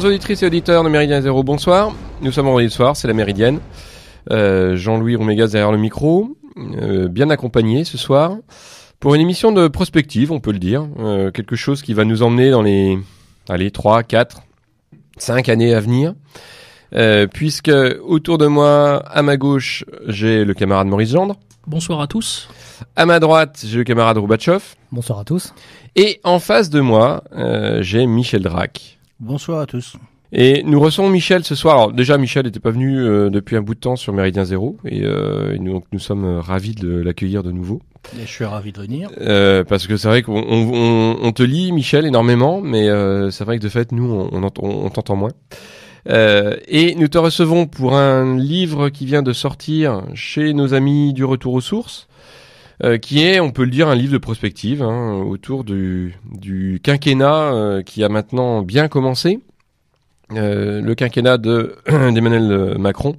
Chers auditrices et auditeurs de Méridien Zéro, bonsoir. Nous sommes vendredi soir, c'est la Méridienne. Euh, Jean-Louis Romégas derrière le micro, euh, bien accompagné ce soir, pour une émission de prospective, on peut le dire. Euh, quelque chose qui va nous emmener dans les allez, 3, 4, 5 années à venir. puisque autour de moi, à ma gauche, j'ai le camarade Maurice Gendre. Bonsoir à tous. À ma droite, j'ai le camarade Roubatchev. Bonsoir à tous. Et en face de moi, j'ai Michel Drac. Bonsoir à tous. Et nous recevons Michel ce soir. Alors déjà, Michel n'était pas venu euh, depuis un bout de temps sur Méridien Zéro, et, euh, nous, donc, nous sommes euh, ravis de l'accueillir de nouveau. je suis ravi de venir. parce que c'est vrai qu'on te lit, Michel, énormément, mais c'est vrai que de fait, nous, on, on t'entend moins. et nous te recevons pour un livre qui vient de sortir chez nos amis du Retour aux Sources, euh, qui est, on peut le dire, un livre de prospective hein, autour du, du quinquennat euh, qui a maintenant bien commencé, euh, le quinquennat d'Emmanuel Macron.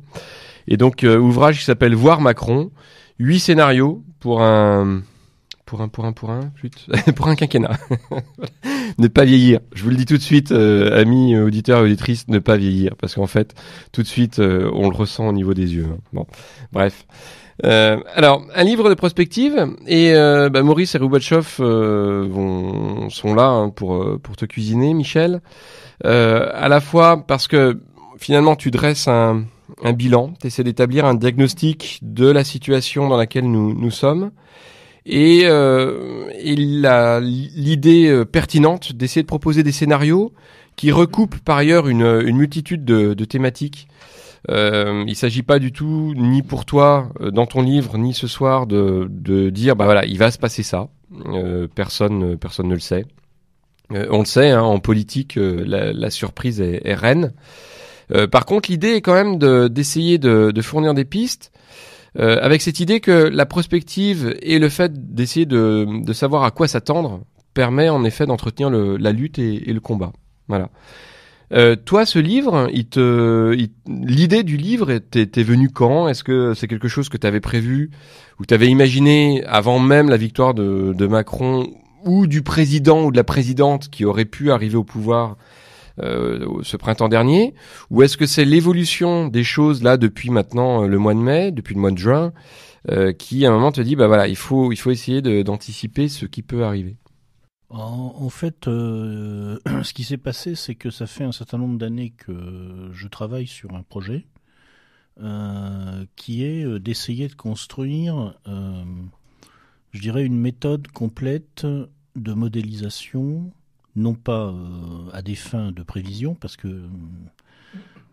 Et donc, ouvrage qui s'appelle Voir Macron, huit scénarios pour un... Pour un, pour un, pour un, pour un quinquennat. ne pas vieillir. Je vous le dis tout de suite, euh, amis auditeurs et auditrices, ne pas vieillir. Parce qu'en fait, tout de suite, on le ressent au niveau des yeux. Hein. Bon, bref. Euh, alors, un livre de prospective et euh, bah, Maurice et Rubatchoff euh, sont là hein, pour pour te cuisiner, Michel. à la fois parce que finalement tu dresses un bilan, tu essaies d'établir un diagnostic de la situation dans laquelle nous nous sommes et, a l'idée pertinente d'essayer de proposer des scénarios qui recoupent par ailleurs une, multitude de, de thématiques. Euh, il s'agit pas du tout, ni pour toi, euh, dans ton livre, ni ce soir, de, de dire, bah voilà, il va se passer ça. Euh, personne, euh, personne ne le sait. Euh, on le sait, hein, en politique, la, la, surprise est, est reine. par contre, l'idée est quand même d'essayer de, de, fournir des pistes. avec cette idée que la prospective et le fait d'essayer de, de savoir à quoi s'attendre permet en effet d'entretenir la lutte et, et le combat. Voilà. Euh, toi, ce livre, l'idée du livre t'es venue quand Est-ce que c'est quelque chose que tu avais prévu ou tu avais imaginé avant même la victoire de, Macron ou du président ou de la présidente qui aurait pu arriver au pouvoir euh, ce printemps dernier Ou est-ce que c'est l'évolution des choses là depuis maintenant euh, le mois de mai, depuis le mois de juin, qui à un moment te dit bah voilà, il faut il faut essayer d'anticiper ce qui peut arriver en, fait, euh, ce qui s'est passé, c'est que ça fait un certain nombre d'années que je travaille sur un projet euh, qui est euh, d'essayer de construire, je dirais, une méthode complète de modélisation, non pas à des fins de prévision, parce que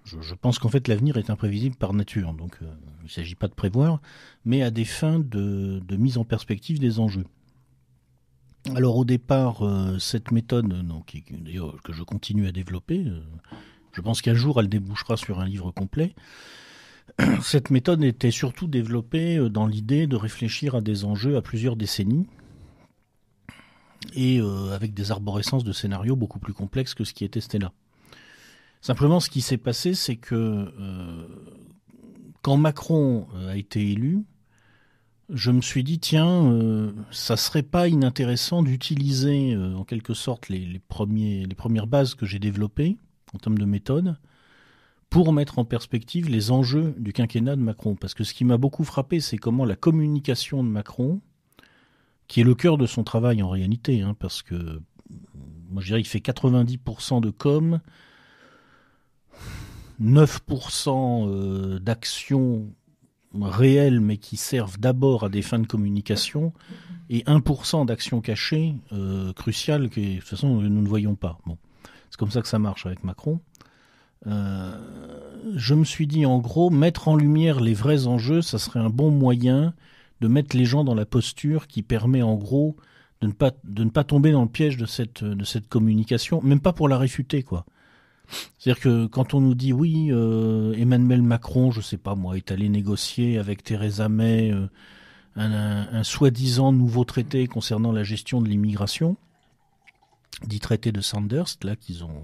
je, pense qu'en fait l'avenir est imprévisible par nature, donc il ne s'agit pas de prévoir, mais à des fins de mise en perspective des enjeux. Alors au départ, euh, cette méthode, que je continue à développer, euh, je pense qu'un jour elle débouchera sur un livre complet, cette méthode était surtout développée euh, dans l'idée de réfléchir à des enjeux à plusieurs décennies et avec des arborescences de scénarios beaucoup plus complexes que ce qui est testé là. Simplement, ce qui s'est passé, c'est que quand Macron a été élu, je me suis dit, tiens, ça euh, ça serait pas inintéressant d'utiliser euh, en quelque sorte les, premières bases que j'ai développées en termes de méthode pour mettre en perspective les enjeux du quinquennat de Macron. Parce que ce qui m'a beaucoup frappé, c'est comment la communication de Macron, qui est le cœur de son travail en réalité, hein, parce que moi je dirais qu'il fait 90% de com, 9% euh, d'action réelles, mais qui servent d'abord à des fins de communication, et 1% d'actions cachées, euh, cruciales, que de toute façon nous ne voyons pas. Bon. C'est comme ça que ça marche avec Macron. Euh, je me suis dit, en gros, mettre en lumière les vrais enjeux, ça serait un bon moyen de mettre les gens dans la posture qui permet, en gros, de ne pas, de ne pas tomber dans le piège de cette, de cette communication, même pas pour la réfuter, quoi. C'est-à-dire que quand on nous dit oui, euh, Emmanuel Macron, je sais pas moi, est allé négocier avec Theresa May euh, un, soi-disant nouveau traité concernant la gestion de l'immigration, dit traité de Sandhurst là qu'ils ont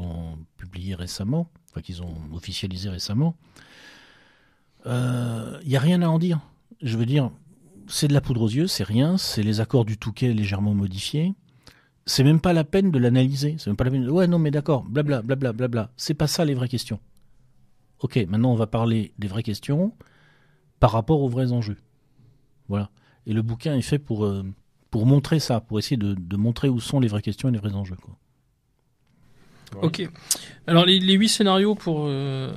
ont publié récemment, enfin qu'ils ont officialisé récemment, il euh, n'y a rien à en dire. Je veux dire, c'est de la poudre aux yeux, c'est rien, c'est les accords du Touquet légèrement modifiés c'est même pas la peine de l'analyser. C'est même pas la peine de... Ouais, non, mais d'accord, blabla, blabla, blabla. C'est pas ça les vraies questions. Ok, maintenant on va parler des vraies questions par rapport aux vrais enjeux. Voilà. Et le bouquin est fait pour, euh, pour montrer ça, pour essayer de, montrer où sont les vraies questions et les vrais enjeux. Quoi. Ok. Alors les, huit scénarios pour, euh,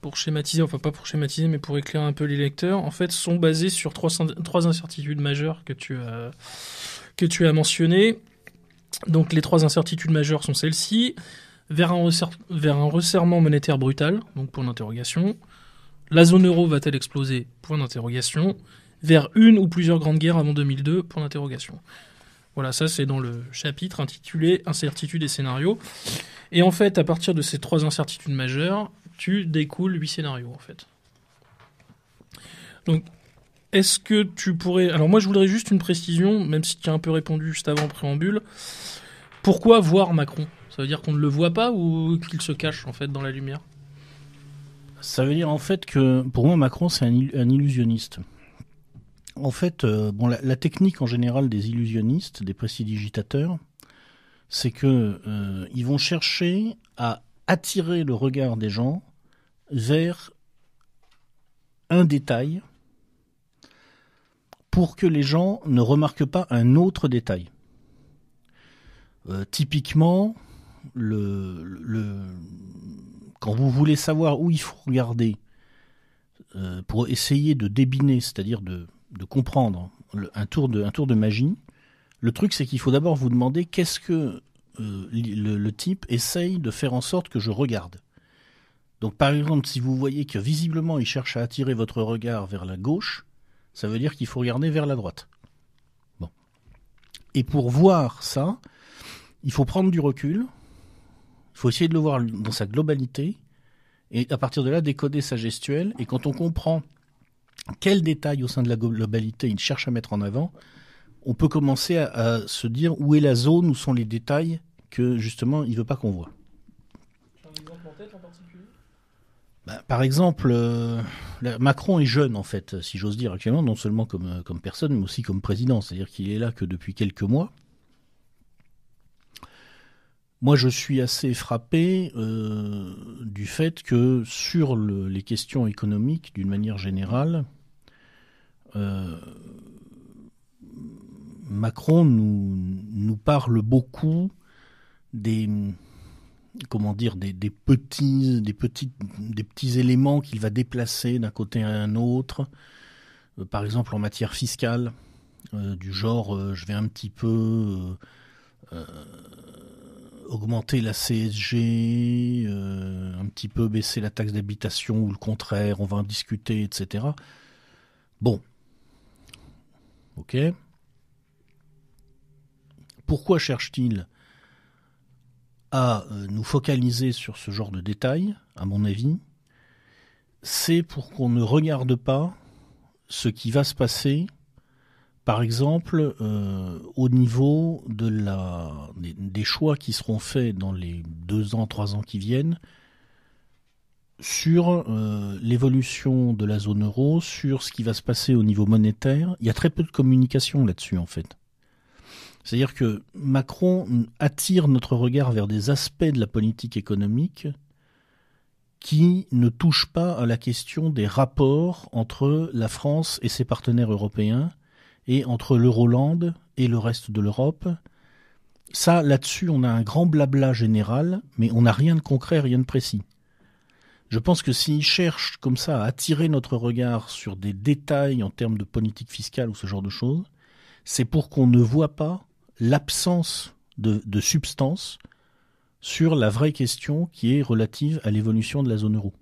pour schématiser, enfin pas pour schématiser, mais pour éclairer un peu les lecteurs, en fait, sont basés sur trois, trois incertitudes majeures que tu que tu as mentionnées. Donc les trois incertitudes majeures sont celles-ci. Vers un, vers un resserrement monétaire brutal, donc point d'interrogation. La zone euro va-t-elle exploser Point d'interrogation. Vers une ou plusieurs grandes guerres avant 2002 Point d'interrogation. Voilà, ça c'est dans le chapitre intitulé Incertitudes et scénarios. Et en fait, à partir de ces trois incertitudes majeures, tu découles huit scénarios en fait. Donc est-ce que tu pourrais... Alors moi je voudrais juste une précision, même si tu as un peu répondu juste avant préambule. Pourquoi voir Macron Ça veut dire qu'on ne le voit pas ou qu'il se cache en fait dans la lumière Ça veut dire en fait que pour moi Macron c'est un, illusionniste. En fait, euh, bon, la, technique en général des illusionnistes, des prestidigitateurs, c'est que euh, ils vont chercher à attirer le regard des gens vers un détail pour que les gens ne remarquent pas un autre détail. Euh, typiquement, quand vous voulez savoir où il faut regarder euh, pour essayer de débiner, c'est-à-dire de, comprendre un, tour de, tour de magie, le truc c'est qu'il faut d'abord vous demander qu'est-ce que euh, le, le, type essaye de faire en sorte que je regarde. Donc par exemple, si vous voyez que visiblement il cherche à attirer votre regard vers la gauche, ça veut dire qu'il faut regarder vers la droite. Bon. Et pour voir ça, il faut prendre du recul, il faut essayer de le voir dans sa globalité, et à partir de là, décoder sa gestuelle. Et quand on comprend quels détails au sein de la globalité il cherche à mettre en avant, on peut commencer à, se dire où est la zone, où sont les détails que justement il ne veut pas qu'on voit. Un exemple en tête en particulier bah, par exemple, euh, Macron est jeune, en fait, si j'ose dire, actuellement, non seulement euh, comme, personne, mais aussi comme président. C'est-à-dire qu'il est là que depuis quelques mois. Moi, je suis assez frappé euh, du fait que sur les questions économiques, d'une manière générale, Macron nous, parle beaucoup des, comment dire des, petits des des petits éléments qu'il va déplacer d'un côté à un autre euh, par exemple en matière fiscale euh, du genre euh, je vais un petit peu augmenter la CSG un petit peu baisser la taxe d'habitation ou le contraire on va en discuter etc bon ok pourquoi cherche-t-il à euh, nous focaliser sur ce genre de détails, à mon avis, c'est pour qu'on ne regarde pas ce qui va se passer, par exemple, euh, au niveau des, choix qui seront faits dans les deux ans, trois ans qui viennent, sur euh, l'évolution de la zone euro, sur ce qui va se passer au niveau monétaire. Il y a très peu de communication là-dessus, en fait. C'est-à-dire que Macron attire notre regard vers des aspects de la politique économique qui ne touchent pas à la question des rapports entre la France et ses partenaires européens et entre l'Eurolande et le reste de l'Europe. Ça, là-dessus, on a un grand blabla général, mais on n'a rien de concret, rien de précis. Je pense que s'il cherche comme ça à attirer notre regard sur des détails en termes de politique fiscale ou ce genre de choses, c'est pour qu'on ne voit pas l'absence de, substance sur la vraie question qui est relative à l'évolution de la zone euro.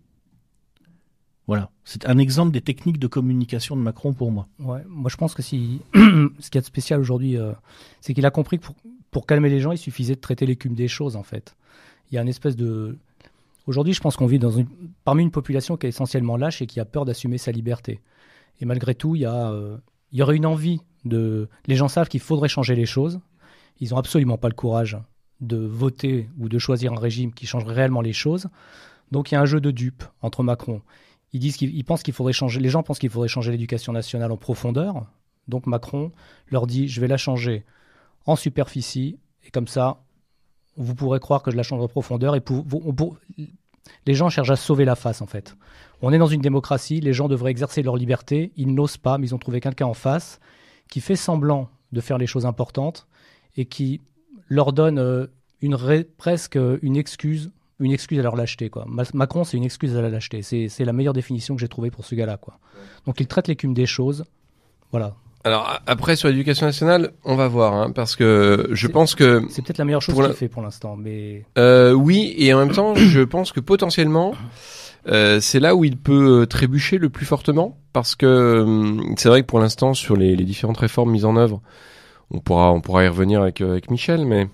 Voilà, c'est un exemple des techniques de communication de Macron pour moi. moi je pense que si ce qu'il y a de spécial aujourd'hui, euh, c'est qu'il a compris que pour, calmer les gens, il suffisait de traiter l'écume des choses en fait. Il y a une espèce de aujourd'hui, je pense qu'on vit dans une... parmi une population qui est essentiellement lâche et qui a peur d'assumer sa liberté. Et malgré tout, il y a, euh, il y aurait une envie les gens savent qu'il faudrait changer les choses. Ils n'ont absolument pas le courage de voter ou de choisir un régime qui change réellement les choses. Donc il y a un jeu de dupes entre Macron. Ils disent qu'ils pensent qu'il faudrait changer. Les gens pensent qu'il faudrait changer l'éducation nationale en profondeur. Donc Macron leur dit je vais la changer en superficie et comme ça vous pourrez croire que je la change en profondeur et les gens cherchent à sauver la face en fait. On est dans une démocratie, les gens devraient exercer leur liberté, ils n'osent pas, mais ils ont trouvé quelqu'un en face qui fait semblant de faire les choses importantes et qui leur donne euh, une presque euh, une excuse, une excuse à leur lâcheté. Quoi. Macron, c'est une excuse à la lâcheté. C'est la meilleure définition que j'ai trouvée pour ce gars-là. Quoi. Donc il traite l'écume des choses. Voilà. Alors après sur l'éducation nationale, on va voir, hein, parce que je pense que c'est peut-être la meilleure chose qu'il fait pour l'instant, mais euh, oui, et en même temps, je pense que potentiellement euh, c'est là où il peut euh, trébucher le plus fortement parce que hum, c'est vrai que pour l'instant sur les, différentes réformes mises en œuvre, on pourra on pourra y revenir avec euh, avec Michel, mais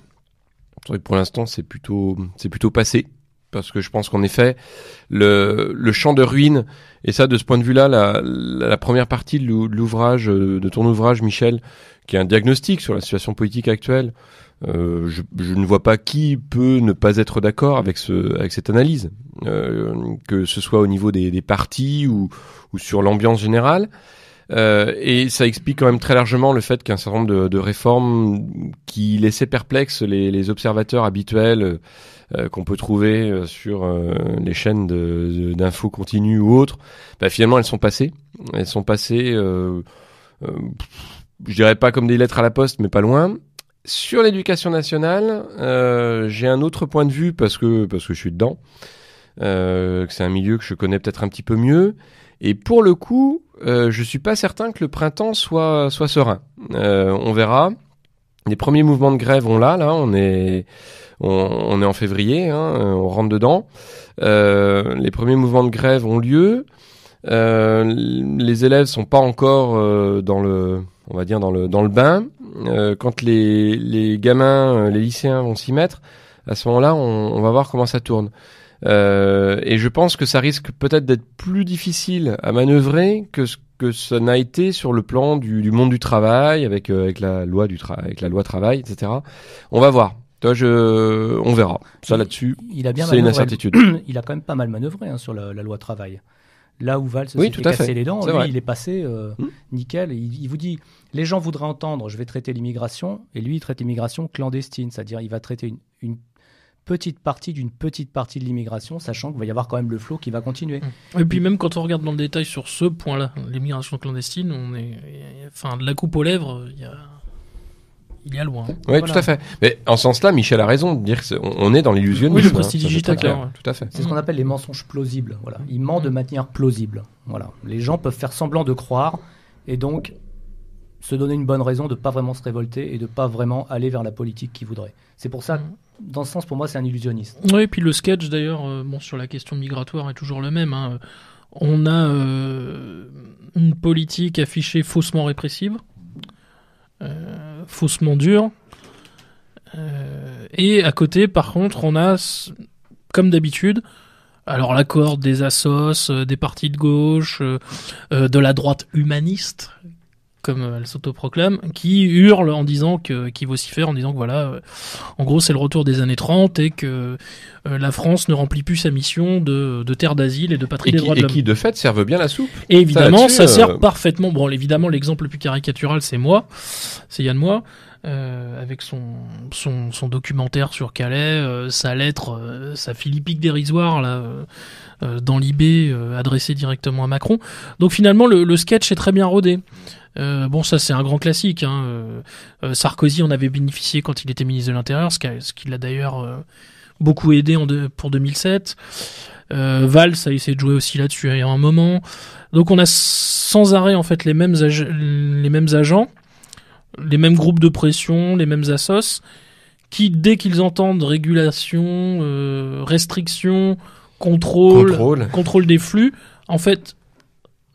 pour l'instant c'est plutôt c'est plutôt passé parce que je pense qu'en effet, le, champ de ruines, et ça, de ce point de vue-là, la, première partie de l'ouvrage, euh, de ton ouvrage, Michel, qui est un diagnostic sur la situation politique actuelle, euh, je, ne vois pas qui peut ne pas être d'accord avec, ce, avec cette analyse, euh, que ce soit au niveau des, des partis ou, ou sur l'ambiance générale. Euh, et ça explique quand même très largement le fait qu'un certain nombre de, de, réformes qui laissaient perplexes les, les observateurs habituels euh, euh, qu'on peut trouver sur les chaînes d'infos de, ou autres, bah, finalement elles sont passées. Elles sont passées, je dirais pas comme des lettres à la poste, mais pas loin. Sur l'éducation nationale, j'ai un autre point de vue parce que, parce que je suis dedans, que c'est un milieu que je connais peut-être un petit peu mieux. Et pour le coup, je euh, je suis pas certain que le printemps soit, soit serein. Euh, on verra. Les premiers mouvements de grève, ont là, là, on est, on, est en février, hein, euh, on rentre dedans. les premiers mouvements de grève ont lieu. les élèves sont pas encore dans le, on va dire dans le dans le bain. quand les, les gamins, les lycéens vont s'y mettre, à ce moment-là, on va voir comment ça tourne. Euh, et je pense que ça risque peut-être d'être plus difficile à manœuvrer que ce que ça n'a été sur le plan du, monde du travail avec euh, avec la loi du avec la loi travail, etc. On va voir. Toi, je, on verra. Ça là-dessus, c'est une incertitude. il a quand même pas mal manœuvré hein, sur la, loi travail. Là où Val, se s'est cassé les dents, lui, il est passé euh, hum. nickel. Il, vous dit, les gens voudraient entendre, je vais traiter l'immigration, et lui, il traite l'immigration clandestine, c'est-à-dire il va traiter une petite partie d'une petite partie de l'immigration, sachant qu'il va y avoir quand même le flot qui va continuer. Et puis même quand on regarde dans le détail sur ce point-là, l'immigration clandestine, on est, enfin, de la coupe aux lèvres, il y a loin. Oui, tout à fait. Mais en ce sens-là, Michel a raison de dire qu'on est dans l'illusion. Oui, le hein, tout à fait. C'est ce qu'on appelle les mensonges plausibles. Voilà, il ment de mm. manière plausible. Voilà, les gens peuvent faire semblant de croire et donc se donner une bonne raison de pas vraiment se révolter et de pas vraiment aller vers la politique qu'ils voudraient. C'est pour ça mm dans ce sens, pour moi, c'est un illusionniste. Oui, et puis le sketch, d'ailleurs, euh, sur la question migratoire est toujours le même. Hein. On a euh, une politique affichée faussement répressive, euh, faussement dure. et à côté, par contre, on a, comme d'habitude, alors l'accord des assos, des partis de gauche, de la droite humaniste, comme euh, elle s'autoproclame, qui hurle en disant que, qui faire, en disant que voilà, euh, en gros c'est le retour des années 30 et que euh, la France ne remplit plus sa mission de, de terre d'asile et de patrie et des qui, droits de l'homme. Et qui de fait servent bien la soupe. Et évidemment, ça, sert parfaitement. Bon, évidemment, l'exemple le plus caricatural c'est moi, c'est Yann Moi. Euh, avec son, son, son, documentaire sur Calais, euh, sa lettre, euh, sa philippique dérisoire là, dans l'IB adressée directement à Macron. Donc finalement, le, le sketch est très bien rodé. bon, ça c'est un grand classique. Hein. Sarkozy en avait bénéficié quand il était ministre de l'Intérieur, ce, qui l'a d'ailleurs beaucoup aidé en pour 2007. Euh, Valls a essayé de jouer aussi là-dessus à un moment. Donc on a sans arrêt en fait les mêmes, les mêmes agents les mêmes groupes de pression, les mêmes assos, qui, dès qu'ils entendent régulation, euh, restriction, contrôle, contrôle, des flux, en fait,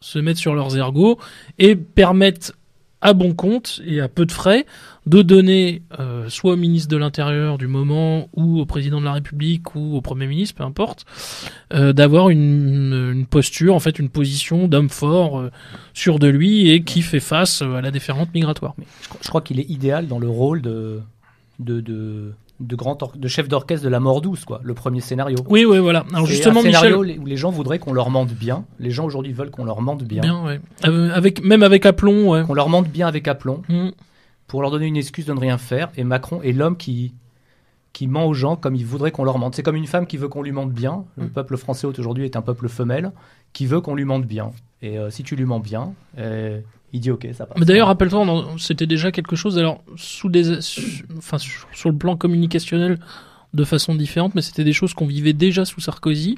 se mettent sur leurs ergots et permettent à bon compte et à peu de frais de donner euh, soit au ministre de l'Intérieur du moment ou au président de la République ou au Premier ministre, peu importe, euh, d'avoir une, posture, en fait une position d'homme fort, euh, sûr de lui et qui fait face à la déferlante migratoire. Mais je, crois qu'il est idéal dans le rôle de, grand chef d'orchestre de la mort douce, quoi, le premier scénario. Oui, oui, voilà. Alors justement, un scénario où les gens voudraient qu'on leur mente bien. Les gens aujourd'hui veulent qu'on leur mente bien. Bien, ouais. avec, même avec aplomb, ouais. Qu'on leur mente bien avec aplomb. Mmh pour leur donner une excuse de ne rien faire. Et Macron est l'homme qui, qui ment aux gens comme il voudrait qu'on leur mente. C'est comme une femme qui veut qu'on lui mente bien. Le mm. peuple français aujourd'hui est un peuple femelle qui veut qu'on lui mente bien. Et euh, si tu lui mens bien, euh, il dit ok, ça passe. Mais d'ailleurs, rappelle-toi, c'était déjà quelque chose. Alors, sous des, enfin, sur, le plan communicationnel, de façon différente, mais c'était des choses qu'on vivait déjà sous Sarkozy.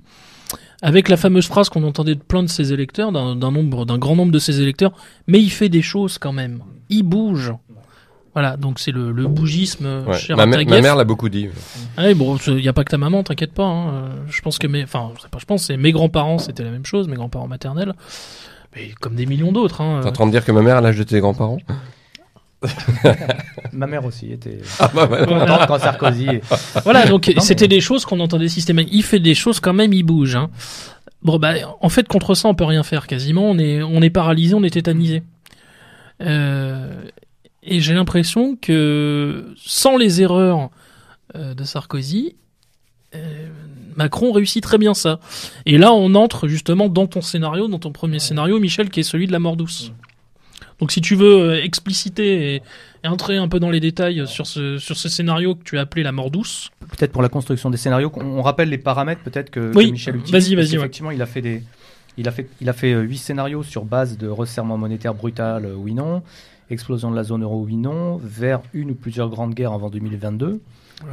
Avec la fameuse phrase qu'on entendait de plein de ses électeurs, d'un nombre, d'un grand nombre de ses électeurs, mais il fait des choses quand même. Il bouge. Voilà, donc c'est le, bougisme euh, cher ma, mère l'a beaucoup dit. Ah bon, il n'y a pas que ta maman, t'inquiète pas. Hein. Euh, je pense que mes, enfin, je pense, mes grands-parents, c'était la même chose, mes grands-parents maternels, mais comme des millions d'autres. Hein. T'es en euh. train de dire que ma mère à l'âge de tes grands-parents ma mère aussi était ah, bah, voilà. Bah, bah. quand Sarkozy. voilà, donc c'était des choses qu'on entendait systématiquement. Il fait des choses quand même, il bouge. Hein. Bon, bah, en fait, contre ça, on peut rien faire quasiment. On est, on est paralysé, on est tétanisé. Euh, et j'ai l'impression que sans les erreurs euh, de Sarkozy, euh, Macron réussit très bien ça. Et là, on entre justement dans ton scénario, dans ton premier scénario, Michel, qui est celui de la mort douce. Donc si tu veux euh, expliciter et, entrer un peu dans les détails sur ce, sur ce scénario que tu as appelé la mort douce. Peut-être pour la construction des scénarios, on, rappelle les paramètres peut-être que, oui. Michel utilise. Vas-y, vas-y. Effectivement, il a fait des, il a fait, il a fait huit scénarios sur base de resserrement monétaire brutal, oui non explosion de la zone euro oui non, vers une ou plusieurs grandes guerres avant 2022.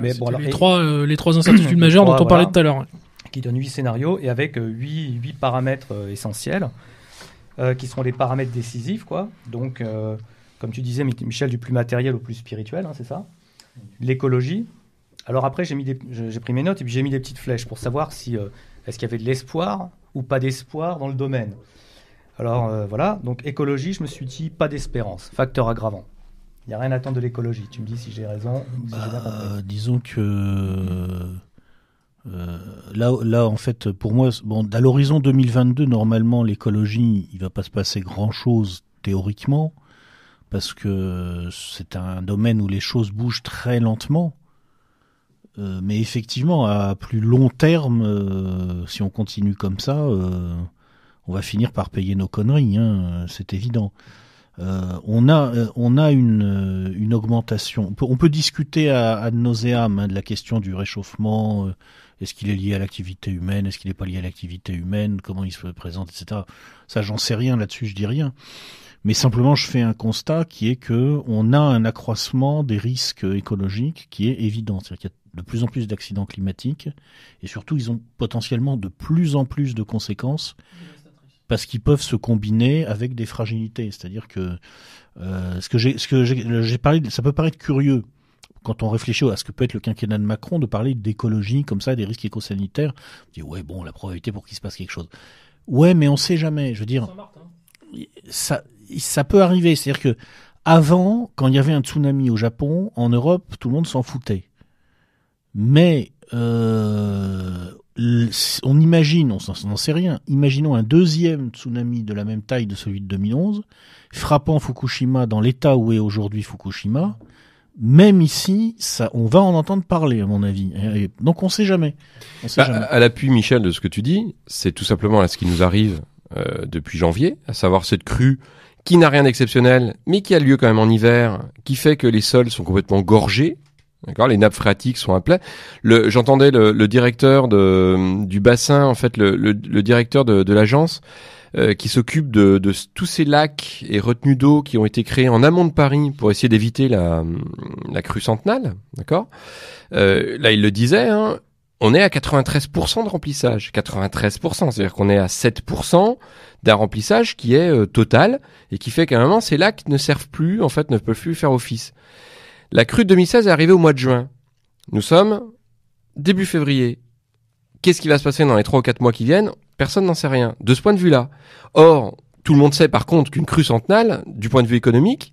mais bon, les, trois, euh, les trois incertitudes majeures dont on parlait tout à l'heure. Qui donnent huit scénarios et avec euh, huit, huit paramètres euh, essentiels, qui seront les paramètres décisifs. quoi. Donc, comme tu disais, Michel, du plus matériel au plus spirituel, hein, c'est ça L'écologie. Alors après, j'ai, mis j'ai pris mes notes et puis j'ai mis des petites flèches pour savoir si est-ce qu'il y avait de l'espoir ou pas d'espoir dans le domaine. Alors euh, voilà, donc écologie, je me suis dit pas d'espérance, facteur aggravant. Il n'y a rien à attendre de l'écologie. Tu me dis si j'ai raison. Si bah, disons que euh, là, là, en fait, pour moi, bon, à l'horizon 2022, normalement, l'écologie, il va pas se passer grand-chose théoriquement, parce que c'est un domaine où les choses bougent très lentement. Euh, mais effectivement, à plus long terme, si on continue comme ça, on va finir par payer nos conneries, hein, c'est évident. Euh, on a, euh, on a une, euh, une augmentation. On peut, discuter à, à nauseam hein, de la question du réchauffement. est-ce qu'il est lié à l'activité humaine Est-ce qu'il n'est pas lié à l'activité humaine Comment il se présente, etc. Ça, j'en sais rien là-dessus, je dis rien. Mais simplement, je fais un constat qui est que on a un accroissement des risques écologiques qui est évident. cest qu'il y a de plus en plus d'accidents climatiques et surtout, ils ont potentiellement de plus en plus de conséquences parce qu'ils peuvent se combiner avec des fragilités. C'est-à-dire que euh, ce que j'ai, ce que j'ai parlé, ça peut paraître curieux quand on réfléchit à ce que peut être le quinquennat de Macron de parler d'écologie comme ça, des risques éco-sanitaires. On dit ouais bon, la probabilité pour qu'il se passe quelque chose. Ouais, mais on sait jamais. Je veux dire, hein. ça, ça peut arriver. C'est-à-dire que avant, quand il y avait un tsunami au Japon, en Europe, tout le monde s'en foutait. Mais euh, on imagine, on n'en sait rien, imaginons un deuxième tsunami de la même taille de celui de 2011, frappant Fukushima dans l'état où est aujourd'hui Fukushima, même ici, ça, on va en entendre parler, à mon avis. donc on sait jamais. sait bah, jamais. À l'appui, Michel, de ce que tu dis, c'est tout simplement à ce qui nous arrive euh, depuis janvier, à savoir cette crue qui n'a rien d'exceptionnel, mais qui a lieu quand même en hiver, qui fait que les sols sont complètement gorgés D'accord, les nappes phréatiques sont à plat. J'entendais le, directeur de, du bassin, en fait, le, directeur de, l'agence, euh, qui s'occupe de, tous ces lacs et retenues d'eau qui ont été créés en amont de Paris pour essayer d'éviter la, la crue centenale. D'accord. Euh, là, il le disait. Hein, on est à 93% de remplissage. 93%, c'est-à-dire qu'on est à 7% d'un remplissage qui est euh, total et qui fait qu'à un moment, ces lacs ne servent plus, en fait, ne peuvent plus faire office. La crue de 2016 est arrivée au mois de juin. Nous sommes début février. Qu'est-ce qui va se passer dans les 3 ou 4 mois qui viennent Personne n'en sait rien, de ce point de vue-là. Or, tout le monde sait par contre qu'une crue centenale, du point de vue économique,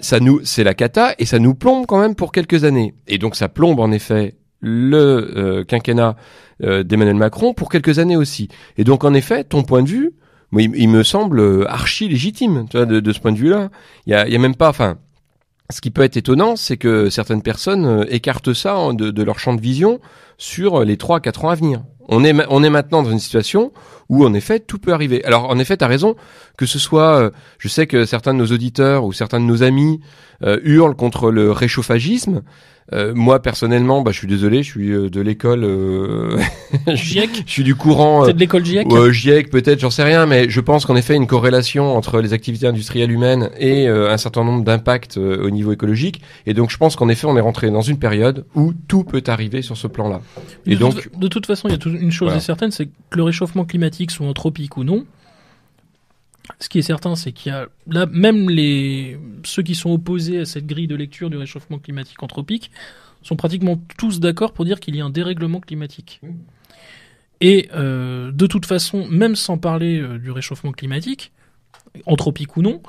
ça nous, c'est la cata et ça nous plombe quand même pour quelques années. Et donc ça plombe en effet le euh, quinquennat euh, d'Emmanuel Macron pour quelques années aussi. Et donc en effet, ton point de vue, il, me semble euh, archi légitime, tu vois, de, ce point de vue-là. Il y a, y a même pas, enfin, ce qui peut être étonnant, c'est que certaines personnes euh, écartent ça hein, de, leur champ de vision sur les 3 ans à venir. On est, on est maintenant dans une situation où, en effet, tout peut arriver. Alors, en effet, tu as raison, que ce soit, euh, je sais que certains de nos auditeurs ou certains de nos amis euh, hurlent contre le réchauffagisme. Euh, moi, personnellement, bah, je suis désolé, je suis de l'école... GIEC Je suis du courant... de l'école GIEC GIEC, peut-être, j'en sais rien, mais je pense qu'en effet, une corrélation entre les activités industrielles humaines et un certain nombre d'impacts au niveau écologique. Et donc, je pense qu'en effet, on est rentré dans une période où tout peut arriver sur ce plan-là de toute, façon, il y a une chose certaine, c'est que le réchauffement climatique, soit anthropique ou non, ce qui est certain, c'est qu'il y a là même les ceux qui sont opposés à cette grille de lecture du réchauffement climatique anthropique sont pratiquement tous d'accord pour dire qu'il y a un dérèglement climatique. Et euh, de toute façon, même sans parler euh, du réchauffement climatique, anthropique ou non,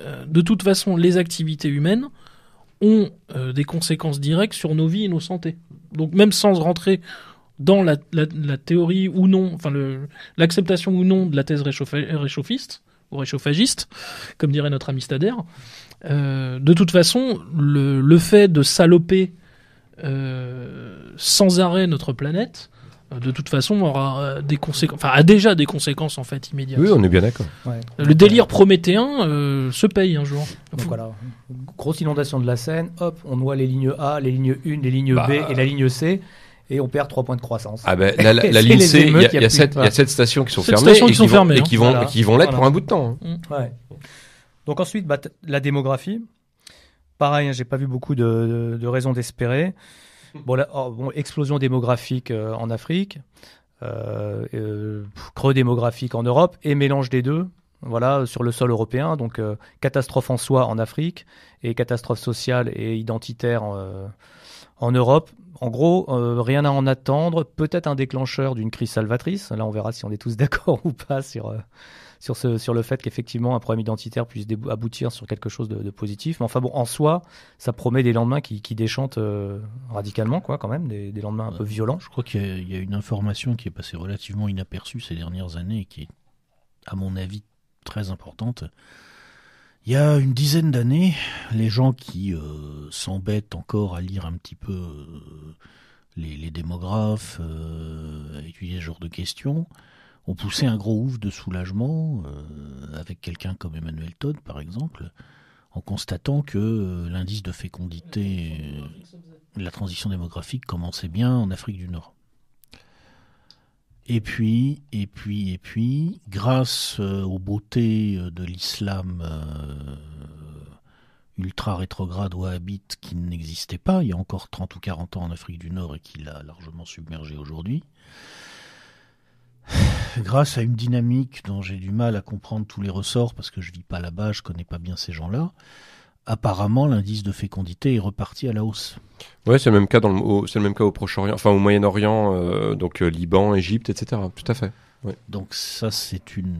euh, de toute façon, les activités humaines ont des conséquences directes sur nos vies et nos santé donc même sans rentrer dans la, théorie ou non, enfin l'acceptation ou non de la thèse réchauffiste ou réchauffagiste, comme dirait notre ami Stader, euh, de toute façon, le, fait de saloper euh, sans arrêt notre planète, de toute façon aura euh, des conséquences, enfin a déjà des conséquences en fait immédiates. Oui, on est bien d'accord. Le délire prométhéen euh, se paye un jour. Donc voilà, grosse inondation de la Seine, hop, on noie les lignes A, les lignes 1, les lignes B bah. et la ligne C et on perd 3 points de croissance. Ah ben, la, ligne C, il y, a, y, stations qui sont fermées, et, qui, qui, sont vont, fermées, hein. qui vont, l'être pour un bout de temps. Hein. Mm. Ouais. Donc ensuite, bah, la démographie. Pareil, hein, j'ai pas vu beaucoup de raisons d'espérer. Oh, explosion démographique euh, en Afrique, euh, euh, creux démographique en Europe et mélange des deux. Voilà, sur le sol européen, donc catastrophe en soi en Afrique et catastrophe sociale et identitaire en Europe. En gros, rien à en attendre, peut-être un déclencheur d'une crise salvatrice. Là, on verra si on est tous d'accord ou pas sur, sur, ce, sur le fait qu'effectivement un problème identitaire puisse aboutir sur quelque chose de, positif. Mais enfin bon, en soi, ça promet des lendemains qui, qui déchantent euh, radicalement, quoi, quand même, des, lendemains un peu violents. Je crois qu'il y, a une information qui est passée relativement inaperçue ces dernières années et qui est, à mon avis, très importante. Il y a une dizaine d'années, les gens qui euh, s'embêtent encore à lire un petit peu euh, les, les, démographes, à étudier ce genre de questions, on poussait un gros ouf de soulagement euh, avec quelqu'un comme Emmanuel Todd, par exemple, en constatant que euh, l'indice de fécondité, euh, la transition démographique commençait bien en Afrique du Nord. Et puis, et puis, et puis, grâce aux beautés de l'islam ultra-rétrograde wahhabite qui n'existait pas il y a encore 30 ou 40 ans en Afrique du Nord et qui l'a largement submergé aujourd'hui, grâce à une dynamique dont j'ai du mal à comprendre tous les ressorts parce que je ne vis pas là-bas, je connais pas bien ces gens-là. Apparemment, l'indice de fécondité est reparti à la hausse. Ouais, c'est le même cas dans le, c'est le même cas au Proche-Orient, enfin au Moyen-Orient, euh, donc euh, Liban, Égypte, etc. Tout à fait. Ouais. Donc ça, c'est une,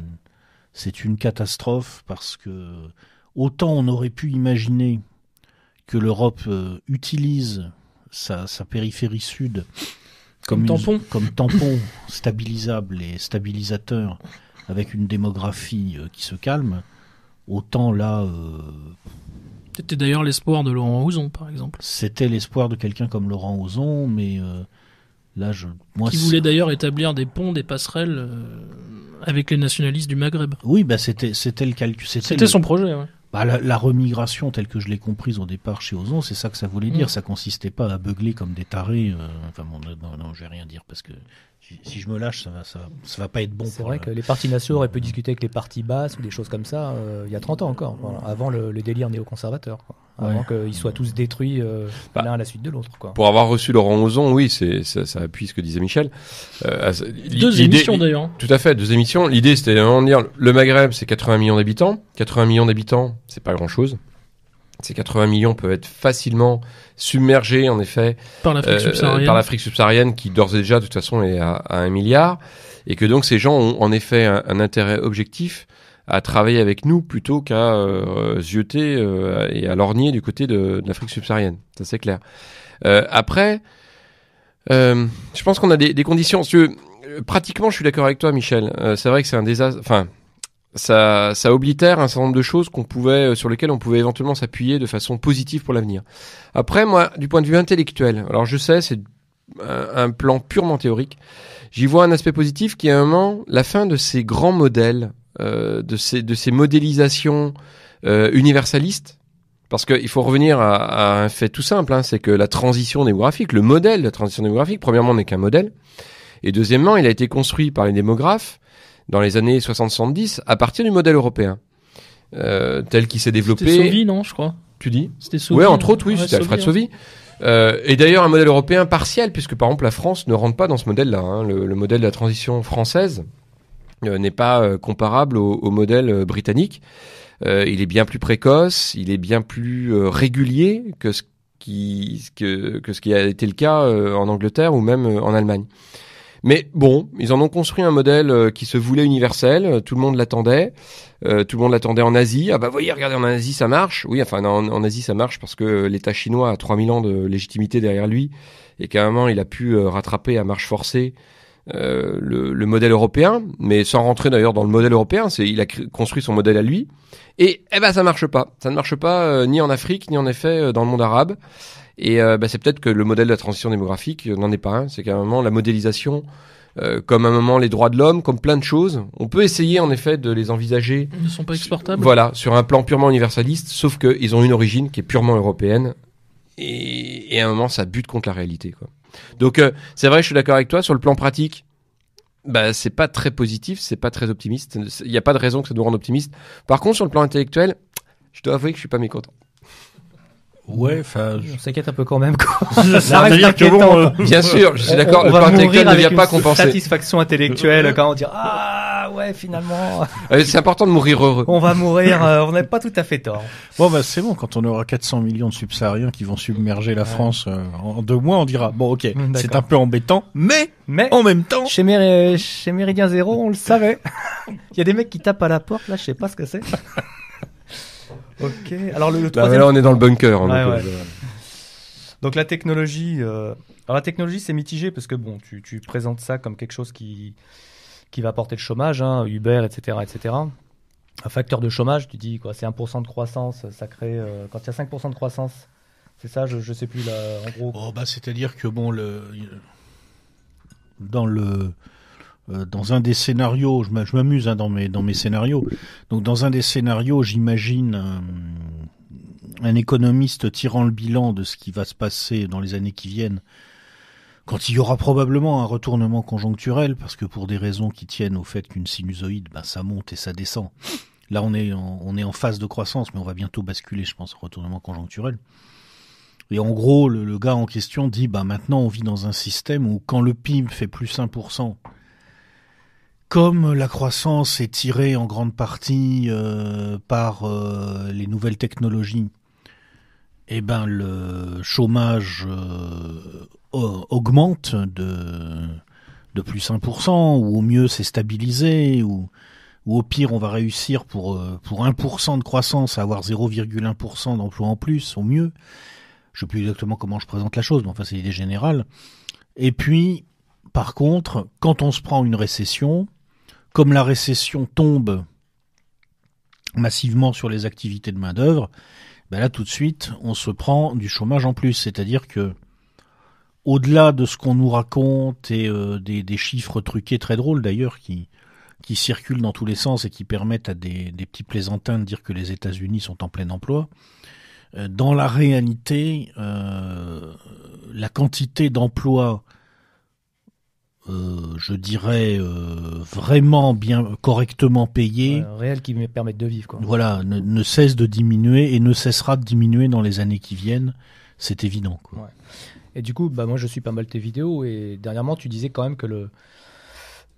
c'est une catastrophe parce que autant on aurait pu imaginer que l'Europe euh, utilise sa, sa, périphérie sud comme tampon. comme tampon stabilisable et stabilisateur avec une démographie euh, qui se calme, autant là. Euh, c'était d'ailleurs l'espoir de Laurent Ozon, par exemple. C'était l'espoir de quelqu'un comme Laurent Ozon, mais euh, là, je. Moi, Qui voulait d'ailleurs établir des ponts, des passerelles avec les nationalistes du Maghreb. Oui, bah c'était c'était le calcul. C'était son projet. Ouais. Bah, la, remigration telle que je l'ai comprise au départ chez Ozon, c'est ça que ça voulait dire. Mm. Ça consistait pas à beugler comme des tarés. Euh, enfin non, je vais rien dire parce que si, je me lâche, ça va, ça, va pas être bon. C'est vrai que les partis nationaux auraient pu mm. discuter avec les partis basses ou des choses comme ça euh, il y a 30 ans encore, avant le, le délire néoconservateur avant qu'ils soient tous détruits euh, bah, l'un à la suite de l'autre. Pour avoir reçu Laurent Ozon, oui, c'est ça, ça, appuie ce que disait Michel. Euh, deux émissions d'ailleurs. Tout à fait, deux émissions. L'idée c'était de dire le Maghreb c'est 80 millions d'habitants. 80 millions d'habitants, c'est pas grand chose. Ces 80 millions peuvent être facilement submergés, en effet, euh, par l'Afrique subsaharienne. qui d'ores et déjà, de toute façon, est à, un milliard, et que donc ces gens ont en effet un intérêt objectif à travailler avec nous plutôt qu'à euh, zioter euh, et à lorgner du côté de, de l'Afrique subsaharienne. Ça, c'est clair. Euh, après, euh, je pense qu'on a des, des conditions. Que, euh, pratiquement, je suis d'accord avec toi, Michel. c'est vrai que c'est un désastre. Enfin, ça, ça oblitère un certain nombre de choses qu'on pouvait, sur lesquelles on pouvait éventuellement s'appuyer de façon positive pour l'avenir. Après, moi, du point de vue intellectuel, alors je sais, c'est un, plan purement théorique. J'y vois un aspect positif qui est un moment la fin de ces grands modèles euh, de, ces, de ces modélisations euh, universalistes. Parce qu'il faut revenir à, un fait tout simple, hein, c'est que la transition démographique, le modèle de la transition démographique, premièrement, n'est qu'un modèle. Et deuxièmement, il a été construit par les démographes dans les années 70 à partir du modèle européen, euh, tel qu'il s'est développé. C'était Sauvy, non, je crois. Tu dis C'était Sauvy. Oui, entre autres, oui, c'était Alfred Sauvy. et d'ailleurs, un modèle européen partiel, puisque par exemple la France ne rentre pas dans ce modèle-là. Hein, le modèle de la transition française, euh, n'est pas euh, comparable au, modèle euh, britannique. il est bien plus précoce, il est bien plus régulier que ce qui, que, ce qui a été le cas en Angleterre ou même en Allemagne. Mais bon, ils en ont construit un modèle qui se voulait universel, tout le monde l'attendait, tout le monde l'attendait en Asie. Ah bah voyez, regardez, en Asie ça marche. Oui, enfin en, Asie ça marche parce que l'État chinois a 3000 ans de légitimité derrière lui et moment il a pu rattraper à marche forcée euh, le, modèle européen, mais sans rentrer d'ailleurs dans le modèle européen, c'est il a construit son modèle à lui. Et eh ben ça marche pas, ça ne marche pas euh, ni en Afrique, ni en effet euh, dans le monde arabe. Et ben, c'est peut-être que le modèle de la transition démographique n'en est pas un. C'est qu'à un moment la modélisation comme à un moment les droits de l'homme, comme plein de choses. On peut essayer en effet de les envisager. ne sont pas exportables. Voilà, sur un plan purement universaliste, sauf qu'ils ont une origine qui est purement européenne. Et, et, à un moment, ça bute contre la réalité. Quoi. Donc euh, c'est vrai, je suis d'accord avec toi sur le plan pratique. Bah, c'est pas très positif, c'est pas très optimiste. Il n'y a pas de raison que ça nous rende optimiste. Par contre, sur le plan intellectuel, je dois avouer que je suis pas mécontent. Ouais, enfin. Je... On s'inquiète un peu quand même. Quoi. Ça reste inquiétant. Euh, Bien sûr, je suis d'accord. Le plan intellectuel ne vient pas compenser. Satisfaction intellectuelle quand on dit ah ah ouais, finalement. Euh, c'est important de mourir heureux. On va mourir, euh, on n'est pas tout à fait tort. Bon, bah, c'est bon, quand on aura 400 millions de subsahariens qui vont submerger la France euh, en deux mois, on dira, bon, ok, mm, c'est un peu embêtant, mais, mais en même temps. Chez, chez Méridien Zéro, on le savait. Il y a des mecs qui tapent à la porte, là, je sais pas ce que c'est. ok, alors le, bah, là, on est dans le bunker. Hein, donc, la technologie. Alors la technologie, c'est mitigé parce que bon, tu, tu, présentes ça comme quelque chose qui, qui va porter le chômage, hein, Uber, etc., etc. Un facteur de chômage, tu dis quoi, c'est 1% de croissance, ça crée. Euh, quand il y a 5% de croissance, c'est ça, je, ne sais plus en gros. Oh, bah, c'est-à-dire que bon, le, dans le. Euh, dans un des scénarios, je m'amuse hein, dans, mes, dans mes scénarios. Donc, dans un des scénarios, j'imagine euh, un économiste tirant le bilan de ce qui va se passer dans les années qui viennent quand il y aura probablement un retournement conjoncturel, parce que pour des raisons qui tiennent au fait qu'une sinusoïde, ben ça monte et ça descend. Là, on est, en, on est en phase de croissance, mais on va bientôt basculer, je pense, au retournement conjoncturel. Et en gros, le, gars en question dit, ben maintenant on vit dans un système où quand le PIB fait plus 1%, comme la croissance est tirée en grande partie euh, par euh, les nouvelles technologies, eh ben le chômage euh, euh, augmente de, de plus 1%, ou au mieux c'est stabilisé, ou, ou, au pire on va réussir pour, euh, pour 1% de croissance à avoir 0,1% d'emplois en plus, au mieux. Je ne sais plus exactement comment je présente la chose, mais enfin c'est l'idée générale. Et puis, par contre, quand on se prend une récession, comme la récession tombe massivement sur les activités de main-d'œuvre, ben là tout de suite on se prend du chômage en plus, c'est-à-dire que au-delà de ce qu'on nous raconte et euh, des, chiffres truqués très drôles d'ailleurs qui, circulent dans tous les sens et qui permettent à des, petits plaisantins de dire que les États-Unis sont en plein emploi, euh, dans la réalité, euh, la quantité d'emplois, je dirais, vraiment bien correctement payés, réels qui permettent de vivre, quoi. voilà, ne, cesse de diminuer et ne cessera de diminuer dans les années qui viennent, c'est évident. Quoi. Et du coup, bah, moi, je suis pas mal tes vidéos. Et dernièrement, tu disais quand même que le,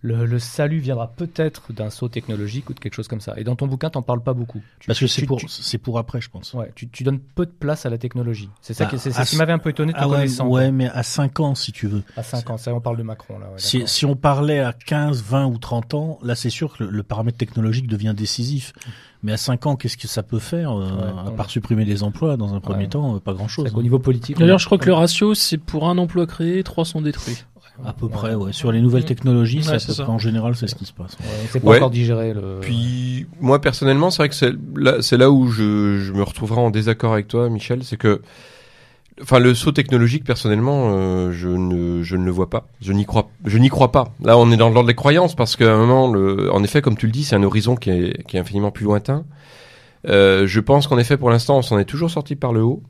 le, salut viendra peut-être d'un saut technologique ou de quelque chose comme ça. Et dans ton bouquin, t'en parles pas beaucoup. Parce que c'est pour, c'est pour après, je pense. Ouais, tu, tu, donnes peu de place à la technologie. C'est ça, bah, qui, qui m'avait un peu étonné de ah ouais, mais à 5 ans, si tu veux. À 5 ans, ça, on parle de Macron, là. si, si, on parlait à 15, 20 ou 30 ans, là, c'est sûr que le, paramètre technologique devient décisif. Mais à 5 ans, qu'est-ce que ça peut faire euh, À part supprimer des emplois, dans un premier temps, pas grand-chose. Hein. Au niveau politique. D'ailleurs, je crois que le ratio, c'est pour un emploi créé, trois sont détruits. À peu près, ouais. Sur les nouvelles mm. technologies, en général, c'est ce qui se passe. c'est pas encore digéré. Le... Puis, moi, personnellement, c'est vrai que c'est là, là, où je, je, me retrouverai en désaccord avec toi, Michel. C'est que enfin le saut technologique personnellement euh, je ne je ne le vois pas je n'y crois je n'y crois pas là on est dans l'ordre des croyances parce qu'à un moment le, en effet comme tu le dis c'est un horizon qui est qui est infiniment plus lointain euh, je pense qu'en effet pour l'instant on s'en est toujours sorti par le haut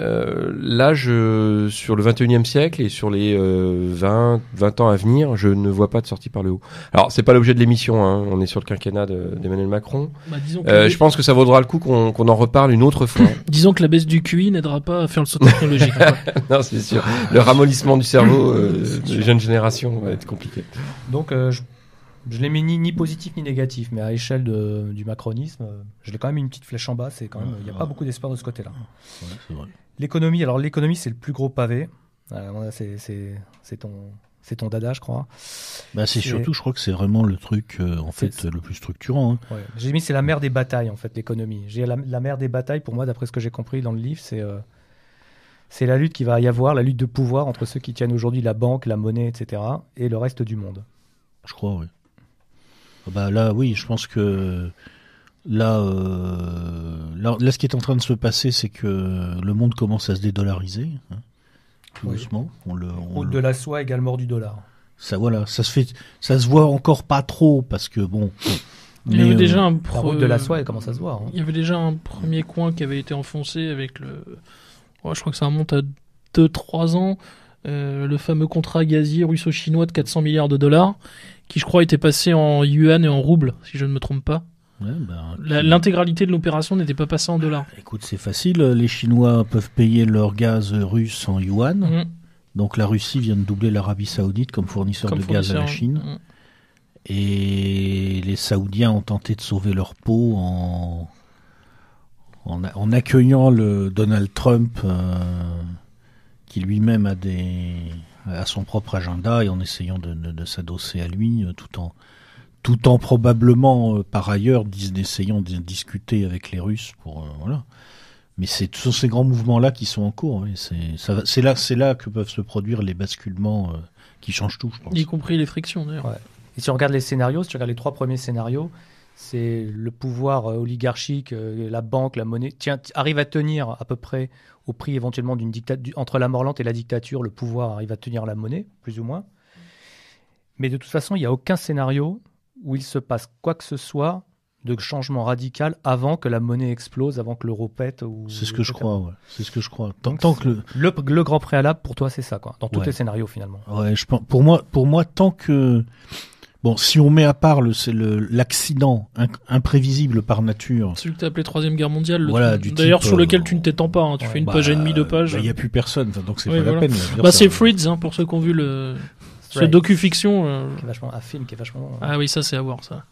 euh, là, je, sur le 21e siècle et sur les 20, euh, 20 ans à venir, je ne vois pas de sortie par le haut. Alors, c'est pas l'objet de l'émission, hein, on est sur le quinquennat d'Emmanuel Macron. Bah, euh, je pense que ça vaudra le coup qu'on qu'on en reparle une autre fois. disons que la baisse du QI n'aidera pas à faire le saut technologique. non, c'est sûr. Le ramollissement du cerveau euh, des jeunes générations va être compliqué. Donc, euh, je je l'ai mis ni, ni, positif ni négatif, mais à l'échelle du macronisme, je l'ai quand même une petite flèche en bas. C'est quand même, il n'y a pas beaucoup d'espoir de ce côté-là. l'économie, alors l'économie, c'est le plus gros pavé. Euh, c'est ton, c'est ton dada, je crois. Bah, c'est surtout, je crois que c'est vraiment le truc euh, en fait le plus structurant. Hein. J'ai mis c'est la mère des batailles en fait l'économie. J'ai la, la, mère des batailles pour moi d'après ce que j'ai compris dans le livre, c'est euh, c'est la lutte qui va y avoir, la lutte de pouvoir entre ceux qui tiennent aujourd'hui la banque, la monnaie, etc. et le reste du monde. Je crois, oui. Bah là, oui, je pense que euh, là, là, ce qui est en train de se passer, c'est que le monde commence à se dédollariser, hein, tout doucement. On le, de la soie également du dollar. Ça, voilà, ça se fait, ça se voit encore pas trop parce que bon. il y avait euh, déjà un route de la soie, elle commence à se voir. Hein. Il y avait déjà un premier coin qui avait été enfoncé avec le. je crois que ça remonte à 2-3 ans. Euh, le fameux contrat gazier russo-chinois de 400 milliards de dollars qui je crois était passé en yuan et en rouble, si je ne me trompe pas. Bah, l'intégralité de l'opération n'était pas passée en dollars. Bah, écoute, c'est facile. Les Chinois peuvent payer leur gaz russe en yuan. Mm. Donc la Russie vient de doubler l'Arabie Saoudite comme fournisseur de gaz à la Chine. Mm. Et les Saoudiens ont tenté de sauver leur peau en, en, accueillant le Donald Trump, euh, qui lui-même a des, euh, à son propre agenda et en essayant de, de, s'adosser à lui euh, tout en tout en probablement euh, par ailleurs dis, essayant de discuter avec les Russes pour voilà. Mais c'est sont ces grands mouvements là qui sont en cours. et C'est là c'est là que peuvent se produire les basculements qui changent tout, je pense. Y compris les frictions d'ailleurs. Et si on regarde les scénarios, si tu regardes les trois premiers scénarios, c'est le pouvoir oligarchique, la banque, la monnaie, tient, arrive à tenir à peu près au prix éventuellement d'une dictature, entre la morlante et la dictature, le pouvoir arrive à tenir la monnaie, plus ou moins. Mais de toute façon, il n'y a aucun scénario où il se passe quoi que ce soit de changement radical avant que la monnaie explose, avant que l'euro pète. Ou, c'est ce que je crois, c'est ce que je crois. Tant, tant que le... le... grand préalable pour toi, c'est ça, quoi, dans tous les scénarios finalement. Ouais, je pense, pour moi, pour moi, tant que Bon, si on met à part le, c'est le, l'accident imprévisible par nature. Celui que as appelé Troisième Guerre mondiale. voilà, D'ailleurs, sur lequel euh, tu ne t'étends pas. Hein. tu fais une bah, page et demie, de pages. Il bah, n'y a plus personne, donc c'est pas la peine. Bah, c'est Fritz, hein, pour ceux qui ont vu le, ce docu-fiction. Euh. un film qui est vachement. Hein. Ah oui, ça, c'est à voir, ça.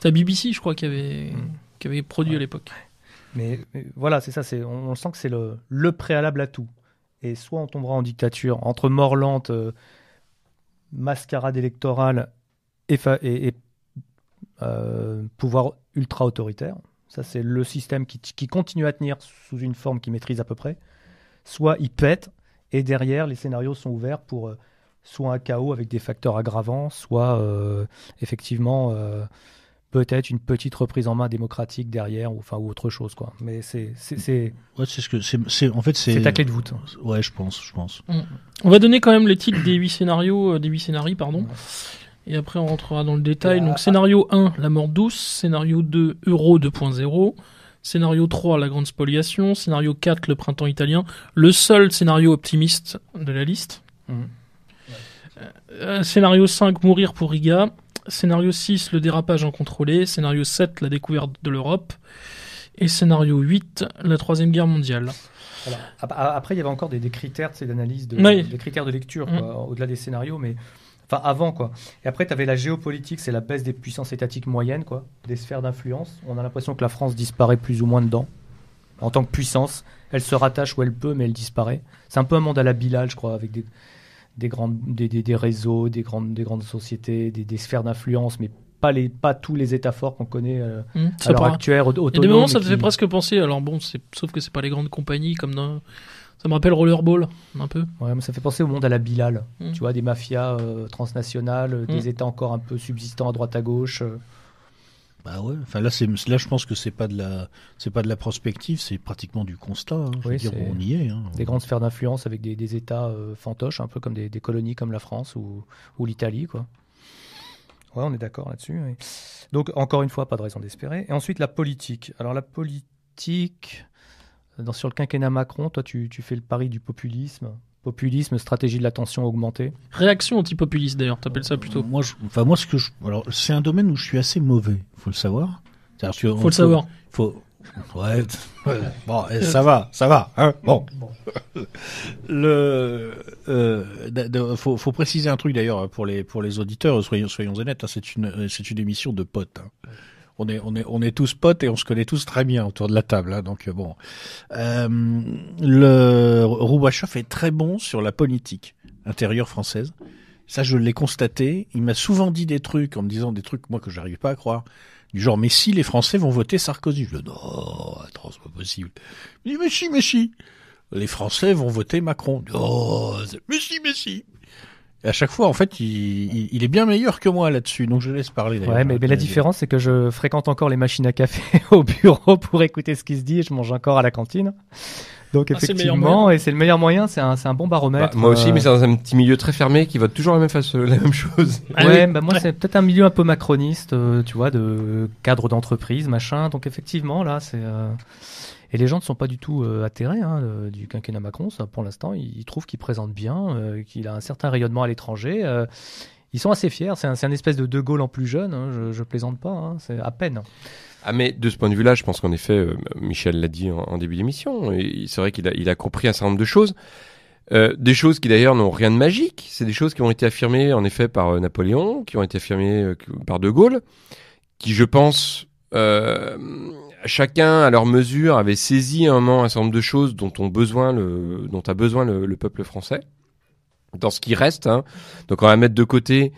C'est à BBC, je crois, qui avait, mm. qui avait produit à l'époque. Mais, voilà, c'est ça. C'est, on, sent que c'est le, le préalable à tout. Et soit on tombera en dictature, entre Morlante, euh, mascarade électorale et, euh, pouvoir ultra autoritaire. Ça, c'est le système qui, qui, continue à tenir sous une forme qu'il maîtrise à peu près. Soit il pète, et derrière, les scénarios sont ouverts pour euh, soit un chaos avec des facteurs aggravants, soit euh, effectivement peut-être une petite reprise en main démocratique derrière, ou, enfin, ou autre chose. Quoi. Mais c'est. c'est ce que. C'est, en fait, c'est. ta clé de voûte. Ouais, je pense, je pense. Mm. On va donner quand même le titre des huit scénarios, des huit scénarios, pardon. Et après, on rentrera dans le détail. Donc, scénario 1, la mort douce. Scénario 2, Euro 2.0. Scénario 3, la grande spoliation. Scénario 4, le printemps italien. Le seul scénario optimiste de la liste. Mhm. Euh, euh, scénario 5, mourir pour Riga. Scénario 6, le dérapage incontrôlé. Scénario 7, la découverte de l'Europe. Et scénario 8, la Troisième Guerre mondiale. après, il y avait encore des, critères d'analyse, de, oui. des critères de lecture, mm. au-delà des scénarios, mais Enfin, avant, quoi. Et après, tu avais la géopolitique, c'est la baisse des puissances étatiques moyennes, quoi, des sphères d'influence. On a l'impression que la France disparaît plus ou moins dedans. En tant que puissance, elle se rattache où elle peut, mais elle disparaît. C'est un peu un monde à la Bilal, je crois, avec des, des, des, réseaux, des grandes, des grandes sociétés, des, sphères d'influence, mais pas, les, pas tous les États forts qu'on connaît euh, mmh, à l'heure actuelle. Et des moments, ça te fait presque penser. Alors bon, sauf que c'est pas les grandes compagnies comme dans ça me rappelle Rollerball, un peu. Ouais, ça fait penser au monde à la Bilal. Hmm. Tu vois, des mafias euh, transnationales, euh, des hmm. États encore un peu subsistants à droite à gauche. Euh. Bah ouais. Enfin là, c'est là, je pense que c'est pas de la, c'est pas de la prospective, c'est pratiquement du constat. Hein. Je veux dire, on y est. Hein. Des grandes sphères d'influence avec des, États fantoches, un peu comme des, colonies comme la France ou, l'Italie, quoi. Ouais, on est d'accord là-dessus. Donc encore une fois, pas de raison d'espérer. Et ensuite la politique. Alors la politique sur le quinquennat Macron, toi, tu, tu, fais le pari du populisme. Populisme, stratégie de l'attention augmentée. Réaction anti-populiste d'ailleurs, t'appelles ça plutôt Moi, je, enfin moi, ce que c'est un domaine où je suis assez mauvais, faut le savoir. Il faut le savoir. Faut, ouais. bon, eh, ça va, ça va. Hein, bon. Le, euh, faut, préciser un truc d'ailleurs pour les pour les auditeurs. Soyons soyons honnêtes, hein, c'est une une émission de potes. Hein on est, on est, on est tous potes et on se connaît tous très bien autour de la table. Hein, donc euh, bon, euh, le est très bon sur la politique intérieure française. Ça, je l'ai constaté. Il m'a souvent dit des trucs en me disant des trucs moi que j'arrive pas à croire. Du genre, mais si les Français vont voter Sarkozy. Je dis, non, attends, c'est pas possible. Il dit, mais si, mais si. Les Français vont voter Macron. oh, mais si, mais si à chaque fois, en fait, il, est bien meilleur que moi là-dessus, donc je laisse parler. Ouais, mais, hein, la différence, c'est que je fréquente encore les machines à café au bureau pour écouter ce qui se dit et je mange encore à la cantine. Donc ah, effectivement, et c'est le meilleur moyen, c'est un, un, bon baromètre. Bah, moi aussi, euh. mais c'est dans un petit milieu très fermé qui vote toujours la même face, euh, la même chose. Ah ouais, oui. bah moi c'est peut-être un milieu un peu macroniste, euh, tu vois, de cadre d'entreprise, machin. Donc effectivement, là, c'est et les gens ne sont pas du tout euh, atterrés hein, du quinquennat Macron. Ça, pour l'instant, ils, trouvent qu'il présente bien, euh, qu'il a un certain rayonnement à l'étranger. Euh, ils sont assez fiers. C'est un, espèce de De Gaulle en plus jeune. Hein, je, je, plaisante pas. Hein, c'est à peine. Ah mais de ce point de vue-là, je pense qu'en effet, Michel l'a dit en, début d'émission. C'est vrai qu'il a, il a compris un certain nombre de choses. des choses qui d'ailleurs n'ont rien de magique. C'est des choses qui ont été affirmées en effet par Napoléon, qui ont été affirmées par De Gaulle, qui je pense chacun à leur mesure avait saisi un moment un certain nombre de choses dont ont besoin le, dont a besoin le, peuple français dans ce qui reste. Hein, donc on va mettre de côté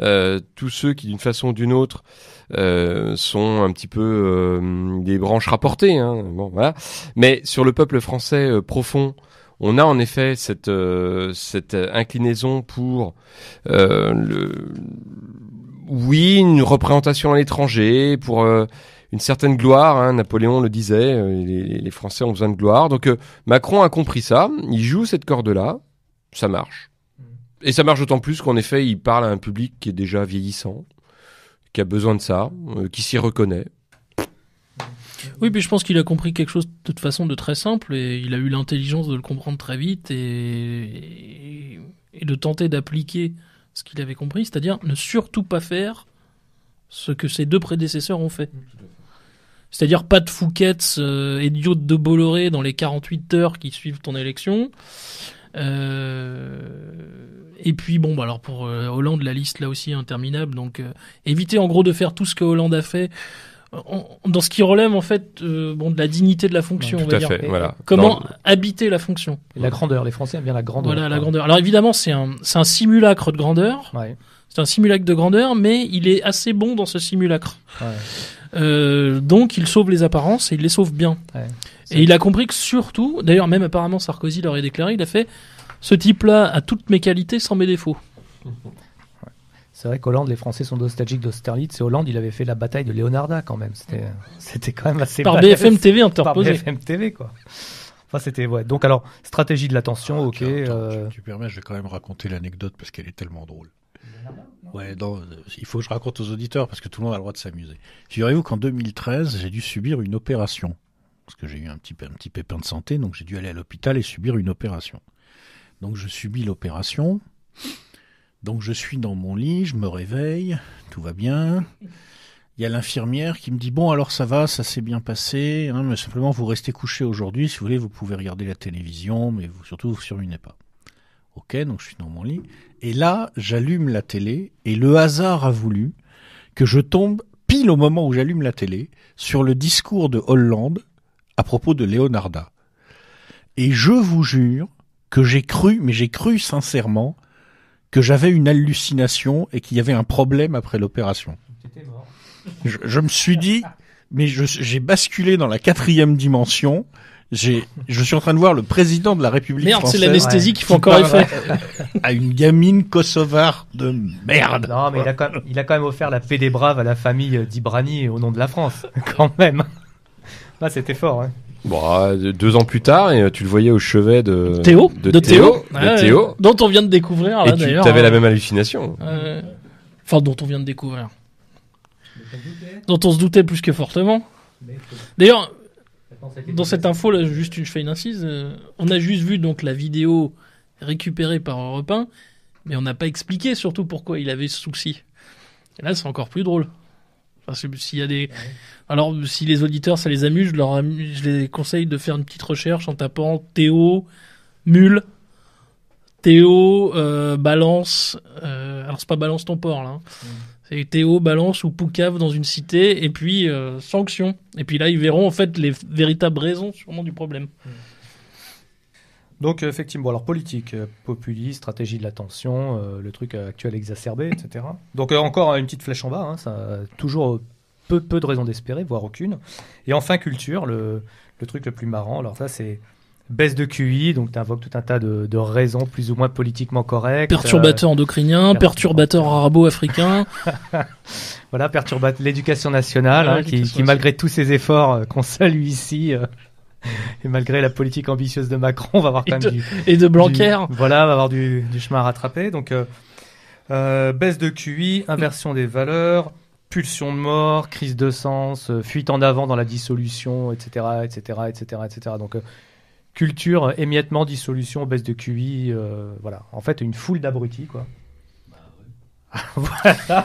euh, tous ceux qui d'une façon ou d'une autre euh, sont un petit peu euh, des branches rapportées. Hein. Bon voilà. Mais sur le peuple français profond, on a en effet cette cette inclinaison pour le oui, une représentation à l'étranger, pour euh, une certaine gloire. Hein, Napoléon le disait, euh, les, Français ont besoin de gloire. Donc euh, Macron a compris ça, il joue cette corde-là, ça marche. Mm. Et ça marche d'autant plus qu'en effet, il parle à un public qui est déjà vieillissant, qui a besoin de ça, euh, qui s'y reconnaît. Oui, mais je pense qu'il a compris quelque chose de toute façon de très simple et il a eu l'intelligence de le comprendre très vite et de tenter d'appliquer ce qu'il avait compris, c'est-à-dire ne surtout pas faire ce que ses deux prédécesseurs ont fait. Mm. C'est-à-dire pas de fouquettes euh, et de Bolloré dans les 48 heures qui suivent ton élection. Euh... Et puis bon, bah alors pour euh, Hollande, la liste là aussi est interminable. Donc euh, éviter en gros de faire tout ce que Hollande a fait dans ce qui relève en fait euh, bon de la dignité de la fonction Tout à Fait, voilà. comment habiter la fonction la grandeur les français aiment bien la grandeur voilà la grandeur alors évidemment c'est un un simulacre de grandeur ouais. C'est un simulacre de grandeur, mais il est assez bon dans ce simulacre. Euh, donc il sauve les apparences et il les sauve bien. et il a compris que surtout, d'ailleurs même apparemment Sarkozy l'aurait déclaré, il a fait ce type-là a toutes mes qualités sans mes défauts. C'est vrai qu'Hollande, les Français sont nostalgiques d'Austerlitz. Et Hollande, il avait fait la bataille de Leonarda quand même. C'était quand même assez. Par BFM TV interposé. Par BFM TV quoi. Enfin, c'était ouais. Donc alors, stratégie de l'attention, ah, ok. Euh, tu, permets, je vais quand même raconter l'anecdote parce qu'elle est tellement drôle. Ouais, euh, il faut que je raconte aux auditeurs parce que tout le monde a le droit de s'amuser. Figurez-vous qu'en 2013, j'ai dû subir une opération. Parce que j'ai eu un petit, un petit pépin de santé, donc j'ai dû aller à l'hôpital et subir une opération. Donc je subis l'opération. Donc je suis dans mon lit, je me réveille, tout va bien. Il y a l'infirmière qui me dit bon alors ça va, ça s'est bien passé, hein, mais simplement vous restez couché aujourd'hui, si vous voulez vous pouvez regarder la télévision, mais vous, surtout vous surminez pas. Ok, donc je suis dans mon lit. Et là, j'allume la télé et le hasard a voulu que je tombe pile au moment où j'allume la télé sur le discours de Hollande à propos de Leonarda. Et je vous jure que j'ai cru, mais j'ai cru sincèrement que j'avais une hallucination et qu'il y avait un problème après l'opération. je me suis dit, mais j'ai basculé dans la quatrième dimension j'ai, je suis en train de voir le président de la République merde, c'est l'anesthésie qui faut encore effet. À, une gamine kosovare de merde. Non, mais il a quand même, offert la paix des braves à la famille d'Ibrani au nom de la France, quand même. Bah, c'était fort. Hein. Bon, euh, deux ans plus tard, et euh, tu le voyais au chevet de Théo, de, Théo, de Théo, dont on vient de découvrir. Là, et tu avais la hein. même hallucination. Euh, enfin, dont on vient de découvrir. Dont on se doutait plus que fortement. D'ailleurs, dans cette info, là, juste une, je fais incise. Euh, on a juste vu donc la vidéo récupérée par Europe 1, mais on n'a pas expliqué surtout pourquoi il avait ce souci. Et là, c'est encore plus drôle. s'il y a des, ah alors si les auditeurs ça les amuse, je je les conseille de faire une petite recherche en tapant Théo Mule Théo euh, Balance. Euh, alors c'est pas Balance ton porc » là. Hein. Mm. C'est Théo balance ou Poucave dans une cité, et puis sanctions. Euh, sanction. Et puis là, ils verront en fait les véritables raisons sûrement du problème. Hmm. Donc euh, effectivement, alors politique, euh, populiste, stratégie de l'attention, le truc actuel exacerbé, etc. Donc encore une petite flèche en bas, hein, ça toujours peu, peu de raisons d'espérer, voire aucune. Et enfin culture, le, le truc le plus marrant, alors ça c'est baisse de QI, donc tu invoques tout un tas de, raisons plus ou moins politiquement correctes. Perturbateur euh, endocrinien, perturbateur arabo africain voilà, perturbateur. l'éducation nationale, hein, qui, malgré tous ses efforts euh, qu'on salue ici, euh, et malgré la politique ambitieuse de Macron, va avoir quand même du... Et de Blanquer. voilà, avoir du, du, chemin à rattraper. Donc, baisse de QI, inversion des valeurs, pulsion de mort, crise de sens, fuite en avant dans la dissolution, etc., etc., etc., etc. Donc, culture, émiettement, dissolution, baisse de QI, euh, voilà. En fait, une foule d'abrutis, quoi. voilà.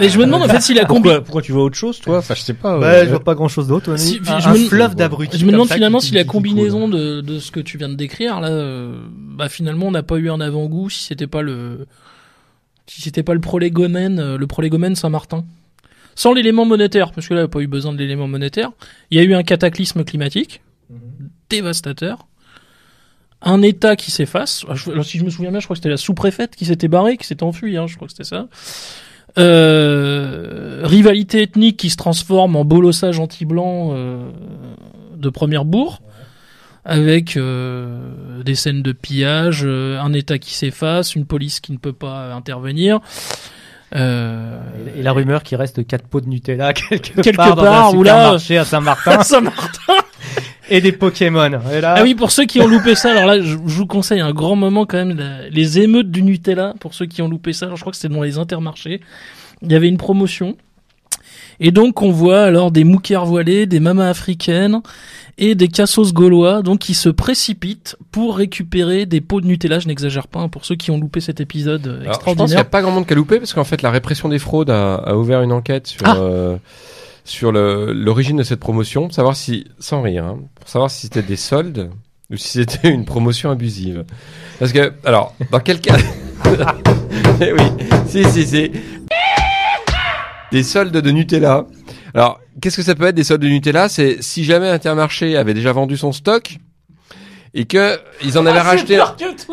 Mais je me demande en fait s'il a comb... Pourquoi, tu vois autre chose, toi Enfin, je sais pas. Bah, je euh, vois pas grand chose d'autre. un, fleuve d'abrutis. Je me demande finalement si la combinaison euh. de, de, ce que tu viens de décrire, là, bah finalement, on n'a pas eu un avant-goût si c'était pas le. Si c'était pas le prolégomène, le prolégomène Saint-Martin. Sans l'élément monétaire, parce que là, il n'a pas eu besoin de l'élément monétaire. Il y a eu un cataclysme climatique. Mhm. dévastateur. Un État qui s'efface. Ah, si je me souviens bien, je crois que c'était la sous-préfète qui s'était barrée, qui s'était enfuie. Hein, je crois que c'était ça. Euh, rivalité ethnique qui se transforme en bolossage anti-blanc euh, de première bourre, avec euh, des scènes de pillage, un État qui s'efface, une police qui ne peut pas intervenir. et la rumeur qui reste quatre pots de Nutella quelque, quelque part, ou là, à Saint-Martin. Saint-Martin et des Pokémon. là... Ah oui, pour ceux qui ont loupé ça, alors là, je, vous conseille un grand moment quand même, les émeutes du Nutella, pour ceux qui ont loupé ça, alors je crois que c'était dans les intermarchés. Il y avait une promotion. Et donc on voit alors des mouquères voilés, des mamas africaines et des cassos gaulois donc qui se précipitent pour récupérer des pots de Nutella. Je n'exagère pas hein, pour ceux qui ont loupé cet épisode extraordinaire. Euh, je pense qu'il n'y a pas grand monde qui a loupé parce qu'en fait la répression des fraudes a, ouvert une enquête sur. Ah euh, sur l'origine de cette promotion, savoir si, sans rire, hein, pour savoir si c'était des soldes ou si c'était une promotion abusive. Parce que, alors, dans quel cas... Eh oui, si, si, si. Des soldes de Nutella. Alors, qu'est-ce que ça peut être des soldes de Nutella C'est si jamais Intermarché avait déjà vendu son stock, et que ils en avaient ah, racheté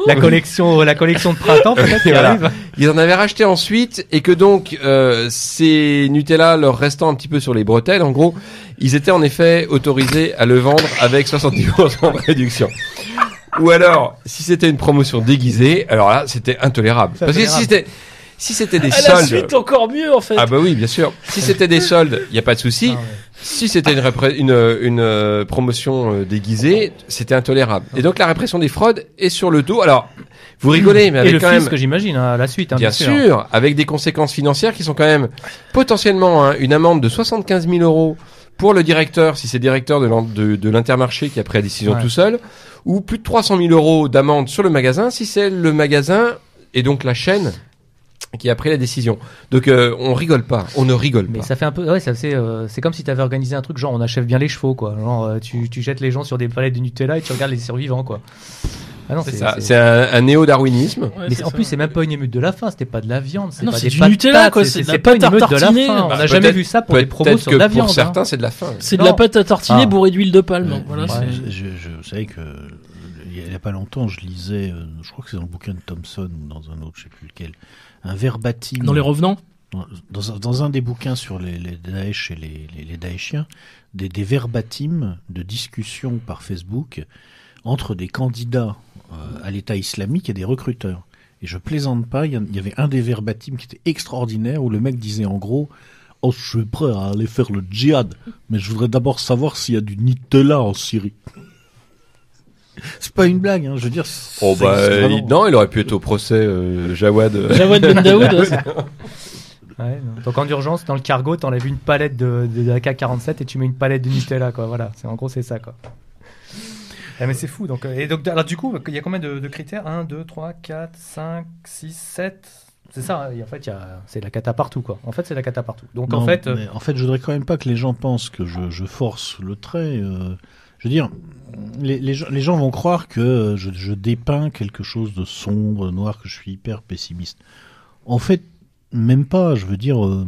la collection la collection de printemps peut-être voilà. Ils en avaient racheté ensuite et que donc euh, ces Nutella leur restant un petit peu sur les bretelles en gros, ils étaient en effet autorisés à le vendre avec 70% de réduction. Ou alors, si c'était une promotion déguisée, alors là, c'était intolérable. Parce que si c'était si c'était des soldes. la suite, encore mieux, en fait. Ah, bah oui, bien sûr. Si c'était des soldes, il n'y a pas de souci. Ah si c'était une, une, une, euh, promotion euh, déguisée, c'était intolérable. Et donc, la répression des fraudes est sur le dos. Alors, vous rigolez, mais avec quand même. que j'imagine, hein, la suite, hein, bien, bien sûr, Avec des conséquences financières qui sont quand même potentiellement hein, une amende de 75 000 euros pour le directeur, si c'est directeur de l'intermarché qui a pris la décision tout seul, ou plus de 300 000 euros d'amende sur le magasin, si c'est le magasin et donc la chaîne qui a pris la décision. Donc euh, on rigole pas, on ne rigole pas. Mais ça fait un peu, ouais, euh, c'est comme si tu avais organisé un truc genre on achève bien les chevaux quoi. Genre euh, tu, tu, jettes les gens sur des palettes de Nutella et tu regardes les survivants quoi. Ah c'est un, un néo-darwinisme. mais en plus, c'est même pas une émeute de la faim, c'était pas de la viande. C'est ah pas des du Nutella, quoi. C'est pas une émeute de la faim. Hein. On n'a bah, jamais vu ça pour les promos sur que Pour hein. certains, c'est de la faim. C'est de la pâte à tartiner ah. bourrée d'huile de palme. Hein. je savais que il y a pas longtemps, je lisais, je crois que c'est dans le bouquin de Thomson ou dans un autre, je sais plus lequel, un verbatim. Dans Les Revenants dans, un des bouquins sur les, les Daesh et les, les, Daeshiens, des, des verbatims de discussion par Facebook entre des candidats euh, à l'État islamique et des recruteurs. Et je plaisante pas, il y, avait un des verbatims qui était extraordinaire où le mec disait en gros Oh, je suis prêt à aller faire le djihad, mais je voudrais d'abord savoir s'il y a du Nutella en Syrie. C'est pas une blague, hein. je veux dire. Oh bah, non, il aurait pu être au procès euh, Jawad. Euh. Jawad Ben Daoud. ouais, Donc en urgence, dans le cargo, t'enlèves une palette de, AK-47 et tu mets une palette de Nutella, quoi. Voilà, c'est en gros c'est ça, quoi. Eh, mais c'est fou. Donc, euh, et donc, alors du coup, il y a combien de, critères 1, 2, 3, 4, 5, 6, 7 c'est ça, hein, en fait, c'est la cata partout, quoi. En fait, c'est la cata partout. Donc, en fait. En fait, je voudrais quand même pas que les gens pensent que je, force le trait. je veux dire, les, gens, vont croire que je, dépeins quelque chose de sombre, noir, que je suis hyper pessimiste. En fait, même pas. Je veux dire, euh,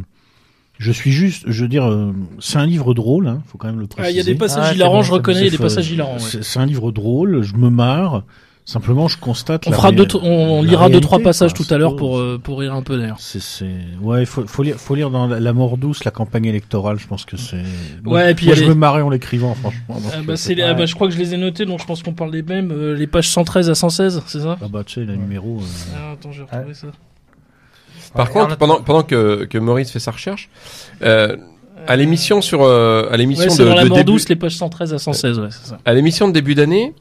je suis juste. Je veux dire, euh, c'est un livre drôle. Il hein, faut quand même le préciser. Ah, il y a des passages ah, hilarants, je reconnais. Il y a des passages hilarants. C'est un livre drôle. Je me marre. Simplement, je constate. On, fera deux, on, lira deux trois passages tout à l'heure pour euh, pour rire un peu d'ailleurs. — C'est ouais, faut, faut lire faut lire dans la, mort douce la campagne électorale. Je pense que c'est. ouais, et puis moi, je me marre en l'écrivant, franchement. Ah bah, je, ah bah, je crois que je les ai notés, donc je pense qu'on parle des mêmes. Euh, les pages 113 à 116, c'est ça Ah bah tu sais, la numéro. Euh, ah, attends, j'ai retrouvé ça. Par contre, pendant pendant que que Maurice fait sa recherche. Euh, à l'émission sur euh, à l'émission de, début... à l'émission de début d'année.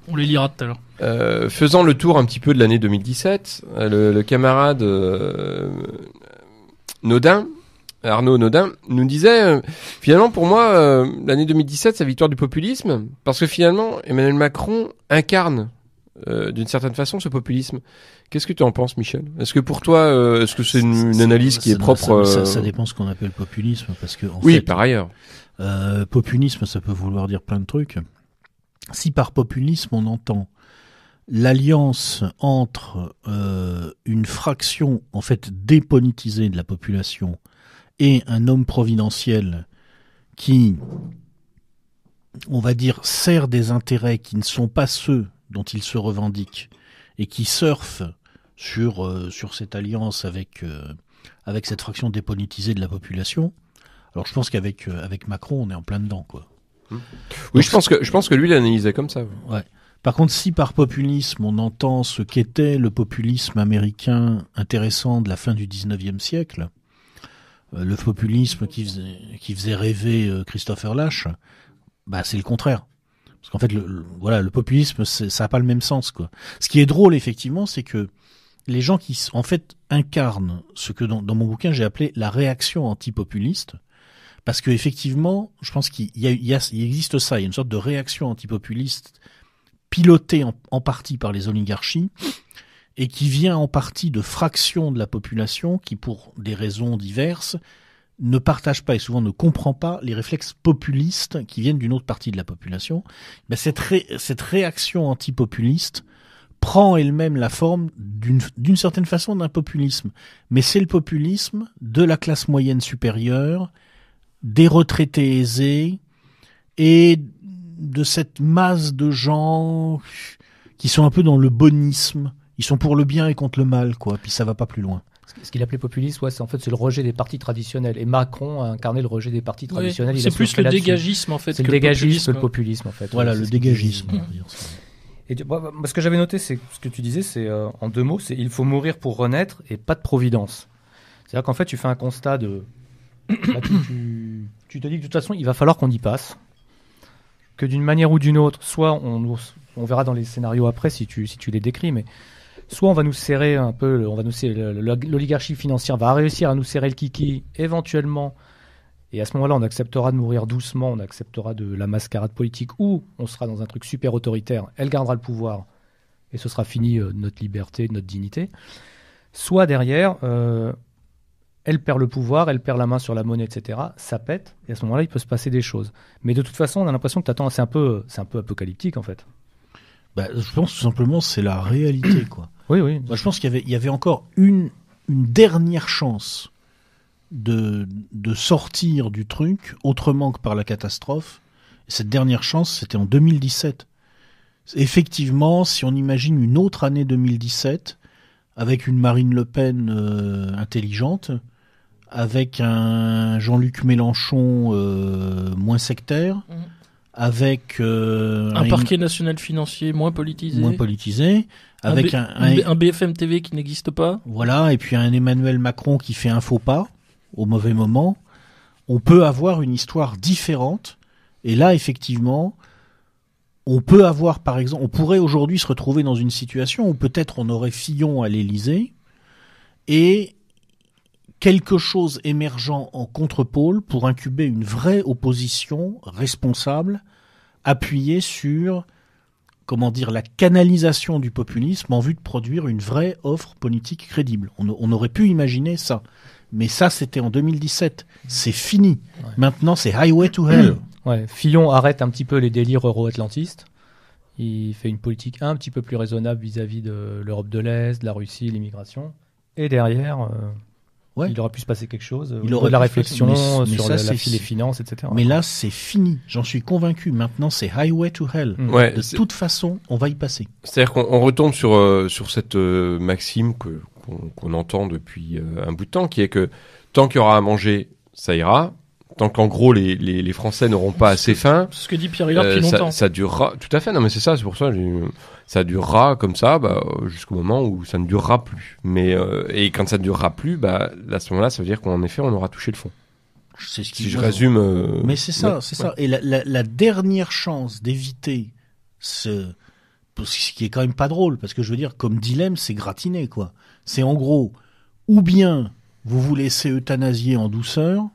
Euh, faisant le tour un petit peu de l'année 2017, euh, le, camarade euh, Nodin, Arnaud Nodin, nous disait finalement pour moi l'année 2017 c'est la victoire du populisme parce que finalement Emmanuel Macron incarne euh, d'une certaine façon ce populisme. Qu'est-ce que tu en penses, Michel Est-ce que pour toi, euh, est-ce que c'est une, analyse qui est propre euh, ça, dépend ce qu'on appelle populisme, parce que oui, par ailleurs, populisme, ça peut vouloir dire plein de trucs. Si par populisme on entend l'alliance entre une fraction en fait dépolitisée de la population et un homme providentiel qui on va dire, sert des intérêts qui ne sont pas ceux dont il se revendique et qui surfe sur, euh, sur cette alliance avec, euh, avec cette fraction dépolitisée de la population. Alors je pense qu'avec euh, avec Macron, on est en plein dedans. Quoi. Mmh. Oui, je pense, que, je pense que lui l'analysait comme ça. Par contre, si par populisme on entend ce qu'était le populisme américain intéressant de la fin du 19e siècle, le populisme qui faisait, qui faisait rêver Christopher Lash, bah, c'est le contraire. Parce qu'en fait, le, voilà, le populisme, ça n'a pas le même sens. Quoi. Ce qui est drôle, effectivement, c'est que les gens qui, en fait, incarnent ce que dans, mon bouquin j'ai appelé la réaction antipopuliste, parce que effectivement, je pense qu'il il existe ça, il y a une sorte de réaction antipopuliste pilotée en partie par les oligarchies et qui vient en partie de fractions de la population qui, pour des raisons diverses, ne partage pas et souvent ne comprend pas les réflexes populistes qui viennent d'une autre partie de la population, ben cette, cette réaction antipopuliste prend elle-même la forme d'une certaine façon d'un populisme. Mais c'est le populisme de la classe moyenne supérieure, des retraités aisés et de cette masse de gens qui sont un peu dans le bonisme. Ils sont pour le bien et contre le mal, quoi. Puis ça va pas plus loin ce qu'il appelait populiste, ouais, c'est en fait c'est le rejet des partis traditionnels. Et Macron a incarné le rejet des partis traditionnels. c'est plus le dégagisme en fait. C'est le dégagisme que le populisme en fait. Voilà, le dégagisme. Et ce que j'avais noté, c'est ce que tu disais, c'est euh, en deux mots, c'est il faut mourir pour renaître et pas de providence. C'est-à-dire qu'en fait, tu fais un constat de, bah, tu, te dis que de toute façon, il va falloir qu'on y passe, que d'une manière ou d'une autre, soit on, on verra dans les scénarios après si tu si tu les décris, mais soit on va nous serrer un peu, on va nous l'oligarchie financière va réussir à nous serrer le kiki éventuellement, et à ce moment-là, on acceptera de mourir doucement, on acceptera de la mascarade politique, ou on sera dans un truc super autoritaire, elle gardera le pouvoir, et ce sera fini euh, notre liberté, notre dignité. Soit derrière, euh, elle perd le pouvoir, elle perd la main sur la monnaie, etc. Ça pète, et à ce moment-là, il peut se passer des choses. Mais de toute façon, on a l'impression que t'attends, c'est un peu, c'est un peu apocalyptique en fait. Bah, je pense tout simplement c'est la réalité quoi. Oui, oui. je pense qu'il y avait, encore une, dernière chance de, sortir du truc autrement que par la catastrophe. Cette dernière chance, c'était en 2017. Effectivement, si on imagine une autre année 2017, avec une Marine Le Pen euh, intelligente, avec un Jean-Luc Mélenchon euh, moins sectaire, mhm avec euh, un parquet national financier moins politisé, moins politisé, avec un, un, BFM TV qui n'existe pas. Voilà, et puis un Emmanuel Macron qui fait un faux pas au mauvais moment. On peut avoir une histoire différente. Et là, effectivement, on peut avoir, par exemple, on pourrait aujourd'hui se retrouver dans une situation où peut-être on aurait Fillon à l'Élysée et quelque chose émergeant en contrepôle pour incuber une vraie opposition responsable appuyer sur comment dire, la canalisation du populisme en vue de produire une vraie offre politique crédible. On, aurait pu imaginer ça. Mais ça, c'était en 2017. C'est fini. Maintenant, c'est highway to hell. Ouais. Fillon arrête un petit peu les délires euro-atlantistes. Il fait une politique un petit peu plus raisonnable vis-à-vis de l'Europe de l'Est, de la Russie, l'immigration. Et derrière, euh, il aurait pu se passer quelque chose. Il euh, aurait de la réflexion sur la, la les finances, etc. Mais là, c'est fini. J'en suis convaincu. Maintenant, c'est highway to hell. Mm. de toute façon, on va y passer. C'est-à-dire qu'on retombe sur euh, sur cette euh, maxime qu'on entend depuis un bout de temps, qui est que tant qu'il y aura à manger, ça ira tant qu'en gros les, Français n'auront pas assez faim. ce que dit Pierre depuis euh, longtemps. Ça, durera, tout à fait, non mais c'est ça, c'est pour ça, ça durera comme ça bah, jusqu'au moment où ça ne durera plus. Mais, euh, et quand ça ne durera plus, bah, à ce moment-là, ça veut dire qu'en effet, on aura touché le fond. C'est ce si je résume. Euh, mais c'est ça, c'est ça. Et la, dernière chance d'éviter ce, ce qui est quand même pas drôle, parce que je veux dire, comme dilemme, c'est gratiné, quoi. C'est en gros, ou bien vous vous laissez euthanasier en douceur,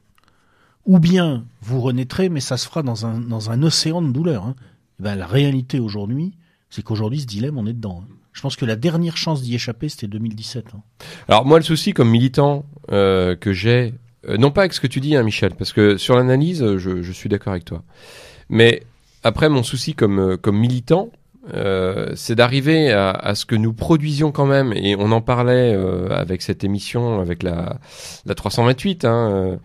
ou bien vous renaîtrez, mais ça se fera dans un, dans un océan de douleur. Hein. Eh ben, la réalité aujourd'hui, c'est qu'aujourd'hui, ce dilemme, on est dedans. Hein. Je pense que la dernière chance d'y échapper, c'était 2017. Hein. Alors moi, le souci comme militant euh, que j'ai, euh, non pas avec ce que tu dis, hein, Michel, parce que sur l'analyse, je, suis d'accord avec toi. Mais après, mon souci comme, euh, comme militant, c'est d'arriver à, ce que nous produisions quand même, et on en parlait avec cette émission, avec la, la 328, hein,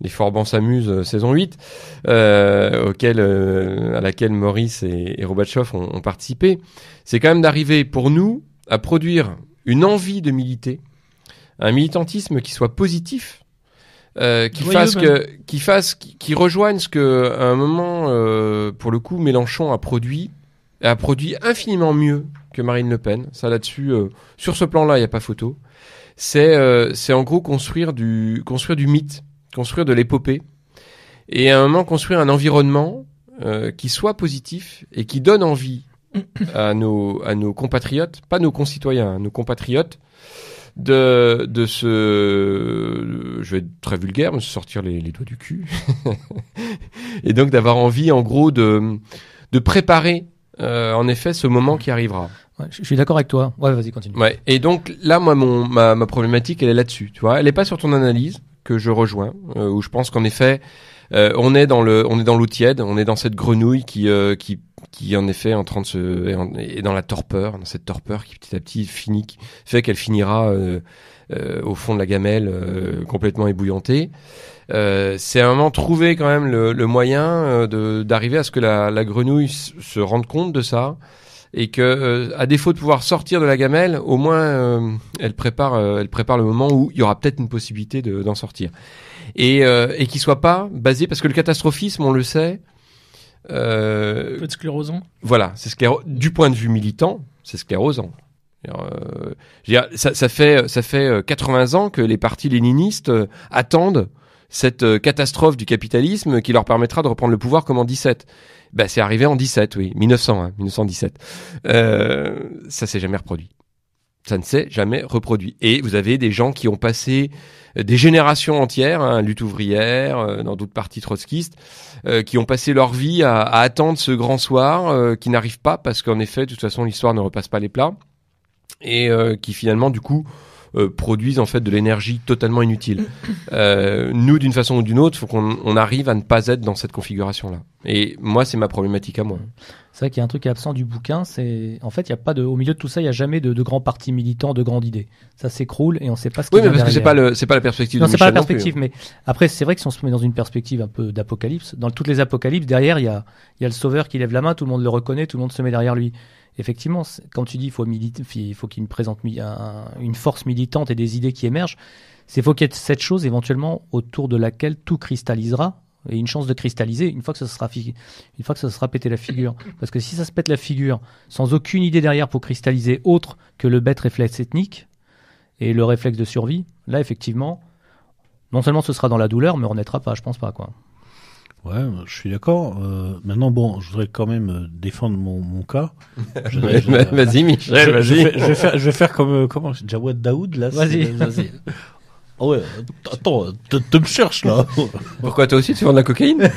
les Forbans s'amusent euh, saison 8, euh, auquel, euh, à laquelle Maurice et, et ont, participé, c'est quand même d'arriver pour nous à produire une envie de militer, un militantisme qui soit positif, qui, fasse que, qui fasse qui, rejoigne ce que à un moment pour le coup Mélenchon a produit a produit infiniment mieux que Marine Le Pen ça là-dessus sur ce plan-là il n'y a pas photo c'est c'est en gros construire du construire du mythe construire de l'épopée et à un moment construire un environnement euh, qui soit positif et qui donne envie à nos, à nos compatriotes, pas nos concitoyens, hein, nos compatriotes, de, de se, je vais être très vulgaire, me sortir les, doigts du cul. et donc d'avoir envie, en gros, de, de préparer, euh, en effet, ce moment qui arrivera. je, suis d'accord avec toi. Ouais, vas-y, continue. Et donc là, moi, mon, ma, problématique, elle est là-dessus. Tu vois, elle n'est pas sur ton analyse que je rejoins, euh, où je pense qu'en effet, euh, on est dans le, on est dans l'eau tiède, on est dans cette grenouille qui, euh, qui qui en effet en train de se dans la torpeur, dans cette torpeur qui petit à petit finit, fait qu'elle finira au fond de la gamelle complètement ébouillantée. c'est un moment trouver quand même le, moyen d'arriver à ce que la, la grenouille se rende compte de ça, et que euh, à défaut de pouvoir sortir de la gamelle, au moins euh, elle prépare euh, elle prépare le moment où il y aura peut-être une possibilité d'en sortir et et qu'il soit pas basé parce que le catastrophisme on le sait euh, sclérosant. Voilà, c'est du point de vue militant, c'est sclérosant. ça, fait ça fait 80 ans que les partis léninistes attendent cette euh, catastrophe du capitalisme qui leur permettra de reprendre le pouvoir comme en 17. ben c'est arrivé en 17, oui, 1900, 1917. Euh, ça s'est jamais reproduit. Ça ne s'est jamais reproduit. Et vous avez des gens qui ont passé euh, des générations entières, hein, lutte ouvrière, dans d'autres parties trotskistes, qui ont passé leur vie à, à attendre ce grand soir qui n'arrive pas parce qu'en effet, de toute façon, l'histoire ne repasse pas les plats et qui finalement, du coup, euh, produisent en fait de l'énergie totalement inutile. Euh, nous, d'une façon ou d'une autre, faut qu'on on arrive à ne pas être dans cette configuration-là. Et moi, c'est ma problématique à moi. C'est vrai qu'il y a un truc absent du bouquin, c'est en fait, il y a pas de, au milieu de tout ça, il y a jamais de, de grands partis militants, de grandes idées. Ça s'écroule et on ne sait pas ce. Oui, mais parce que c'est pas le, c'est pas la perspective. Non, c'est pas la perspective, hein. mais après, c'est vrai que si on se met dans une perspective un peu d'apocalypse, dans toutes les apocalypses, derrière, il y a, il y a le sauveur qui lève la main, tout le monde le reconnaît, tout le monde se met derrière lui effectivement, quand tu dis faut faut qu'il me présente une force militante et des idées qui émergent, c'est faut qu'il y ait cette chose éventuellement autour de laquelle tout cristallisera et une chance de cristalliser une fois que ça sera une sera pété la figure parce que si ça se pète la figure sans aucune idée derrière pour cristalliser autre que le bête réflexe ethnique et le réflexe de survie là effectivement non seulement ce sera dans la douleur mais on n'aidera pas je pense pas quoi Ouais, bah, je suis d'accord. Euh, maintenant, bon, je voudrais quand même euh, défendre mon, mon cas. Euh, vas-y, Michel, vas-y. Je, vais faire, je vais faire comme euh, comment Jawad Daoud là. Vas-y, vas-y. Oh ouais, attends, tu me cherches là. Pourquoi toi aussi tu vends de la cocaïne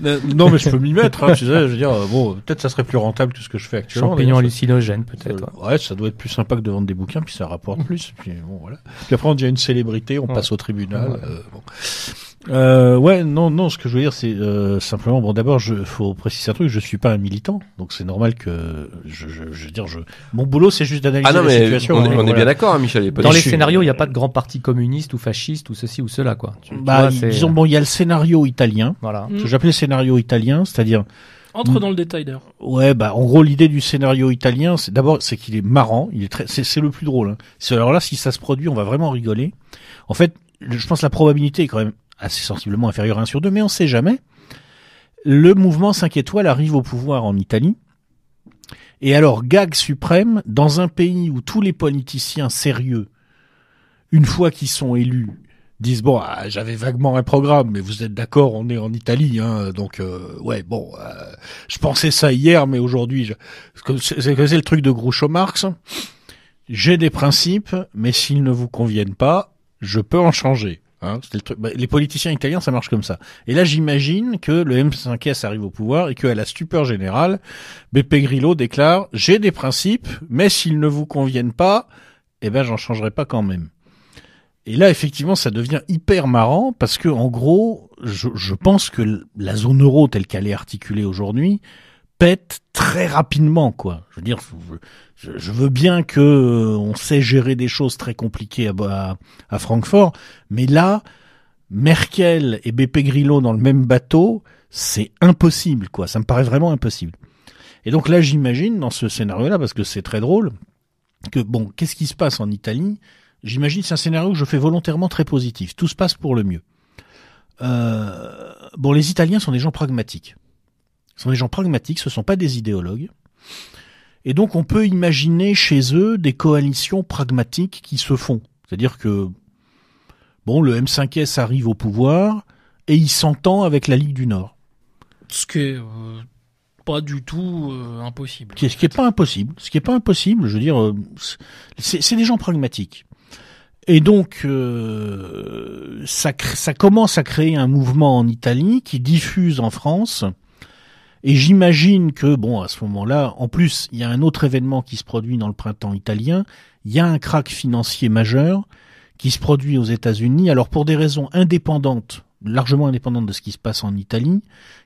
Non, mais je peux m'y mettre. Hein, je veux dire, bon, peut-être ça serait plus rentable que ce que je fais actuellement. Champignons hallucinogènes, peut-être. ouais, ça doit être plus sympa que de vendre des bouquins, puis ça rapporte plus. Puis bon, voilà. Puis après, on devient une célébrité, on passe au tribunal. Bon euh, ouais, non, non. Ce que je veux dire, c'est euh, simplement, bon, d'abord, je faut préciser un truc. Je suis pas un militant, donc c'est normal que je, je, veux dire, je, mon boulot, c'est juste d'analyser ah non, la mais situation. On, hein, est, bien d'accord, hein, Michel. Dans les scénarios, il n'y a pas de grand parti communiste ou fasciste ou ceci ou cela, quoi. bah, disons, euh, bon, il y a le scénario italien. Voilà. Mm. Ce que j'appelais scénario italien, c'est-à-dire. Entre mm. dans le détail d'ailleurs. Ouais, bah en gros l'idée du scénario italien, c'est d'abord c'est qu'il est marrant, il est très, c'est le plus drôle. Hein. Alors là, si ça se produit, on va vraiment rigoler. En fait, je pense que la probabilité est quand même assez sensiblement inférieur à 1 sur 2, mais on ne sait jamais. Le mouvement 5 étoiles arrive au pouvoir en Italie. Et alors, gag suprême, dans un pays où tous les politiciens sérieux, une fois qu'ils sont élus, disent bon ah, j'avais vaguement un programme mais vous êtes d'accord on est en Italie hein, donc euh, ouais bon euh, je pensais ça hier mais aujourd'hui c'est le truc de Groucho Marx j'ai des principes mais s'ils ne vous conviennent pas je peux en changer Hein, bah, les politiciens italiens, ça marche comme ça. Et là, j'imagine que le M5S arrive au pouvoir et qu'à la stupeur générale, Beppe Grillo déclare j'ai des principes, mais s'ils ne vous conviennent pas, eh ben j'en changerai pas quand même. Et là, effectivement, ça devient hyper marrant parce que, en gros, je pense que la zone euro telle qu'elle est articulée aujourd'hui, pète très rapidement, quoi. Je veux dire, je, veux bien que euh, on sait gérer des choses très compliquées à, à, Francfort, mais là, Merkel et BP Grillo dans le même bateau, c'est impossible, quoi. Ça me paraît vraiment impossible. Et donc là, j'imagine dans ce scénario-là, parce que c'est très drôle, que bon, qu'est-ce qui se passe en Italie J'imagine c'est un scénario que je fais volontairement très positif. Tout se passe pour le mieux. Euh, bon, les Italiens sont des gens pragmatiques. Ce sont des gens pragmatiques, ce ne sont pas des idéologues. Et donc on peut imaginer chez eux des coalitions pragmatiques qui se font. C'est-à-dire que, bon, le M5S arrive au pouvoir et il s'entend avec la Ligue du Nord. Ce qui est euh, pas du tout euh, impossible. Ce qui est pas impossible. Ce qui est pas impossible, je veux dire, euh, c'est des gens pragmatiques. Et donc, ça, ça commence à créer un mouvement en Italie qui diffuse en France et j'imagine que, bon, à ce moment-là, en plus, il y a un autre événement qui se produit dans le printemps italien, il y a un crack financier majeur qui se produit aux États-Unis, alors pour des raisons indépendantes largement indépendantes de ce qui se passe en Italie,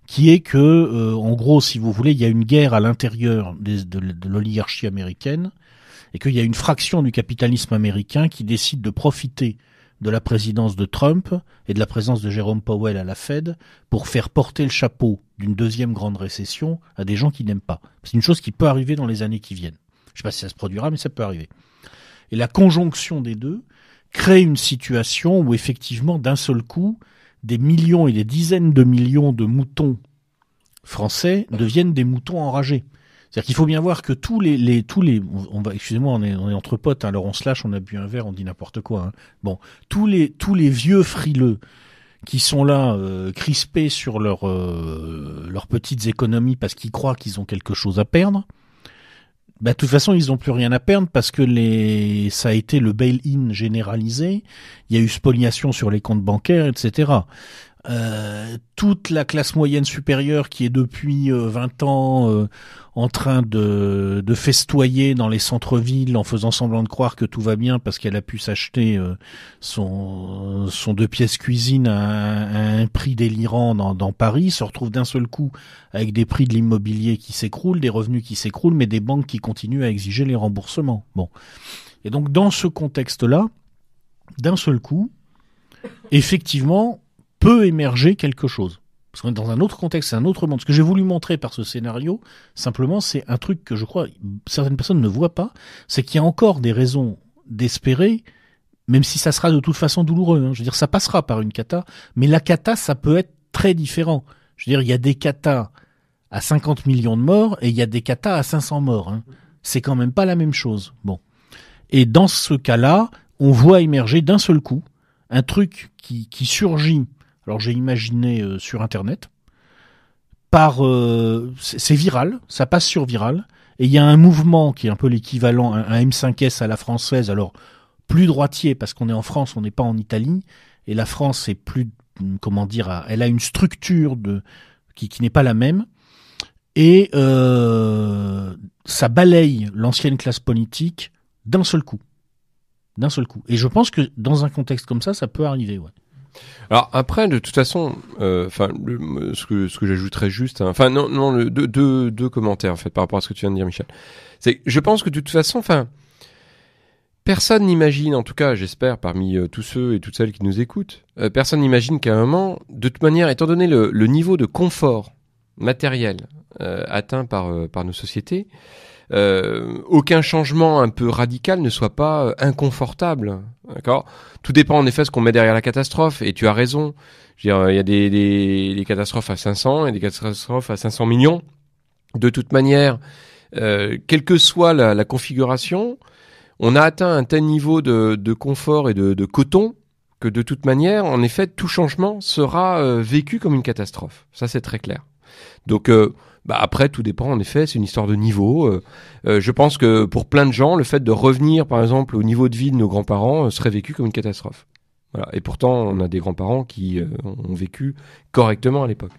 qui est que, euh, en gros, si vous voulez, il y a une guerre à l'intérieur de l'oligarchie américaine et qu'il y a une fraction du capitalisme américain qui décide de profiter de la présidence de Trump et de la présence de Jérôme Powell à la Fed pour faire porter le chapeau d'une deuxième grande récession à des gens qui n'aiment pas. C'est une chose qui peut arriver dans les années qui viennent. Je ne sais pas si ça se produira, mais ça peut arriver. Et la conjonction des deux crée une situation où effectivement, d'un seul coup, des millions et des dizaines de millions de moutons français deviennent des moutons enragés. C'est-à-dire qu'il faut bien voir que tous les, les tous les, on va, excusez-moi, on est, entre potes, alors on se lâche, on a bu un verre, on dit n'importe quoi. Hein. Bon, tous les, tous les vieux frileux qui sont là euh, crispés sur leur, euh, leurs petites économies parce qu'ils croient qu'ils ont quelque chose à perdre. Bah, de toute façon, ils n'ont plus rien à perdre parce que les... ça a été le bail-in généralisé. Il y a eu spoliation sur les comptes bancaires, etc. Euh, toute la classe moyenne supérieure qui est depuis 20 euh, ans euh, en train de, festoyer dans les centres-villes en faisant semblant de croire que tout va bien parce qu'elle a pu s'acheter son, son deux pièces cuisine à, un prix délirant dans, dans, Paris, se retrouve d'un seul coup avec des prix de l'immobilier qui s'écroulent, des revenus qui s'écroulent, mais des banques qui continuent à exiger les remboursements. Bon. Et donc dans ce contexte-là, d'un seul coup, effectivement, peut émerger quelque chose. Parce qu'on est dans un autre contexte, c'est un autre monde. Ce que j'ai voulu montrer par ce scénario, simplement, c'est un truc que je crois certaines personnes ne voient pas, c'est qu'il y a encore des raisons d'espérer, même si ça sera de toute façon douloureux. Hein. Je veux dire, ça passera par une cata, mais la cata, ça peut être très différent. Je veux dire, il y a des catas à 50 millions de morts et il y a des catas à 500 morts. Hein. C'est quand même pas la même chose. Bon. Et dans ce cas-là, on voit émerger d'un seul coup un truc qui, qui surgit alors j'ai imaginé euh, sur Internet. Par, euh, c'est viral, ça passe sur viral. Et il y a un mouvement qui est un peu l'équivalent, un, M5S à la française. Alors plus droitier parce qu'on est en France, on n'est pas en Italie. Et la France est plus, mm, comment dire, elle a une structure de qui, n'est pas la même. Et euh, ça balaye l'ancienne classe politique d'un seul coup. D'un seul coup. Et je pense que dans un contexte comme ça, ça peut arriver. Ouais. Alors après, de toute façon, euh, enfin, ce que ce que j'ajouterais juste, hein, enfin non non, deux, commentaires en fait par rapport à ce que tu viens de dire, Michel. C'est, je pense que de toute façon, enfin, personne n'imagine, en tout cas, j'espère, parmi euh, tous ceux et toutes celles qui nous écoutent, euh, personne n'imagine qu'à un moment, de toute manière, étant donné le, niveau de confort matériel atteint par nos sociétés, euh, aucun changement un peu radical ne soit pas euh, inconfortable. D'accord Tout dépend en effet ce qu'on met derrière la catastrophe, et tu as raison. il y a des, des, des catastrophes à 500 et des catastrophes à 500 millions. De toute manière, euh, quelle que soit la, la, configuration, on a atteint un tel niveau de, de confort et de, de, coton que de toute manière, en effet, tout changement sera euh, vécu comme une catastrophe. Ça, c'est très clair. Donc, euh, bah, après, tout dépend. En effet, c'est une histoire de niveau. Euh, euh, je pense que pour plein de gens, le fait de revenir, par exemple, au niveau de vie de nos grands-parents euh, serait vécu comme une catastrophe. Voilà. Et pourtant, on a des grands-parents qui ont vécu correctement à l'époque.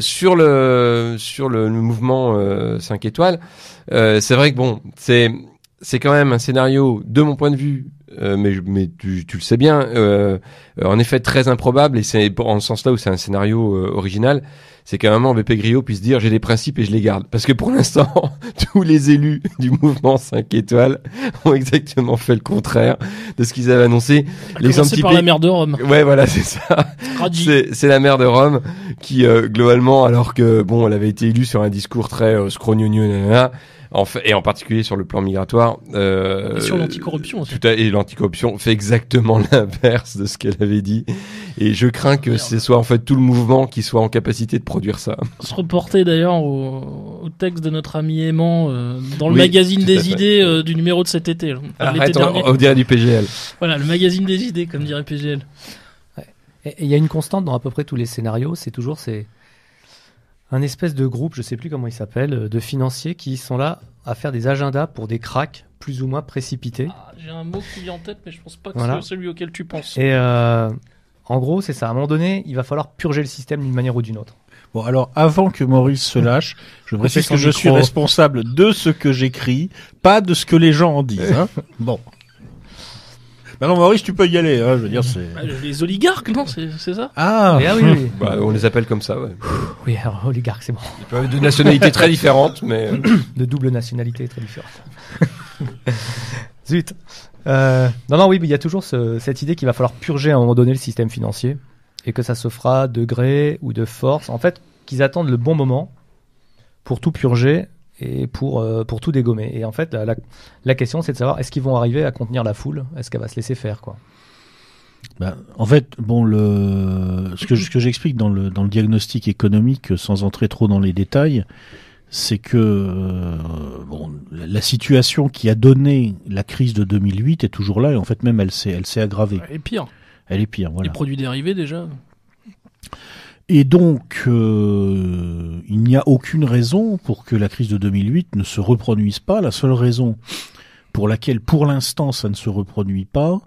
sur le sur le, mouvement 5 étoiles, c'est vrai que bon, c'est c'est quand même un scénario, de mon point de vue, mais, mais tu, tu, le sais bien, en effet très improbable, et c'est en ce sens-là où c'est un scénario original, c'est qu'à un moment BP Griot puisse dire j'ai des principes et je les garde. Parce que pour l'instant, tous les élus du mouvement 5 étoiles ont exactement fait le contraire de ce qu'ils avaient annoncé. L'exemple C'est la mer de Rome. Ouais, voilà, c'est ça. C'est la de Rome qui, euh, globalement, alors que bon, elle avait été élue sur un discours très euh, fait, et en particulier sur le plan migratoire. et euh, ah, sur l'anticorruption aussi. Tout à, et l'anticorruption fait exactement l'inverse de ce qu'elle avait dit. Et je crains que ce soit en fait tout le mouvement qui soit en capacité de produire ça. Se reporter d'ailleurs au, texte de notre ami Aimant euh, dans le magazine des idées euh, du numéro de cet été. Arrête, on, dirait du PGL. Voilà, le magazine des idées, comme dirait PGL. Il y a une constante dans à peu près tous les scénarios, c'est toujours ces un espèce de groupe, je ne sais plus comment il s'appelle, euh, de financiers qui sont là à faire des agendas pour des cracks plus ou moins précipités. Ah, j'ai un mot qui vient en tête, mais je pense pas que c'est celui auquel tu penses. Et euh, en gros, c'est ça. À un moment donné, il va falloir purger le système d'une manière ou d'une autre. Bon, alors avant que Maurice se lâche, je précise que je suis responsable de ce que j'écris, pas de ce que les gens en disent. Hein bon. Alors ah Maurice, tu peux y aller. Hein, je veux dire, c'est. Ah, les oligarques, non C'est ça Ah, eh oui, bah, on les appelle comme ça, Oui, alors oligarque, c'est bon. de nationalités très différentes, mais euh, De double nationalité très différente. Zut. Euh, non, non, oui, mais il y a toujours cette idée qu'il va falloir purger à un moment donné le système financier et que ça se fera de gré ou de force. En fait, qu'ils attendent le bon moment pour tout purger et pour, euh, pour tout dégommer. Et en fait, la, la, question, c'est de savoir est-ce qu'ils vont arriver à contenir la foule Est-ce qu'elle va se laisser faire quoi bah, en fait, bon, le, ce que, ce que j'explique dans le, dans le diagnostic économique, sans entrer trop dans les détails, c'est que euh, bon, la situation qui a donné la crise de 2008 est toujours là et en fait même elle s'est, elle s'est aggravée. Elle est pire. Elle est pire, voilà. Les produits dérivés déjà et donc, euh, il n'y a aucune raison pour que la crise de 2008 ne se reproduise pas. La seule raison pour laquelle, pour l'instant, ça ne se reproduit pas,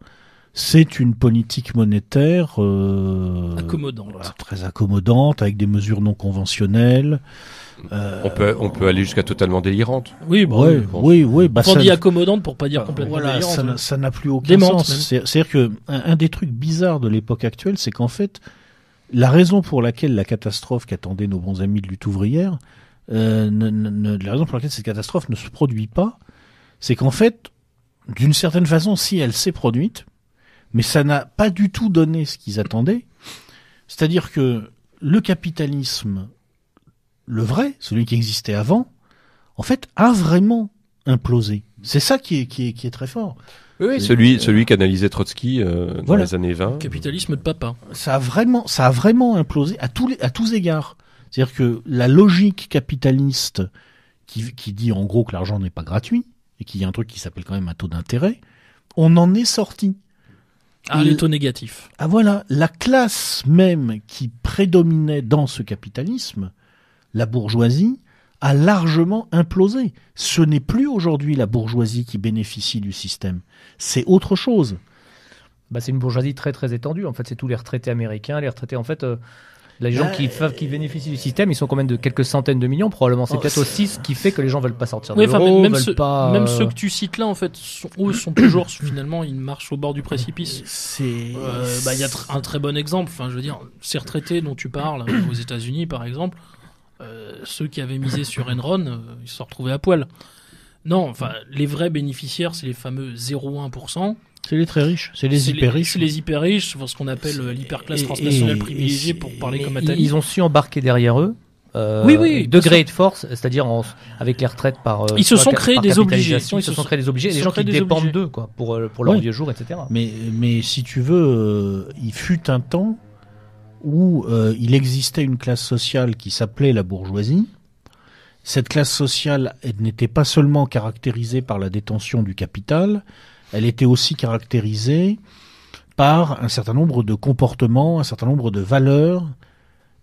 c'est une politique monétaire euh, accommodante. très accommodante, avec des mesures non conventionnelles. Euh, on peut, on peut aller jusqu'à totalement délirante. Oui, bah, oui, oui. Bah, on dit accommodante pour pas dire complètement délirante. Ça n'a plus aucun sens. C'est-à-dire que un, des trucs bizarres de l'époque actuelle, c'est qu'en fait, la raison pour laquelle la catastrophe qu'attendaient nos bons amis de lutte ouvrière, euh, la raison pour laquelle cette catastrophe ne se produit pas, c'est qu'en fait, d'une certaine façon, si elle s'est produite, mais ça n'a pas du tout donné ce qu'ils attendaient, c'est-à-dire que le capitalisme, le vrai, celui qui existait avant, en fait, a vraiment implosé. C'est ça qui est, qui est, très fort. Oui, celui, celui euh, qu'analysait Trotsky euh, dans les années 20. Capitalisme de papa. Ça a vraiment, ça a vraiment implosé à tous, à tous égards. C'est-à-dire que la logique capitaliste qui, dit en gros que l'argent n'est pas gratuit et qu'il y a un truc qui s'appelle quand même un taux d'intérêt, on en est sorti. Ah, les taux négatifs. Ah voilà, la classe même qui prédominait dans ce capitalisme, la bourgeoisie, a largement implosé. Ce n'est plus aujourd'hui la bourgeoisie qui bénéficie du système, c'est autre chose. Bah, c'est une bourgeoisie très très étendue. En fait, c'est tous les retraités américains, les retraités en fait. Euh, les gens qui, qui euh, bénéficient du système, ils sont quand même de quelques centaines de millions probablement. C'est oh, peut-être aussi ce qui fait que les gens veulent pas sortir de l'euro, euh, même, ceux que tu cites là, en fait, sont, eux sont toujours finalement ils marchent au bord du précipice. C'est. Bah, il y a un très bon exemple. Enfin, je veux dire, ces retraités dont tu parles aux États-Unis, par exemple, euh, ceux qui avaient misé sur Enron, euh, ils se sont retrouvés à poil. Non, enfin, les vrais bénéficiaires, c'est les fameux 0,1%. C'est les très riches, c'est les hyper riches. C'est les hyper riches, ce qu'on appelle euh, l'hyperclasse transnationale privilégiée, pour parler comme Ils ont su embarquer derrière eux euh, oui, oui, degré de force, c'est-à-dire avec les retraites par. ils se sont créés des obligations. Ils, se, sont créés des obligés, des gens qui dépendent d'eux, quoi, pour, leur vieux jour, etc. Mais, mais si tu veux, il fut un temps où euh, il existait une classe sociale qui s'appelait la bourgeoisie. Cette classe sociale n'était pas seulement caractérisée par la détention du capital, elle était aussi caractérisée par un certain nombre de comportements, un certain nombre de valeurs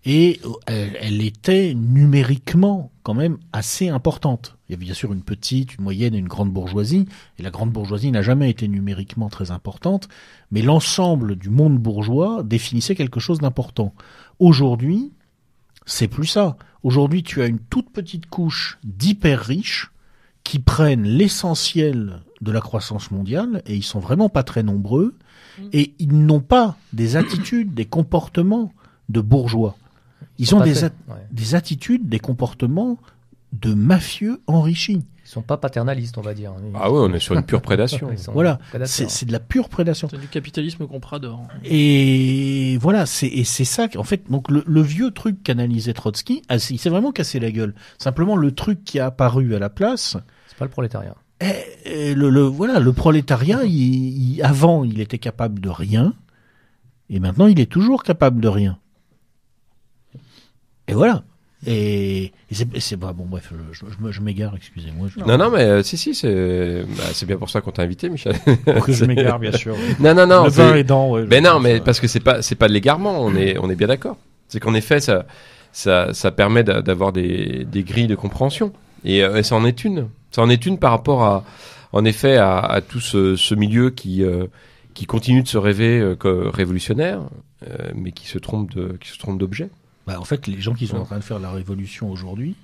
et elle, était numériquement quand même assez importante. Il y avait bien sûr une petite, une moyenne et une grande bourgeoisie, et la grande bourgeoisie n'a jamais été numériquement très importante, mais l'ensemble du monde bourgeois définissait quelque chose d'important. Aujourd'hui, c'est plus ça. Aujourd'hui, tu as une toute petite couche d'hyper riches qui prennent l'essentiel de la croissance mondiale, et ils sont vraiment pas très nombreux, mmh. et ils n'ont pas des attitudes, des comportements de bourgeois. Ils ont des, des attitudes, des comportements de mafieux enrichis. Ils sont pas paternalistes, on va dire. Ah ouais, on est sur une pure prédation. voilà, c'est de la pure prédation. C'est du capitalisme qu'on comprador. Et voilà, c'est ça. En fait, donc le, vieux truc qu'analysait Trotsky, ah, il s'est vraiment cassé la gueule. Simplement, le truc qui a apparu à la place. C'est pas le prolétariat. Et, eh, eh, le, voilà, le prolétariat, avant, il était capable de rien, et maintenant, il est toujours capable de rien. Et voilà. Et, c'est bah, bon, bref, je, m'égare, excusez-moi. Non, non, mais euh, si, si, c'est bah, c'est bien pour ça qu'on t'a invité, Michel. Pour que je m'égare, bien sûr. Non, non, non. Le vin Mais non, mais euh. parce que c'est pas, c'est pas de l'égarement, on est, on est bien d'accord. C'est qu'en effet, ça, ça, ça permet d'avoir des, des grilles de compréhension. Euh, et, ça en est une. Ça en est une par rapport à, en effet, à, à tout ce, ce, milieu qui, qui continue de se rêver euh, révolutionnaire, mais qui se trompe de, qui se trompe d'objet. Bah, en fait, les gens qui sont en train de faire la révolution aujourd'hui,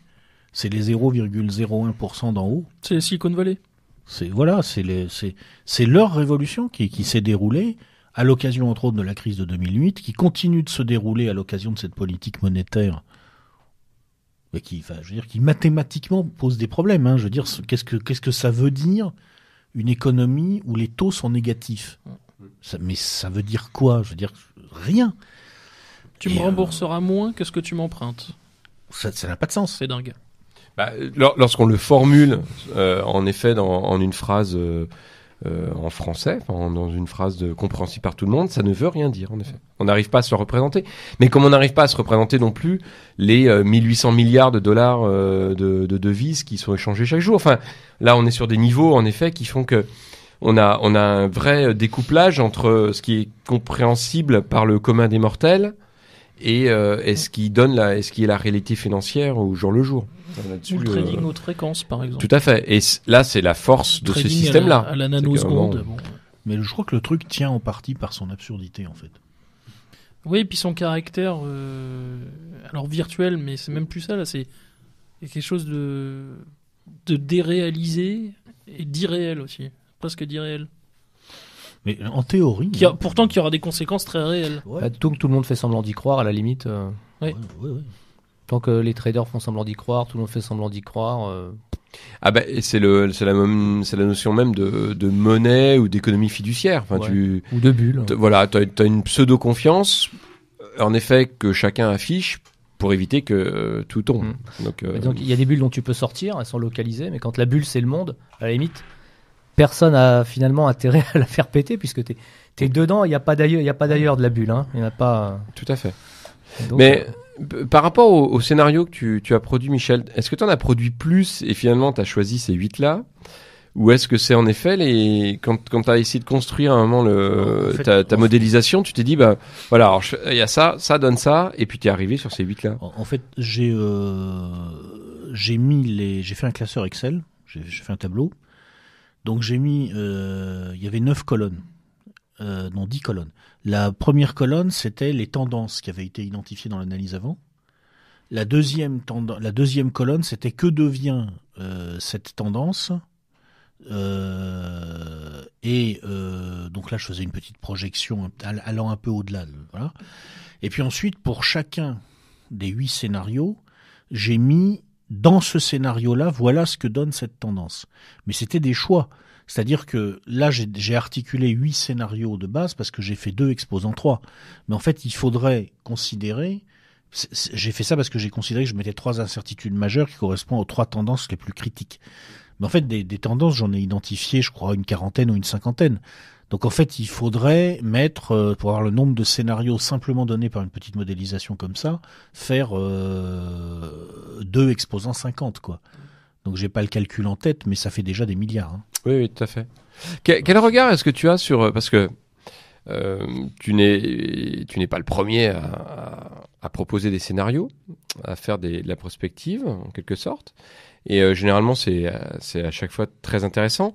c'est les 0,01% d'en haut. C'est les Silicon Valley. C'est voilà, c'est leur révolution qui, s'est déroulée à l'occasion entre autres de la crise de 2008, qui continue de se dérouler à l'occasion de cette politique monétaire, mais qui, je veux dire, qui mathématiquement pose des problèmes. Hein. Je veux dire, qu'est-ce que qu'est-ce que ça veut dire une économie où les taux sont négatifs Mais ça veut dire quoi Je veux dire rien. Tu me euh, rembourseras moins que ce que tu m'empruntes. Ça n'a pas de sens. C'est dingue. Bah, lorsqu'on le formule, euh, en effet, dans, en une phrase euh, en français, dans une phrase de, compréhensible par tout le monde, ça ne veut rien dire, en effet. On n'arrive pas à se représenter. Mais comme on n'arrive pas à se représenter non plus les 1800 milliards de dollars de, de, devises qui sont échangés chaque jour. Enfin, là, on est sur des niveaux, en effet, qui font que on a, on a un vrai découplage entre ce qui est compréhensible par le commun des mortels et euh, est-ce qui donne la, est-ce qui est la réalité financière au jour le jour. Ou le trading haute fréquence, par exemple. Tout à fait. Et là, c'est la force de ce système-là. À la, nanoseconde. Mais je crois que le truc tient en partie par son absurdité, en fait. Oui, et puis son caractère, euh, alors virtuel, mais c'est même plus ça, là, c'est quelque chose de, de déréalisé et d'irréel aussi, presque d'irréel. Mais en théorie. Hein. Pourtant qu'il pourtant, aura des conséquences très réelles. tant bah, que tout le monde fait semblant d'y croire, à la limite. Euh. oui. tant que les traders font semblant d'y croire, tout le monde fait semblant d'y croire. Euh. Ah ben, c'est le la c'est la notion même de, monnaie ou d'économie fiduciaire. ou de bulle. Voilà, tu as, une pseudo confiance, euh, en effet, que chacun affiche pour éviter que tout tombe. Mm. Donc, il y a des bulles dont tu peux sortir, elles sont localisées, mais quand la bulle c'est le monde, à la limite, personne a finalement intérêt à la faire péter puisque tu es dedans, il n'y a pas d'ailleurs, il a pas d'ailleurs de la bulle, hein. Il a pas. Euh. Tout à fait. Mais euh. par rapport au, scénario que tu, as produit, Michel, est-ce que tu en as produit plus et finalement tu as choisi ces huit là? Ou est-ce que c'est en effet et quand quand as essayé de construire à un moment le ta, modélisation, tu t'es dit bah voilà il y a ça, ça donne ça et puis tu es arrivé sur ces huit là. En, fait euh, j'ai mis les j'ai fait un classeur Excel, j'ai fait un tableau donc j'ai mis, euh, il y avait neuf colonnes, euh, non dix colonnes. La première colonne, c'était les tendances qui avaient été identifiées dans l'analyse avant. La deuxième, colonne, c'était que devient euh, cette tendance. et donc là, je faisais une petite projection allant un peu au-delà. Et puis ensuite, pour chacun des huit scénarios, j'ai mis dans ce scénario-là, voilà ce que donne cette tendance. Mais c'était des choix. C'est-à-dire que là, j'ai articulé huit scénarios de base parce que j'ai fait deux exposants trois. Mais en fait, il faudrait considérer. J'ai fait ça parce que j'ai considéré que je mettais trois incertitudes majeures qui correspondent aux trois tendances les plus critiques. Mais en fait, des, des tendances, j'en ai identifié, je crois, une quarantaine ou une cinquantaine. Donc en fait, il faudrait mettre, euh, pour avoir le nombre de scénarios simplement donnés par une petite modélisation comme ça, faire euh, deux 2 exposants 50, quoi. Donc j'ai pas le calcul en tête, mais ça fait déjà des milliards. Hein. Oui, tout à fait. quel regard est-ce que tu as sur... Euh, parce que tu n'es tu n'es pas le premier à, proposer des scénarios, à faire de la prospective, en quelque sorte. Et euh, généralement, c'est euh, c'est à chaque fois très intéressant.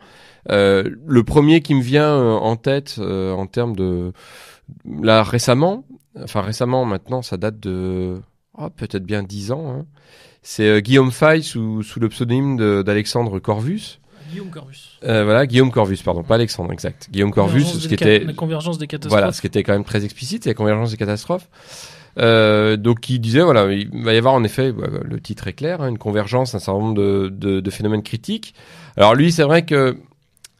Euh, le premier qui me vient euh, en tête en termes de là récemment, enfin récemment maintenant, ça date de oh, peut-être bien dix ans. Hein. C'est Guillaume Fay sous sous le pseudonyme d'Alexandre Corvus. Guillaume Corvus. Euh, voilà, Guillaume Corvus, pardon, pas Alexandre, exact. Guillaume Corvus, ce qui était. La convergence des Voilà, ce qui était quand même très explicite, c'est la convergence des catastrophes. Euh, donc il disait, voilà, il va y avoir en effet, bah, le titre est clair, hein, une convergence, un certain nombre de, de, de phénomènes critiques. Alors lui, c'est vrai que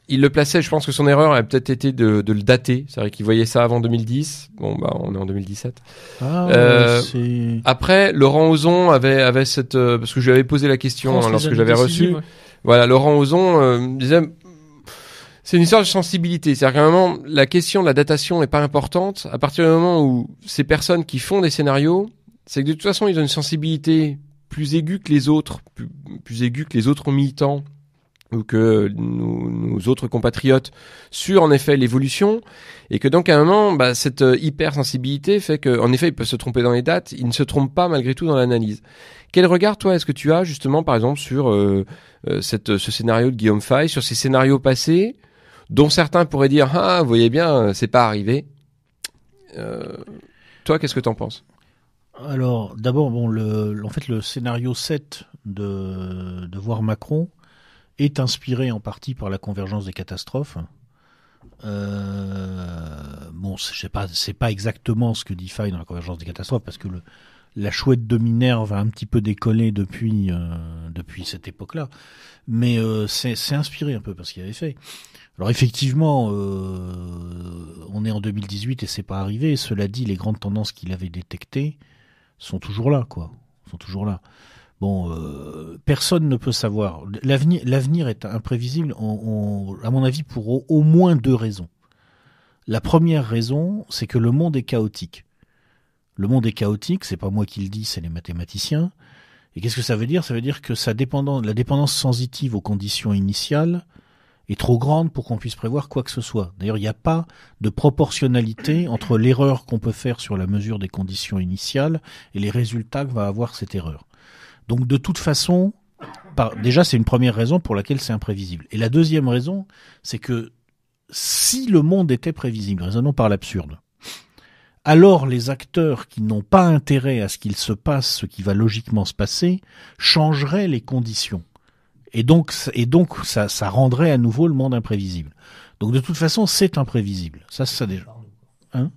il le plaçait, je pense que son erreur a peut-être été de, de le dater. C'est vrai qu'il voyait ça avant 2010. Bon, bah, on est en 2017. Ah euh, après, Laurent Ozon avait, avait cette. Euh, parce que je lui avais posé la question hein, lorsque j'avais reçu. Voilà, Laurent Ozon euh, disait c'est une histoire de sensibilité. C'est-à-dire qu'à un moment, la question de la datation n'est pas importante. À partir du moment où ces personnes qui font des scénarios, c'est que de toute façon, ils ont une sensibilité plus aiguë que les autres, plus, aiguë que les autres militants ou que nos, autres compatriotes sur en effet l'évolution et que donc à un moment bah, cette euh, hypersensibilité fait qu'en effet ils peuvent se tromper dans les dates ils ne se trompent pas malgré tout dans l'analyse quel regard toi est-ce que tu as justement par exemple sur euh, euh, cette, ce scénario de Guillaume Fay sur ces scénarios passés dont certains pourraient dire ah vous voyez bien euh, c'est pas arrivé. Euh, toi qu'est-ce que t'en penses Alors d'abord bon le, en fait le scénario 7 de, de voir Macron est inspiré en partie par la convergence des catastrophes. Euh, bon, je pas, c'est pas exactement ce que dit Fay dans la convergence des catastrophes, parce que la chouette de Minerve a un petit peu décollé depuis depuis cette époque-là, mais c'est inspiré un peu parce qu'il avait fait. Alors effectivement, euh, on est en 2018 et c'est pas arrivé. Cela dit, les grandes tendances qu'il avait détectées sont toujours là, quoi. Sont toujours là. Bon, euh, personne ne peut savoir. L'avenir, l'avenir est imprévisible, à mon avis, pour au, moins deux raisons. La première raison, c'est que le monde est chaotique. Le monde est chaotique, c'est pas moi qui le dis, c'est les mathématiciens. Et qu'est-ce que ça veut dire Ça veut dire que la dépendance sensitive aux conditions initiales est trop grande pour qu'on puisse prévoir quoi que ce soit. D'ailleurs, il n'y a pas de proportionnalité entre l'erreur qu'on peut faire sur la mesure des conditions initiales et les résultats que va avoir cette erreur. Donc de toute façon, déjà c'est une première raison pour laquelle c'est imprévisible. Et la deuxième raison, c'est que si le monde était prévisible, raisonnons par l'absurde, alors les acteurs qui n'ont pas intérêt à ce qu'il se passe ce qui va logiquement se passer changeraient les conditions. Et donc, et donc ça, ça rendrait à nouveau le monde imprévisible. Donc de toute façon, c'est imprévisible. Ça, ça déjà. Hein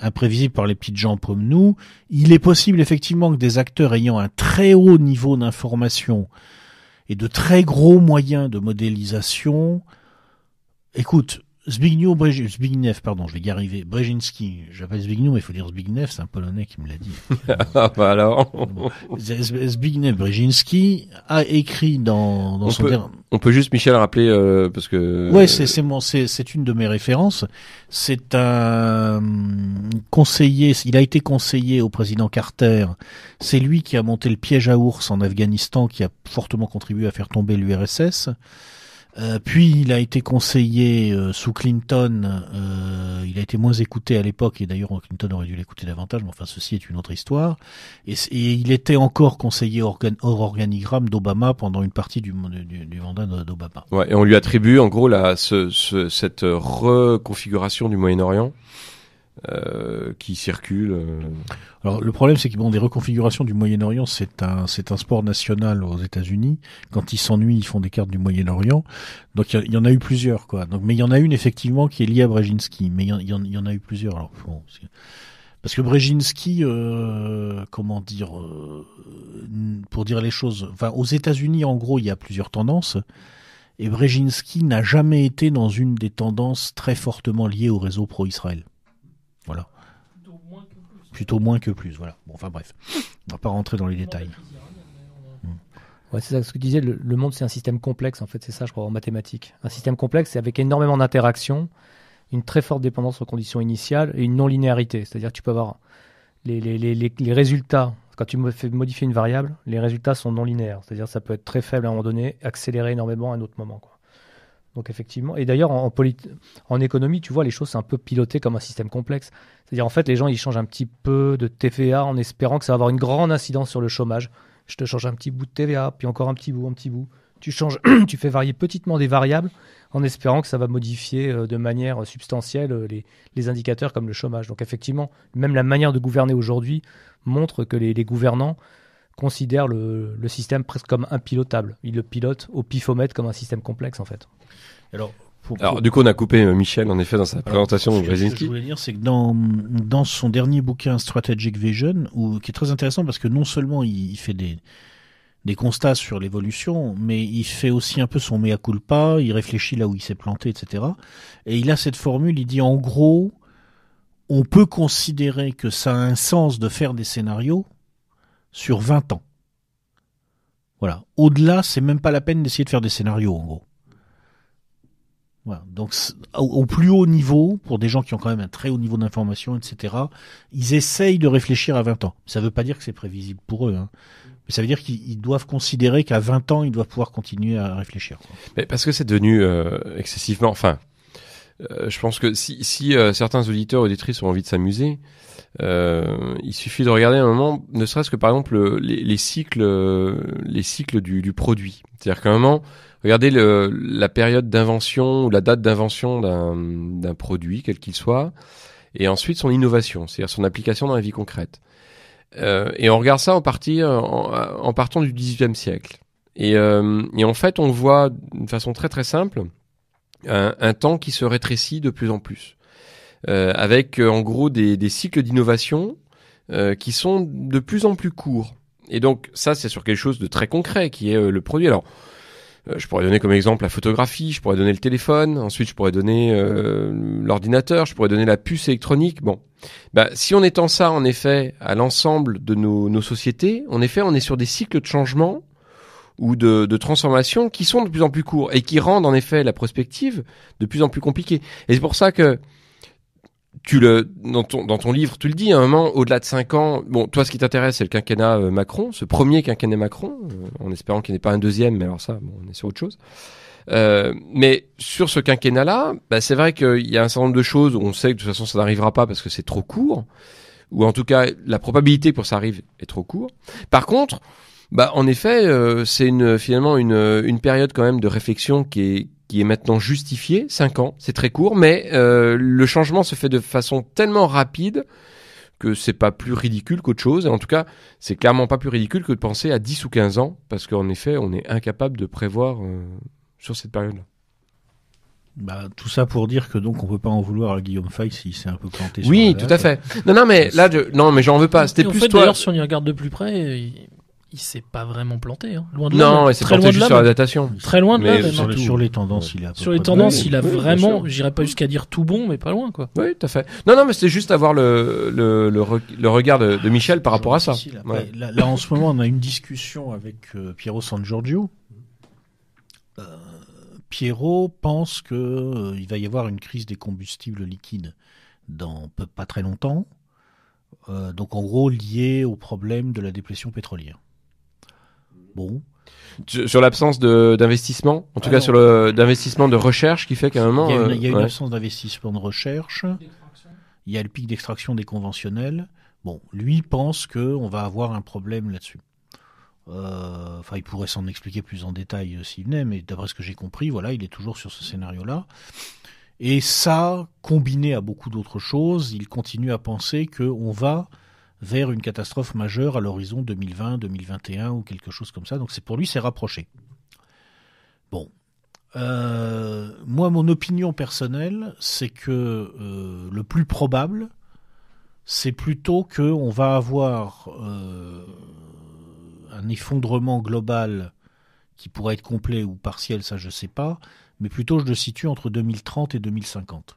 imprévisible par les petites gens comme nous. Il est possible effectivement que des acteurs ayant un très haut niveau d'information et de très gros moyens de modélisation, écoute, Zbigniew Brzezinski, pardon, je vais y arriver. Brzezinski, j'appelle Zbigniew, mais il faut dire Zbigniew, c'est un Polonais qui me l'a dit. ah bah alors. Zbigniew Brzezinski a écrit dans, son peut, On peut juste Michel rappeler euh, parce que. Ouais, c'est c'est c'est c'est une de mes références. C'est un conseiller. Il a été conseiller au président Carter. C'est lui qui a monté le piège à ours en Afghanistan, qui a fortement contribué à faire tomber l'URSS. Euh, puis il a été conseiller euh, sous Clinton. Euh, il a été moins écouté à l'époque et d'ailleurs Clinton aurait dû l'écouter davantage. Mais enfin, ceci est une autre histoire. Et, il était encore conseiller hors organigramme d'Obama pendant une partie du, mandat d'Obama. Ouais, et on lui attribue en gros cette reconfiguration du Moyen-Orient euh, qui circulent. Euh. Alors le problème, c'est que bon, des reconfigurations du Moyen-Orient, c'est un c'est un sport national aux États-Unis. Quand ils s'ennuient, ils font des cartes du Moyen-Orient. Donc il y, en a eu plusieurs, quoi. Donc mais il y en a une effectivement qui est liée à Brzezinski, mais il y, en a eu plusieurs. Alors parce que Brzezinski, euh, comment dire, euh, pour dire les choses, enfin aux États-Unis, en gros, il y a plusieurs tendances. Et Brzezinski n'a jamais été dans une des tendances très fortement liées au réseau pro-Israël. Voilà. Plutôt moins que plus. voilà. Bon, enfin bref, on va pas rentrer dans les détails. Mm. Ouais, c'est ça ce que disait, le, le monde c'est un système complexe en fait, c'est ça je crois en mathématiques. Un système complexe c'est avec énormément d'interactions, une très forte dépendance aux conditions initiales et une non-linéarité, c'est-à-dire que tu peux avoir les, résultats, quand tu fais modifier une variable, les résultats sont non linéaires, c'est-à-dire que ça peut être très faible à un moment donné, accélérer énormément à un autre moment. Donc effectivement, et d'ailleurs en, économie, tu vois, les choses c'est un peu piloté comme un système complexe. C'est-à-dire en fait, les gens ils changent un petit peu de TVA en espérant que ça va avoir une grande incidence sur le chômage. Je te change un petit bout de TVA, puis encore un petit bout, un petit bout. Tu changes, tu fais varier petitement des variables en espérant que ça va modifier euh, de manière euh, substantielle euh, les, indicateurs comme le chômage. Donc effectivement, même la manière de gouverner aujourd'hui montre que les, les gouvernants considère le, système presque comme impilotable. Il le pilote au pifomètre comme un système complexe en fait. Alors, du coup, on a coupé euh, Michel en effet dans sa présentation. Ce, que, je voulais dire, c'est que dans, dans son dernier bouquin Strategic Vision, qui est très intéressant parce que non seulement il, fait des, des constats sur l'évolution, mais il fait aussi un peu son mea culpa, il réfléchit là où il s'est planté, etc. Et il a cette formule, il dit en gros, on peut considérer que ça a un sens de faire des scénarios, sur 20 ans. Voilà. Au-delà, c'est même pas la peine d'essayer de faire des scénarios, en gros. Voilà. Donc, au plus haut niveau, pour des gens qui ont quand même un très haut niveau d'information, etc., ils essayent de réfléchir à 20 ans. Ça ne veut pas dire que c'est prévisible pour eux. Hein. Mais ça veut dire qu'ils doivent considérer qu'à 20 ans, ils doivent pouvoir continuer à réfléchir. Mais parce que c'est devenu euh, excessivement, enfin, euh, je pense que si, si euh, certains auditeurs auditrices ont envie de s'amuser, euh, il suffit de regarder un moment, ne serait-ce que par exemple les, les cycles, euh, les cycles du, du produit. C'est-à-dire qu'un un moment, regardez le, la période d'invention ou la date d'invention d'un produit, quel qu'il soit, et ensuite son innovation, c'est-à-dire son application dans la vie concrète. et on regarde ça en, partie, en, partant du XVIIIe siècle. Et, et en fait, on voit d'une façon très très simple un, temps qui se rétrécit de plus en plus, euh, avec euh, en gros des, cycles d'innovation euh, qui sont de plus en plus courts. Et donc ça, c'est sur quelque chose de très concret qui est le produit. Alors, je pourrais donner comme exemple la photographie, je pourrais donner le téléphone, ensuite je pourrais donner l'ordinateur, je pourrais donner la puce électronique. Bon, bah, si on étend ça en effet à l'ensemble de nos, nos sociétés, en effet, on est sur des cycles de changement ou de, de transformations qui sont de plus en plus courts et qui rendent en effet la prospective de plus en plus compliquée. Et c'est pour ça que tu le dans ton, dans ton livre, tu le dis à un moment au-delà de 5 ans. Bon, toi ce qui t'intéresse c'est le quinquennat euh, Macron, ce premier quinquennat Macron, euh, en espérant qu'il n'y ait pas un deuxième, mais alors ça, bon, on est sur autre chose. Euh, mais sur ce quinquennat-là, bah, c'est vrai qu'il y a un certain nombre de choses où on sait que de toute façon ça n'arrivera pas parce que c'est trop court, ou en tout cas la probabilité pour que ça arrive est trop court. Par contre, bah, en effet, euh, c'est une, finalement une, euh, une période quand même de réflexion qui est, qui est maintenant justifiée. Cinq ans, c'est très court, mais euh, le changement se fait de façon tellement rapide que c'est pas plus ridicule qu'autre chose. Et en tout cas, c'est clairement pas plus ridicule que de penser à 10 ou 15 ans, parce qu'en effet, on est incapable de prévoir sur cette période-là. Bah, tout ça pour dire que donc on peut pas en vouloir à Guillaume Fay si c'est un peu planté. Oui, tout à fait. Non, non, mais là, je... non, mais j'en veux pas. C'était plus fait, D'ailleurs, si on y regarde de plus près, il s'est pas vraiment planté. Hein. Loin de là, non, c'est très planté juste là, sur l'adaptation. Très loin de là. Hein. Sur, les tendances, il a. Sur les tendances, il a vraiment, j'irais pas jusqu'à dire tout bon, mais pas loin, quoi. Oui, tout à fait. Non, non, mais c'est juste avoir le, le, regard de, Michel par rapport à ça. Là, en ce moment, on a une discussion avec euh, Piero San Giorgio. Euh, Piero pense qu'il euh, va y avoir une crise des combustibles liquides dans pas très longtemps. donc en gros lié au problème de la dépression pétrolière. Bon. Sur l'absence d'investissement, en tout cas sur l'investissement d'investissement de recherche qui fait qu'à un moment. Il y a une, euh, absence d'investissement de recherche. Il y a le pic d'extraction des conventionnels. Bon, lui pense qu'on va avoir un problème là-dessus. Euh, enfin, il pourrait s'en expliquer plus en détail euh, s'il venait, mais d'après ce que j'ai compris, voilà, il est toujours sur ce scénario-là. Et ça, combiné à beaucoup d'autres choses, il continue à penser qu'on va vers une catastrophe majeure à l'horizon 2020, 2021 ou quelque chose comme ça. Donc c'est pour lui, c'est rapproché. Bon. Euh, moi, mon opinion personnelle, c'est que euh, le plus probable, c'est plutôt qu'on va avoir euh, un effondrement global qui pourrait être complet ou partiel, ça je ne sais pas, mais plutôt je le situe entre 2030 et 2050.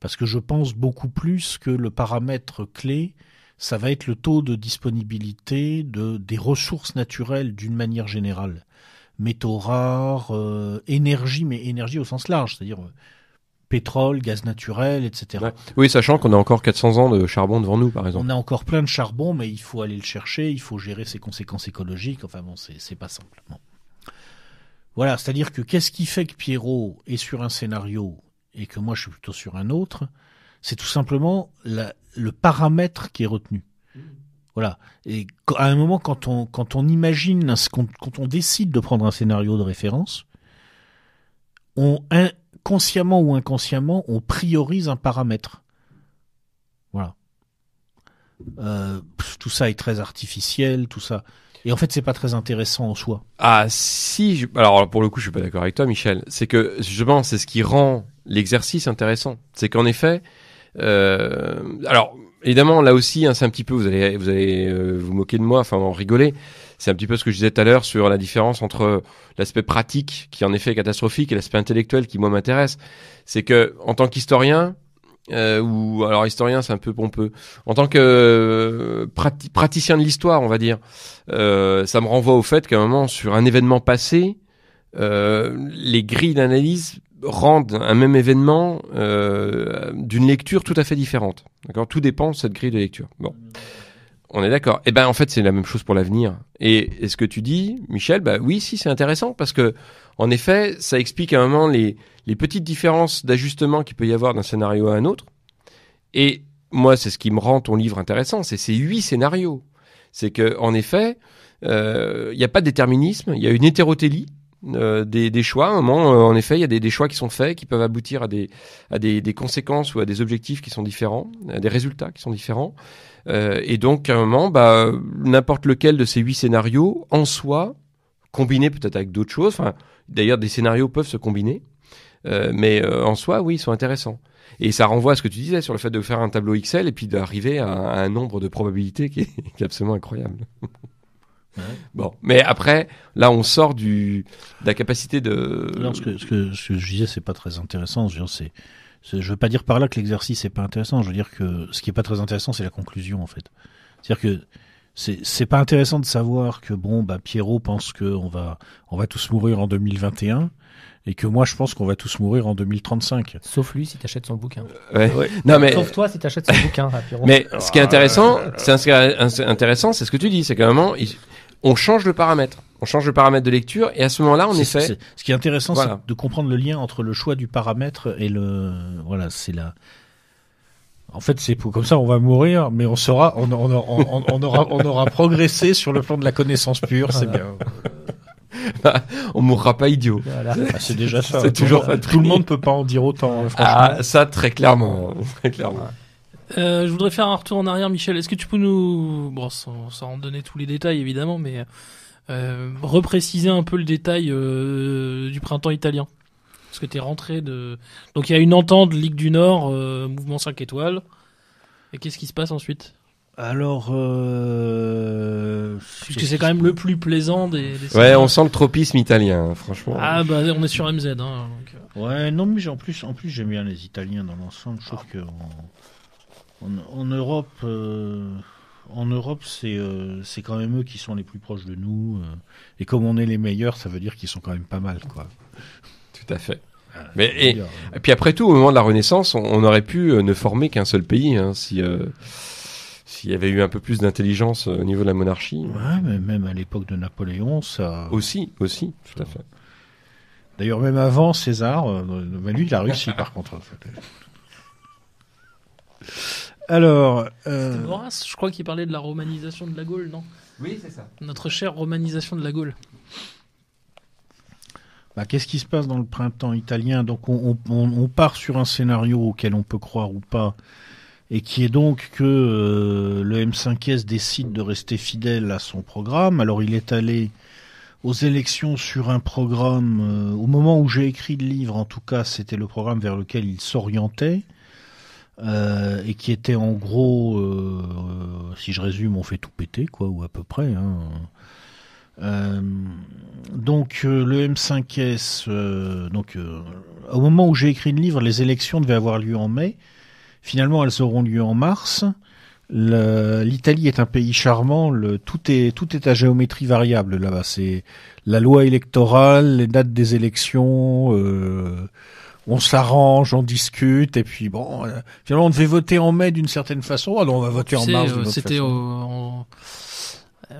Parce que je pense beaucoup plus que le paramètre clé ça va être le taux de disponibilité de, des ressources naturelles d'une manière générale. Métaux rares, euh, énergie, mais énergie au sens large, c'est-à-dire euh, pétrole, gaz naturel, etc. Oui, sachant qu'on a encore 400 ans de charbon devant nous, par exemple. On a encore plein de charbon, mais il faut aller le chercher, il faut gérer ses conséquences écologiques. Enfin bon, c'est pas simple. Voilà, c'est-à-dire que qu'est-ce qui fait que Pierrot est sur un scénario et que moi je suis plutôt sur un autre C'est tout simplement la, le paramètre qui est retenu. Mm. Voilà. Et à un moment, quand on, quand on imagine, quand, on décide de prendre un scénario de référence, on, consciemment ou inconsciemment, on priorise un paramètre. Voilà. Euh, tout ça est très artificiel, tout ça. Et en fait, c'est pas très intéressant en soi. Ah si, alors pour le coup, je suis pas d'accord avec toi, Michel. C'est que je pense, c'est ce qui rend l'exercice intéressant. C'est qu'en effet, euh, alors évidemment là aussi hein, c'est un petit peu vous allez vous allez euh, vous moquer de moi enfin rigoler c'est un petit peu ce que je disais tout à l'heure sur la différence entre l'aspect pratique qui en effet est catastrophique et l'aspect intellectuel qui moi m'intéresse c'est que en tant qu'historien euh, ou alors historien c'est un peu pompeux en tant que praticien de l'histoire on va dire ça me renvoie au fait qu'à un moment sur un événement passé les grilles d'analyse rendent un même événement euh, d'une lecture tout à fait différente. D'accord Tout dépend de cette grille de lecture. Bon. On est d'accord. Eh ben en fait, c'est la même chose pour l'avenir. Et, est ce que tu dis, Michel, bah oui, si c'est intéressant parce que en effet, ça explique à un moment les, petites différences d'ajustement qu'il peut y avoir d'un scénario à un autre. Et moi, c'est ce qui me rend ton livre intéressant, c'est ces huit scénarios. C'est que en effet, euh, il n'y a pas de déterminisme, il y a une hétérotélie euh, des, choix. un moment, euh, en effet, il y a des, choix qui sont faits, qui peuvent aboutir à, des, à des, conséquences ou à des objectifs qui sont différents, à des résultats qui sont différents. Euh, et donc, à un moment, bah, n'importe lequel de ces huit scénarios, en soi, combiné peut-être avec d'autres choses, d'ailleurs, des scénarios peuvent se combiner, mais en soi, oui, ils sont intéressants. Et ça renvoie à ce que tu disais sur le fait de faire un tableau Excel et puis d'arriver à, un nombre de probabilités qui est absolument incroyable. Bon, mais après, là, on sort du, de la capacité de. Non, ce que, ce que, ce je disais, c'est pas très intéressant. Je veux, je veux pas dire par là que l'exercice est pas intéressant. Je veux dire que ce qui est pas très intéressant, c'est la conclusion, en fait. C'est-à-dire que c'est pas intéressant de savoir que bon, bah, Pierrot pense qu'on va, on va tous mourir en 2021 et que moi je pense qu'on va tous mourir en 2035. Sauf lui si t'achètes son bouquin. ouais. non, mais... Sauf toi si t'achètes son bouquin. Pierrot. mais ce qui est intéressant, c'est intéressant, c'est ce que tu dis, c'est qu'à un moment, on change le paramètre. On change le paramètre de lecture et à ce moment-là, on essaie. ce, qui est intéressant, c'est de comprendre le lien entre le choix du paramètre et le voilà, c'est la en fait, c'est comme ça, on va mourir, mais on sera, on, aura, on aura progressé sur le plan de la connaissance pure. C'est bien. Bah, on mourra pas idiot. Ah, c'est déjà ça. C'est hein. toujours Tout le monde peut pas en dire autant. Hein, ah, ça très clairement. Euh, je voudrais faire un retour en arrière, Michel. Est-ce que tu peux nous, bon, sans, en donner tous les détails évidemment, mais euh, repréciser un peu le détail euh, du printemps italien Parce que tu es rentré de. Donc il y a une entente Ligue du Nord, mouvement 5 étoiles. Et qu'est-ce qui se passe ensuite alors, euh... parce que c'est quand même le plus plaisant des. ouais, on sent le tropisme italien, hein, franchement. Ah bah on est sur MZ. Hein, Ouais, non mais en plus, en plus j'aime bien les Italiens dans l'ensemble. Je trouve ah. que en, Europe, euh, en Europe, c'est euh, c'est quand même eux qui sont les plus proches de nous. Euh. et comme on est les meilleurs, ça veut dire qu'ils sont quand même pas mal, quoi. Tout à fait. Mais- Et puis après tout, au moment de la Renaissance, on, aurait pu ne former qu'un seul pays hein, si s'il y avait eu un peu plus d'intelligence au niveau de la monarchie. Ouais, mais même à l'époque de Napoléon, ça. Aussi, aussi, tout à fait. D'ailleurs, même avant César, euh, bah, bah, lui, il a par contre. Alors. C'était euh, je crois qu'il parlait de la romanisation de la Gaule, non Oui, c'est ça. Notre chère romanisation de la Gaule. Bah, qu'est-ce qui se passe dans le printemps italien Donc, on, part sur un scénario auquel on peut croire ou pas, et qui est donc que euh, le M5S décide de rester fidèle à son programme. Alors, il est allé aux élections sur un programme, euh, au moment où j'ai écrit le livre, en tout cas, c'était le programme vers lequel il s'orientait. Euh, et qui était en gros, euh, si je résume, on fait tout péter, quoi, ou à peu près. Hein. Euh, donc euh, le M5S, donc au moment où j'ai écrit le livre, les élections devaient avoir lieu en mai. Finalement, elles auront lieu en mars. L'Italie est un pays charmant. Le, tout est tout est à géométrie variable là-bas. C'est la loi électorale, les dates des élections. Euh, on s'arrange, on discute, et puis bon, euh, finalement on devait voter en mai d'une certaine façon, alors ah on va voter en euh, en d'une mars. C'était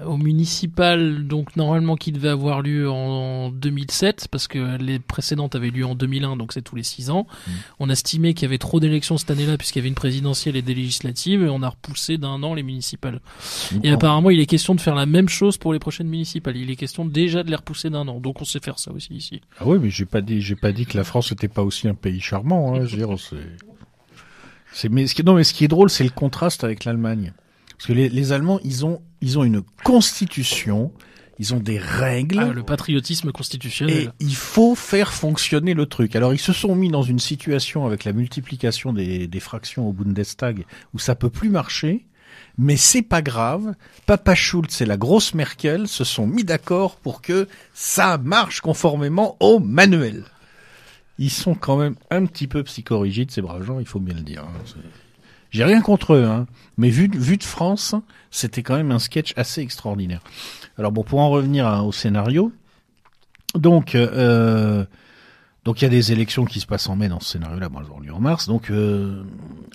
aux municipal, donc normalement qui devait avoir lieu en 2007, parce que les précédentes avaient lieu en 2001, donc c'est tous les 6 ans. Mm. On a estimé qu'il y avait trop d'élections cette année-là, puisqu'il y avait une présidentielle et des législatives, et on a repoussé d'un an les municipales. Et apparemment, il est question de faire la même chose pour les prochaines municipales. Il est question déjà de les repousser d'un an, donc on sait faire ça aussi ici. Ah oui, mais j'ai pas dit, j'ai pas dit que la France n'était pas aussi un pays charmant. Hein. Je veux dire, c'est, mais ce qui, non, mais ce qui est drôle, c'est le contraste avec l'Allemagne. Parce que les Allemands, ils ont ils ont une constitution, ils ont des règles. Ah, le patriotisme constitutionnel. Et il faut faire fonctionner le truc. Alors ils se sont mis dans une situation avec la multiplication des, fractions au Bundestag où ça peut plus marcher. Mais c'est pas grave. Papa Schulz et la grosse Merkel se sont mis d'accord pour que ça marche conformément au manuel. Ils sont quand même un petit peu psychorigides, ces braves gens, il faut bien le dire. Hein. J'ai rien contre eux, hein. mais vu de France, c'était quand même un sketch assez extraordinaire. Alors bon, pour en revenir au scénario, donc euh, euh, donc il y a des élections qui se passent en mai dans ce scénario-là, bon, elles ont lieu en mars. Donc euh,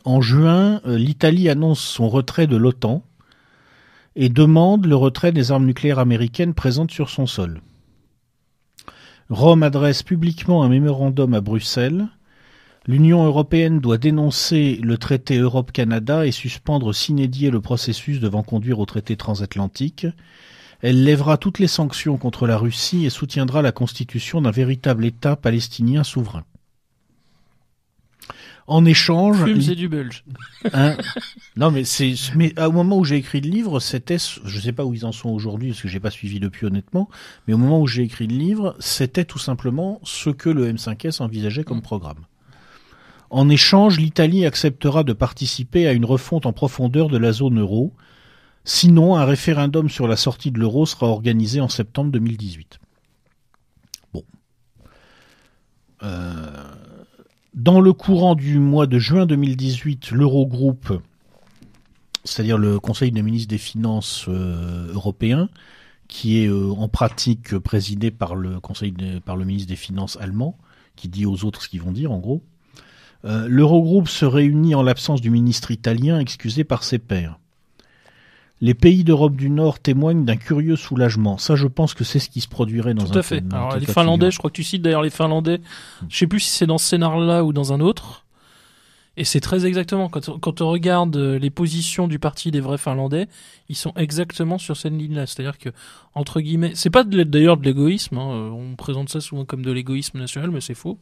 en juin, l'Italie annonce son retrait de l'OTAN et demande le retrait des armes nucléaires américaines présentes sur son sol. Rome adresse publiquement un mémorandum à Bruxelles L'Union européenne doit dénoncer le traité Europe-Canada et suspendre s'inédier le processus devant conduire au traité transatlantique. Elle lèvera toutes les sanctions contre la Russie et soutiendra la constitution d'un véritable État palestinien souverain. En échange, c'est du belge. Hein? non, mais c'est, mais au moment où j'ai écrit le livre, c'était, je ne sais pas où ils en sont aujourd'hui parce que je n'ai pas suivi depuis honnêtement, mais au moment où j'ai écrit le livre, c'était tout simplement ce que le M5S envisageait comme mm. programme. En échange, l'Italie acceptera de participer à une refonte en profondeur de la zone euro. Sinon, un référendum sur la sortie de l'euro sera organisé en septembre 2018. Bon. Euh, dans le courant du mois de juin 2018, l'Eurogroupe, c'est-à-dire le Conseil des ministres des Finances euh, européens, qui est euh, en pratique présidé par le Conseil par le ministre des Finances allemand, qui dit aux autres ce qu'ils vont dire en gros, euh, l'Eurogroupe se réunit en l'absence du ministre italien excusé par ses pairs. Les pays d'Europe du Nord témoignent d'un curieux soulagement. Ça, je pense que c'est ce qui se produirait dans Tout un à fait. Alors, les Finlandais, je crois que tu cites d'ailleurs les Finlandais. Hmm. Je sais plus si c'est dans ce scénario là ou dans un autre. Et c'est très exactement. Quand, quand, on regarde euh, les positions du parti des vrais Finlandais, ils sont exactement sur cette ligne-là. C'est-à-dire que, entre guillemets, c'est pas d'ailleurs de l'égoïsme. Hein, euh, on présente ça souvent comme de l'égoïsme national, mais c'est faux.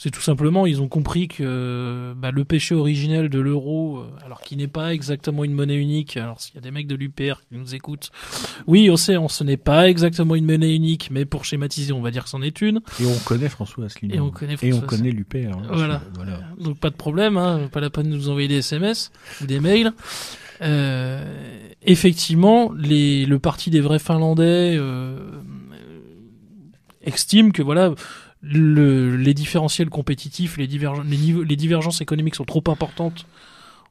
C'est tout simplement, ils ont compris que bah, le péché originel de l'euro, euh, alors qu'il n'est pas exactement une monnaie unique, alors s'il y a des mecs de l'UPR qui nous écoutent, oui, on sait, on, ce n'est pas exactement une monnaie unique, mais pour schématiser, on va dire que c'en est une. Et on connaît François Asselineau. Et on connaît, François Et l'UPR. Hein, voilà. Donc pas de problème, hein, pas la peine de nous envoyer des SMS ou des mails. Euh, effectivement, les, le parti des vrais Finlandais euh, estime que voilà, les différentiels compétitifs, les, divergences économiques sont trop importantes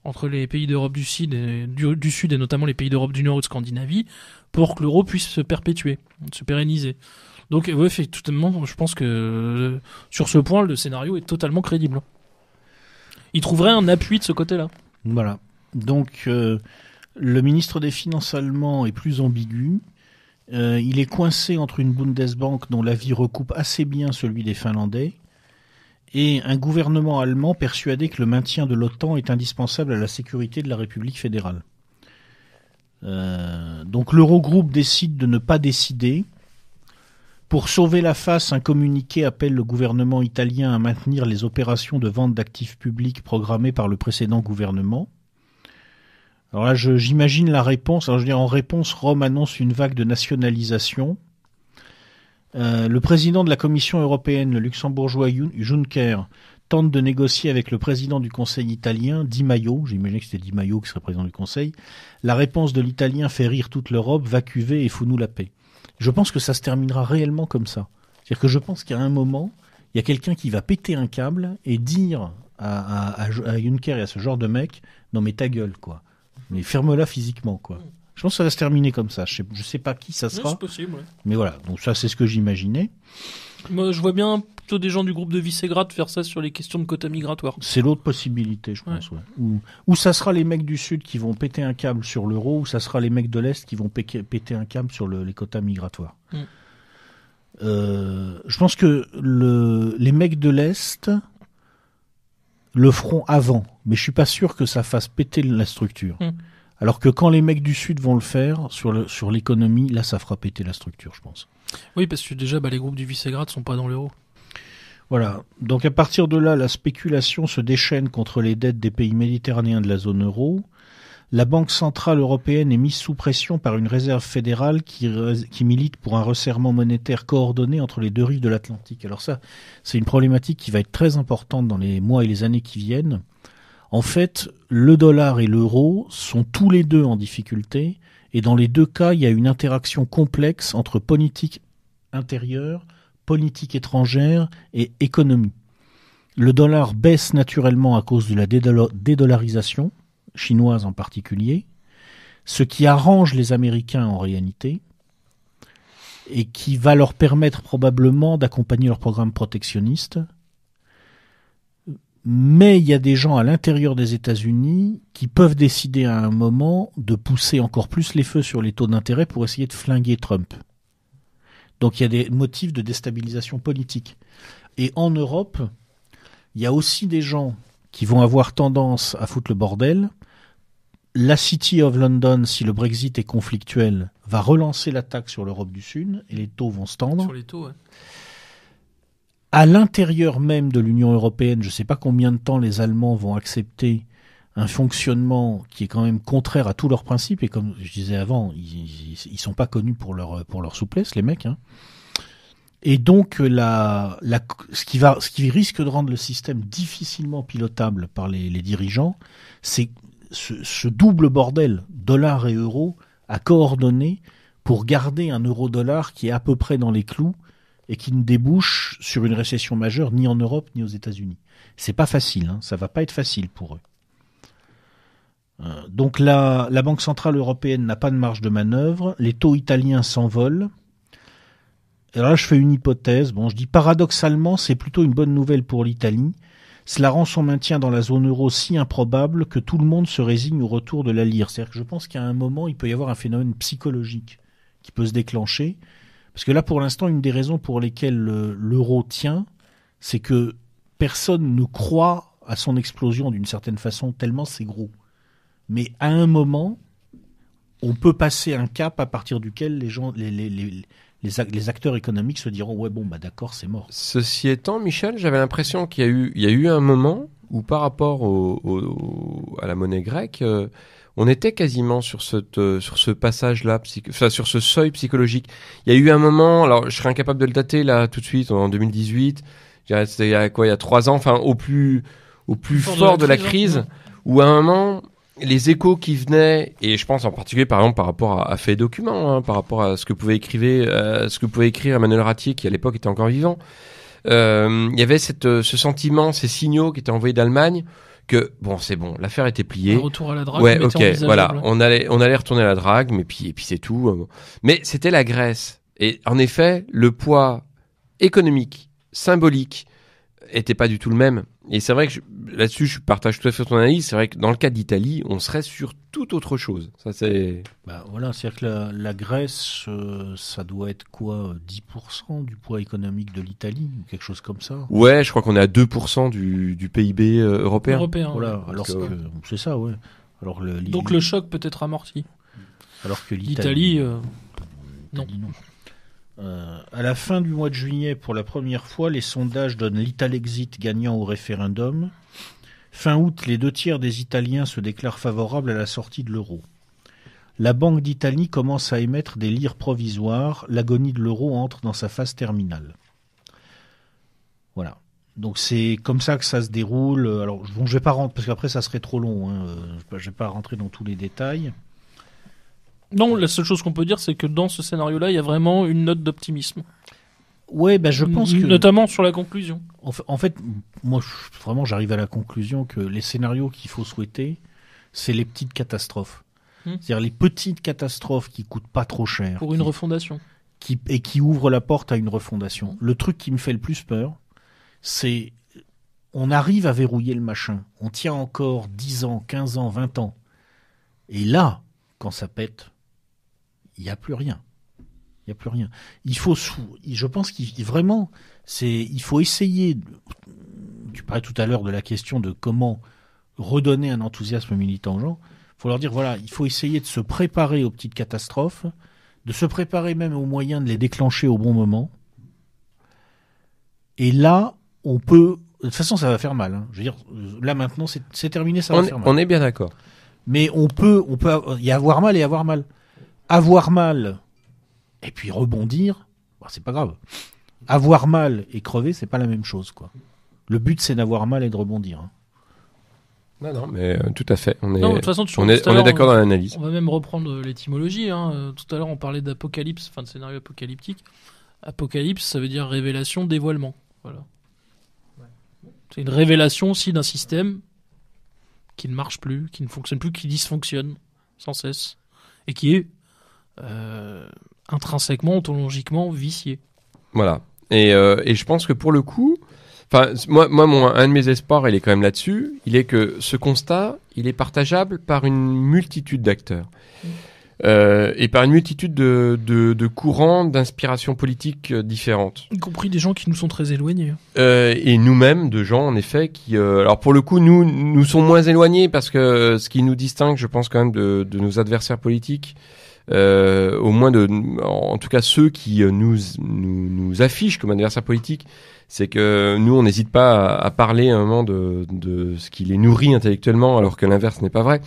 entre les pays d'Europe du, du, Sud et notamment les pays d'Europe du Nord ou de Scandinavie pour que l'euro puisse se perpétuer, se pérenniser. Donc à je pense que euh, sur ce point, le scénario est totalement crédible. Il trouverait un appui de ce côté-là. Voilà. Donc euh, le ministre des Finances allemand est plus ambigu euh, il est coincé entre une Bundesbank dont la vie recoupe assez bien celui des Finlandais et un gouvernement allemand persuadé que le maintien de l'OTAN est indispensable à la sécurité de la République fédérale. Euh, donc l'Eurogroupe décide de ne pas décider. Pour sauver la face, un communiqué appelle le gouvernement italien à maintenir les opérations de vente d'actifs publics programmées par le précédent gouvernement. Alors là, j'imagine la réponse. Alors je veux dire, en réponse, Rome annonce une vague de nationalisation. Euh, le président de la Commission européenne, le luxembourgeois Juncker, tente de négocier avec le président du Conseil italien, Di Maio, j'imagine que c'était Di Maio qui serait président du Conseil, la réponse de l'Italien fait rire toute l'Europe, va cuver et fout nous la paix. Je pense que ça se terminera réellement comme ça. C'est-à-dire que je pense qu'à un moment, il y a quelqu'un qui va péter un câble et dire à, Juncker et à ce genre de mec, non mais ta gueule quoi mais ferme-la physiquement, quoi. Mm. Je pense que ça va se terminer comme ça. Je sais, sais pas qui ça sera. c'est possible, Mais voilà, donc ça, c'est ce que j'imaginais. Moi, je vois bien plutôt des gens du groupe de Visegrad faire ça sur les questions de quotas migratoires. C'est l'autre possibilité, je pense. Ou, ça sera les mecs du Sud qui vont péter un câble sur l'euro, ou ça sera les mecs de l'Est qui vont péter un câble sur les quotas migratoires. Mm. Euh, je pense que le, les mecs de l'Est le feront avant mais je suis pas sûr que ça fasse péter la structure. Hmm. Alors que quand les mecs du Sud vont le faire sur, sur l'économie, là, ça fera péter la structure, je pense. Oui, parce que déjà, bah, les groupes du Visegrad sont pas dans l'euro. Voilà. Donc à partir de là, la spéculation se déchaîne contre les dettes des pays méditerranéens de la zone euro. La Banque centrale européenne est mise sous pression par une réserve fédérale qui milite pour un resserrement monétaire coordonné entre les deux rives de l'Atlantique. Alors ça, c'est une problématique qui va être très importante dans les mois et les années qui viennent. En fait, le dollar et l'euro sont tous les deux en difficulté, et dans les deux cas, il y a une interaction complexe entre politique intérieure, politique étrangère et économie. Le dollar baisse naturellement à cause de la dédollarisation, chinoise en particulier, ce qui arrange les Américains en réalité, et qui va leur permettre probablement d'accompagner leur programme protectionniste, mais il y a des gens à l'intérieur des États-Unis qui peuvent décider à un moment de pousser encore plus les feux sur les taux d'intérêt pour essayer de flinguer Trump. Donc il y a des motifs de déstabilisation politique. Et en Europe, il y a aussi des gens qui vont avoir tendance à foutre le bordel. La City of London, si le Brexit est conflictuel, va relancer l'attaque sur l'Europe du Sud et les taux vont se tendre à l'intérieur même de l'Union européenne, je ne sais pas combien de temps les Allemands vont accepter un fonctionnement qui est quand même contraire à tous leurs principes, et comme je disais avant, ils ne sont pas connus pour leur, souplesse, les mecs. Hein. Et donc, ce, qui risque de rendre le système difficilement pilotable par les, dirigeants, c'est ce, ce, double bordel, dollar et euro, à coordonner pour garder un euro-dollar qui est à peu près dans les clous, et qui ne débouche sur une récession majeure ni en Europe ni aux États-Unis. C'est pas facile, Ça hein. ça va pas être facile pour eux. Euh, donc la, la Banque centrale européenne n'a pas de marge de manœuvre, les taux italiens s'envolent. Alors là, je fais une hypothèse. Bon, je dis paradoxalement, c'est plutôt une bonne nouvelle pour l'Italie. Cela rend son maintien dans la zone euro si improbable que tout le monde se résigne au retour de la lire. C'est-à-dire que je pense qu'à un moment, il peut y avoir un phénomène psychologique qui peut se déclencher parce que là, pour l'instant, une des raisons pour lesquelles l'euro tient, c'est que personne ne croit à son explosion d'une certaine façon, tellement c'est gros. Mais à un moment, on peut passer un cap à partir duquel les gens, les, les, acteurs économiques se diront ouais bon bah d'accord c'est mort. Ceci étant, Michel, j'avais l'impression qu'il y a eu il y a eu un moment où par rapport à la monnaie grecque, euh, on était quasiment sur, euh, ce passage-là, sur ce seuil psychologique. Il y a eu un moment, alors je serais incapable de le dater là tout de suite, en 2018, c'était il y a quoi, il y a trois ans, enfin au plus, fort, de la, crise, où à un moment, les échos qui venaient, et je pense en particulier par rapport à, Fait Documents, hein, par rapport à ce que pouvait écrire, euh, ce que pouvait écrire Emmanuel Ratier, qui à l'époque était encore vivant, euh, il y avait ce sentiment, ces signaux qui étaient envoyés d'Allemagne, que bon, c'est bon, l'affaire était pliée. Un retour à la drague. Ouais, ok, voilà. On allait, on allait retourner à la drague, mais puis, et puis c'est tout. Euh. Mais c'était la Grèce. Et en effet, le poids économique, symbolique, était pas du tout le même et c'est vrai que là-dessus, je partage tout à fait ton analyse. C'est vrai que dans le cas d'Italie, on serait sur toute autre chose. Ça, c'est. Bah, voilà, c'est-à-dire que la, Grèce, euh, ça doit être quoi 10% du poids économique de l'Italie Quelque chose comme ça Ouais, je crois qu'on est à 2% du, PIB euh, européen. Européen. Voilà, alors que, c'est ça, ouais. Alors le, Donc le choc peut être amorti. Alors que l'Italie. Euh, non. Euh, à la fin du mois de juillet, pour la première fois, les sondages donnent l'Ital-Exit gagnant au référendum. Fin août, les deux tiers des Italiens se déclarent favorables à la sortie de l'euro. La Banque d'Italie commence à émettre des lires provisoires. L'agonie de l'euro entre dans sa phase terminale. Voilà. Donc c'est comme ça que ça se déroule. Alors bon, je vais pas rentrer parce qu'après ça serait trop long. Je hein. euh, Je vais pas rentrer dans tous les détails. Non, la seule chose qu'on peut dire, c'est que dans ce scénario-là, il y a vraiment une note d'optimisme. Ouais, ben je pense que notamment sur la conclusion. En fait, moi vraiment j'arrive à la conclusion que les scénarios qu'il faut souhaiter, c'est les petites catastrophes. Hmm. C'est-à-dire les petites catastrophes qui coûtent pas trop cher. Pour une refondation. Qui, et qui ouvrent la porte à une refondation. Le truc qui me fait le plus peur, c'est on arrive à verrouiller le machin. On tient encore 10 ans, 15 ans, 20 ans. Et là, quand ça pète, il n'y a plus rien. Il n'y a plus rien. Il faut, je pense qu'il vraiment, c'est, il faut essayer. Tu parlais tout à l'heure de la question de comment redonner un enthousiasme militant aux gens. Il faut leur dire voilà, il faut essayer de se préparer aux petites catastrophes, de se préparer même aux moyens de les déclencher au bon moment. Et là, on peut. De toute façon, ça va faire mal. Hein. Je veux dire, là maintenant, c'est terminé, ça va faire mal. On est bien d'accord. Mais on peut, on peut y avoir mal et avoir mal avoir mal et puis rebondir, bah, c'est pas grave. Avoir mal et crever, c'est pas la même chose, quoi. Le but, c'est d'avoir mal et de rebondir. Hein. Non, non, mais euh, tout à fait. On est, de toute façon, on d'accord dans l'analyse. On va même reprendre euh, l'étymologie. Hein. Euh, tout à l'heure, on parlait d'apocalypse, fin de scénario apocalyptique. Apocalypse, ça veut dire révélation, dévoilement. Voilà. C'est une révélation aussi d'un système qui ne marche plus, qui ne fonctionne plus, qui dysfonctionne sans cesse et qui est euh, intrinsèquement, ontologiquement vicié. Voilà. Euh, et, je pense que pour le coup, moi, moi mon, un de mes espoirs, il est quand même là-dessus. Il est que ce constat, il est partageable par une multitude d'acteurs. Mm. Euh, et par une multitude de, courants, d'inspirations politiques différentes. Y compris des gens qui nous sont très éloignés. et nous-mêmes, de gens, en effet, qui... alors pour le coup, nous, nous sommes moins éloignés parce que ce qui nous distingue, je pense quand même, de, de nos adversaires politiques, euh, au moins de, en, tout cas ceux qui euh, nous, nous, nous affichent comme adversaires politiques, c'est que nous, on n'hésite pas à, à, parler un moment de, de, ce qui les nourrit intellectuellement, alors que l'inverse n'est pas vrai.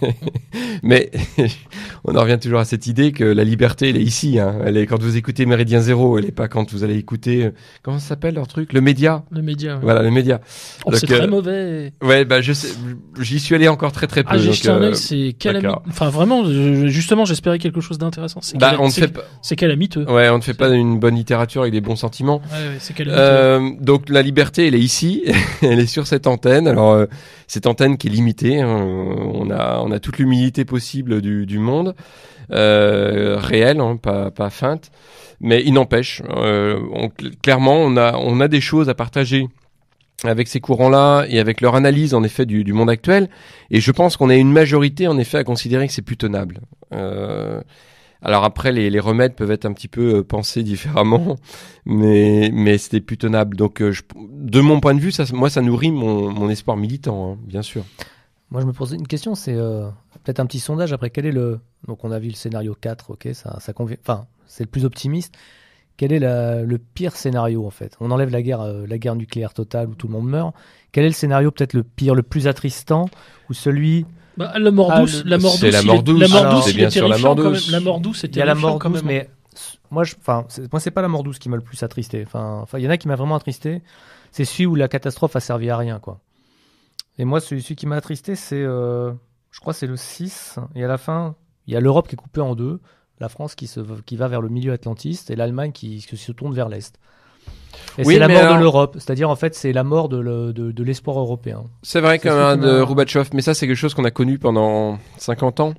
Mais on en revient toujours à cette idée que la liberté, elle est ici. Hein. Elle est quand vous écoutez Méridien Zéro, elle n'est pas quand vous allez écouter euh, comment ça s'appelle leur truc, le média. Le média. Voilà, le média. Oh, c'est euh, très mauvais. Ouais, bah j'y suis allé encore très très ah, peu. Ah, c'est Enfin vraiment, justement, j'espérais quelque chose d'intéressant. C'est bah, on calamiteux. Ouais, on ne fait pas une bonne littérature avec des bons sentiments. Ouais, ouais, c'est calamiteux. Euh, donc la liberté, elle est ici, elle est sur cette antenne. Alors euh, cette antenne qui est limitée, hein, on a on a toute l'humilité possible du, monde euh, réel, hein, pas feinte, mais il n'empêche, euh, clairement on a on a des choses à partager avec ces courants-là et avec leur analyse en effet du, monde actuel. Et je pense qu'on a une majorité en effet à considérer que c'est plus tenable. Alors après, les, remèdes peuvent être un petit peu euh, pensés différemment, mais, mais c'était plus tenable. Donc, euh, de mon point de vue, moi, ça nourrit mon, espoir militant, hein, bien sûr. Moi, je me pose une question, c'est euh, peut-être un petit sondage après. Quel est le. Donc, on a vu le scénario 4, ok, ça, ça convient. Enfin, c'est le plus optimiste. Quel est le pire scénario, en fait On enlève la guerre, la guerre nucléaire totale où tout le monde meurt. Quel est le scénario, peut-être le pire, le plus attristant, ou celui bah, la mort ah, la c'est la ah, bien sûr la mort douce. La mort douce, la mais moi, je, enfin, c'est pas la mort douce qui m'a le plus attristé. Enfin, il y en a qui m'a vraiment attristé. C'est celui où la catastrophe a servi à rien, quoi. Et moi, celui, qui m'a attristé, c'est, euh, je crois, c'est le 6. Et à la fin, il y a l'Europe qui est coupée en deux, la France qui se, qui va vers le milieu atlantiste et l'Allemagne qui se tourne vers l'est. Et c'est la mort de l'Europe, c'est-à-dire en fait c'est la mort de, l'espoir européen. C'est vrai quand même de Roubatchov, mais ça c'est quelque chose qu'on a connu pendant 50 ans.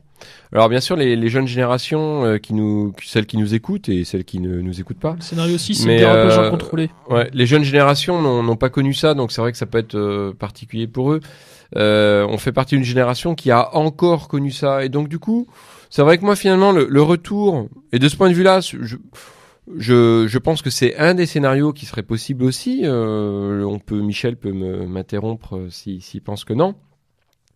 Alors bien sûr, les, jeunes générations, euh, qui nous, celles qui nous écoutent et celles qui ne nous écoutent pas. Le scénario aussi, c'est dérapage euh, contrôlé. Ouais, les jeunes générations n'ont pas connu ça, donc c'est vrai que ça peut être euh, particulier pour eux. on fait partie d'une génération qui a encore connu ça, et donc du coup, c'est vrai que moi finalement, le, le, retour et de ce point de vue-là, je je, pense que c'est un des scénarios qui serait possible aussi. Euh, on peut, Michel peut m'interrompre euh, s'il pense que non.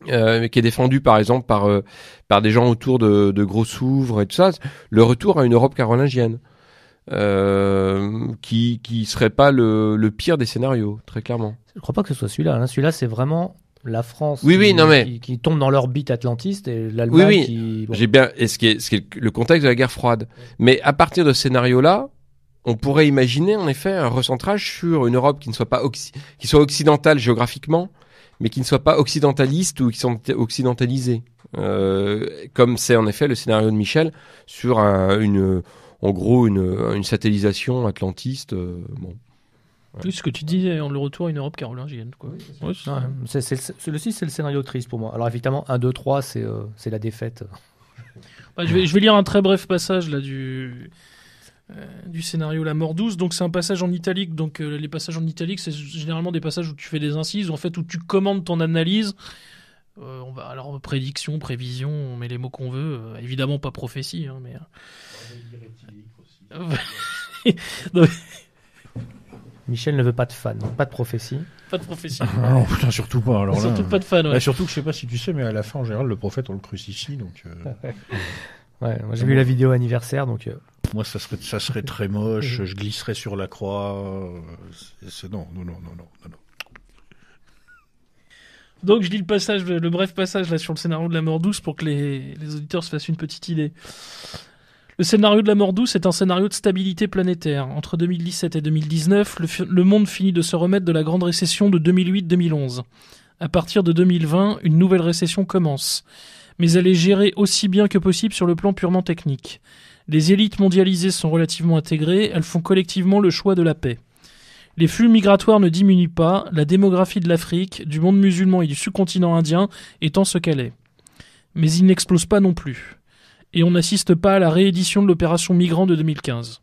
Euh, mais qui est défendu par exemple par, des gens autour de, de Grossouvre et tout ça, le retour à une Europe carolingienne, qui ne serait pas le, pire des scénarios, très clairement. Je ne crois pas que ce soit celui-là. Hein. Celui-là, c'est vraiment la France qui, qui, tombe dans l'orbite atlantiste et l'Allemagne oui, oui. J'ai bien... Et ce qui, est, ce qui le contexte de la guerre froide. Mais à partir de ce scénario-là, on pourrait imaginer en effet un recentrage sur une Europe qui ne soit pas qui soit occidentale géographiquement, mais qui ne soit pas occidentaliste ou qui soit occidentalisée, euh, comme c'est en effet le scénario de Michel sur une, en gros une, satellisation atlantiste. Euh, ce que tu dis, on le retour à une Europe carolingienne. Oui, c'est Celui-ci, c'est le scénario triste pour moi. Alors, évidemment, 1, 2, 3, c'est la défaite. Bah, je, vais, je, vais, lire un très bref passage là, du, euh, du scénario La mort douce. Donc, c'est un passage en italique. Donc, euh, les passages en italique, c'est généralement des passages où tu fais des incises, en fait, où tu commandes ton analyse. Euh, on va, alors, prédiction, prévision, on met les mots qu'on veut. évidemment, pas prophétie, hein, mais. mais Michel ne veut pas de fan, donc pas de prophétie. Pas de prophétie. Ah, non, putain, surtout pas. Alors surtout pas de fan, ouais. Bah, surtout que je sais pas si tu sais, mais à la fin, en général, le prophète, on le crucifie. Donc, euh. ouais, moi, j'ai vu la vidéo anniversaire, donc. Euh. Moi, ça serait, ça serait très moche, je glisserais sur la croix. Euh, c'est, non, non, non, non, non, non. Donc, je lis le passage, le bref passage là sur le scénario de la mort douce pour que les, les auditeurs se fassent une petite idée. Le scénario de la mort douce est un scénario de stabilité planétaire. Entre 2017 et 2019, le, le monde finit de se remettre de la grande récession de 2008-2011. À partir de 2020, une nouvelle récession commence, mais elle est gérée aussi bien que possible sur le plan purement technique. Les élites mondialisées sont relativement intégrées, elles font collectivement le choix de la paix. Les flux migratoires ne diminuent pas, la démographie de l'Afrique, du monde musulman et du sous-continent indien étant ce qu'elle est. Mais ils n'explosent pas non plus et on n'assiste pas à la réédition de l'opération Migrant de 2015.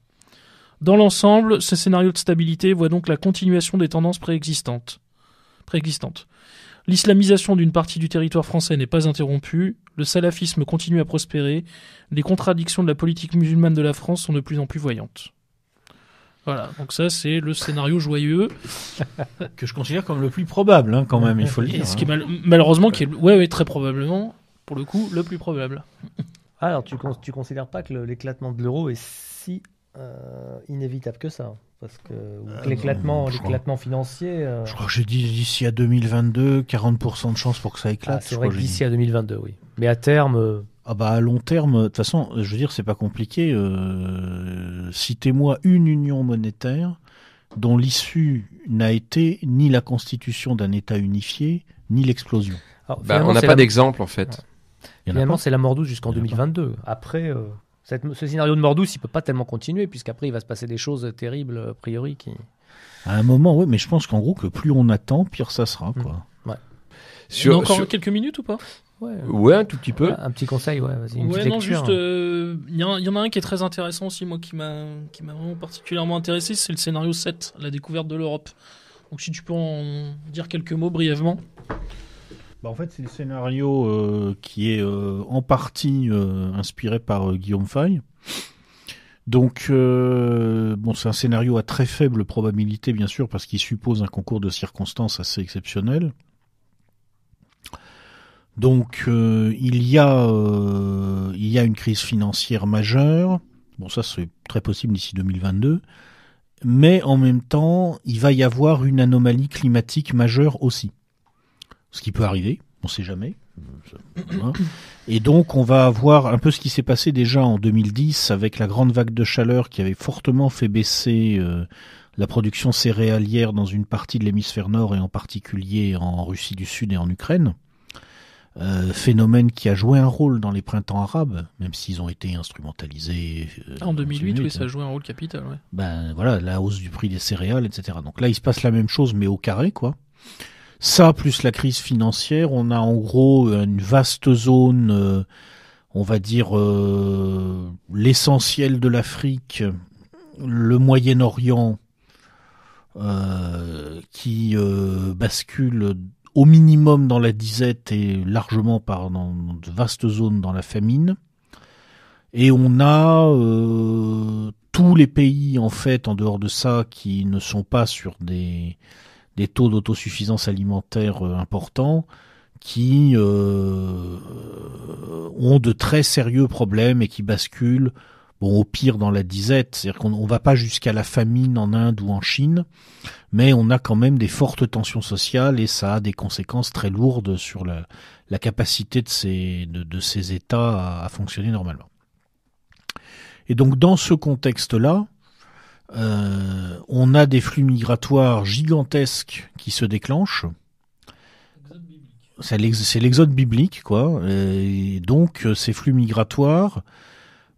Dans l'ensemble, ce scénario de stabilité voit donc la continuation des tendances préexistantes. préexistantes. L'islamisation d'une partie du territoire français n'est pas interrompue, le salafisme continue à prospérer, les contradictions de la politique musulmane de la France sont de plus en plus voyantes. Voilà, donc ça c'est le scénario joyeux que je considère comme le plus probable, hein, quand même, il faut le dire. ce qui hein. malheureusement, qui est ouais, très probablement, pour le coup, le plus probable. Ah, alors tu considères pas que l'éclatement de l'euro est si euh, inévitable que ça hein, parce que euh, l'éclatement, financier. Euh je crois que j'ai dit d'ici à 2022, 40% de chance pour que ça éclate. Ah, c'est vrai d'ici à 2022, oui. Mais à terme. Ah bah à long terme, de toute façon, je veux dire, c'est pas compliqué. Citez-moi une union monétaire dont l'issue n'a été ni la constitution d'un État unifié, ni l'explosion. Bah, on n'a pas d'exemple en fait. Finalement, c'est la douce jusqu'en 2022. Après, euh, ce scénario de douce il peut pas tellement continuer, puisqu'après, il va se passer des choses euh, terribles, euh, a priori. Qui... À un moment, oui, mais je pense qu'en gros, que plus on attend, pire ça sera. Mmh. Quoi. Ouais. encore quelques minutes ou pas Ouais, ouais, un tout petit peu. Un petit conseil, ouais, vas-y. non, juste, il y, y, en a un qui est très intéressant aussi, moi, qui m'a, qui m'a vraiment particulièrement intéressé, c'est le scénario 7, la découverte de l'Europe. Donc, si tu peux en dire quelques mots brièvement. Bah, en fait, c'est le scénario euh, qui est euh, en partie euh, inspiré par Guillaume Fay. Donc, bon, c'est un scénario à très faible probabilité, bien sûr, parce qu'il suppose un concours de circonstances assez exceptionnel. Donc, il, y a, il y a une crise financière majeure. Bon, ça, c'est très possible d'ici 2022. Mais en même temps, il va y avoir une anomalie climatique majeure aussi ce qui peut arriver, on ne sait jamais. Et donc on va avoir un peu ce qui s'est passé déjà en 2010 avec la grande vague de chaleur qui avait fortement fait baisser euh, la production céréalière dans une partie de l'hémisphère nord et en particulier en Russie du Sud et en Ukraine. Euh, phénomène qui a joué un rôle dans les printemps arabes, même s'ils ont été instrumentalisés. Euh, en 2008, oui, ça a joué un rôle capital. Ouais. Ben voilà, la hausse du prix des céréales, etc. Donc là, il se passe la même chose, mais au carré, quoi. Ça, plus la crise financière, on a en gros une vaste zone, euh, on va dire euh, l'essentiel de l'Afrique, le Moyen-Orient, euh, qui bascule au minimum dans la disette et largement par, dans de vastes zones dans la famine. Et on a tous les pays, en fait, en dehors de ça, qui ne sont pas sur des des taux d'autosuffisance alimentaire euh, importants qui euh, ont de très sérieux problèmes et qui basculent bon au pire dans la disette c'est-à-dire qu'on ne va pas jusqu'à la famine en Inde ou en Chine mais on a quand même des fortes tensions sociales et ça a des conséquences très lourdes sur la, capacité de ces de, ces États à, fonctionner normalement et donc dans ce contexte là euh, on a des flux migratoires gigantesques qui se déclenchent. C'est l'exode biblique, quoi. Et donc, euh, ces flux migratoires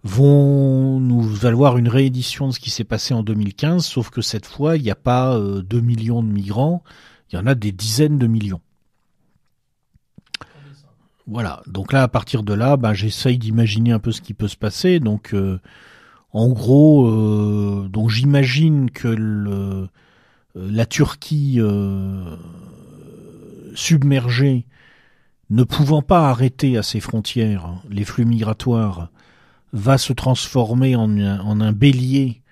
vont nous valoir une réédition de ce qui s'est passé en 2015, sauf que cette fois, il n'y a pas 2 euh, millions de migrants, il y en a des dizaines de millions. Voilà, donc là, à partir de là, bah, j'essaye d'imaginer un peu ce qui peut se passer. Donc, en gros, euh, donc j'imagine que euh, la Turquie euh, submergée, ne pouvant pas arrêter à ses frontières hein, les flux migratoires, va se transformer en, un bélier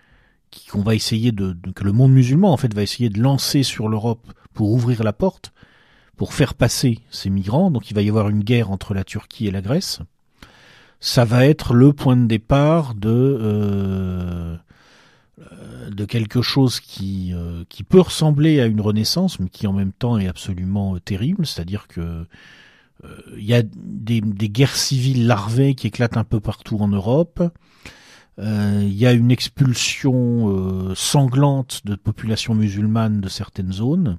qu'on va essayer de, que le monde musulman en fait va essayer de lancer sur l'Europe pour ouvrir la porte, pour faire passer ces migrants. Donc il va y avoir une guerre entre la Turquie et la Grèce ça va être le point de départ de euh, de quelque chose qui euh, qui peut ressembler à une renaissance, mais qui en même temps est absolument euh, terrible. C'est-à-dire que il y a des, guerres civiles larvées qui éclatent un peu partout en Europe. Il y a une expulsion sanglante de populations musulmanes de certaines zones.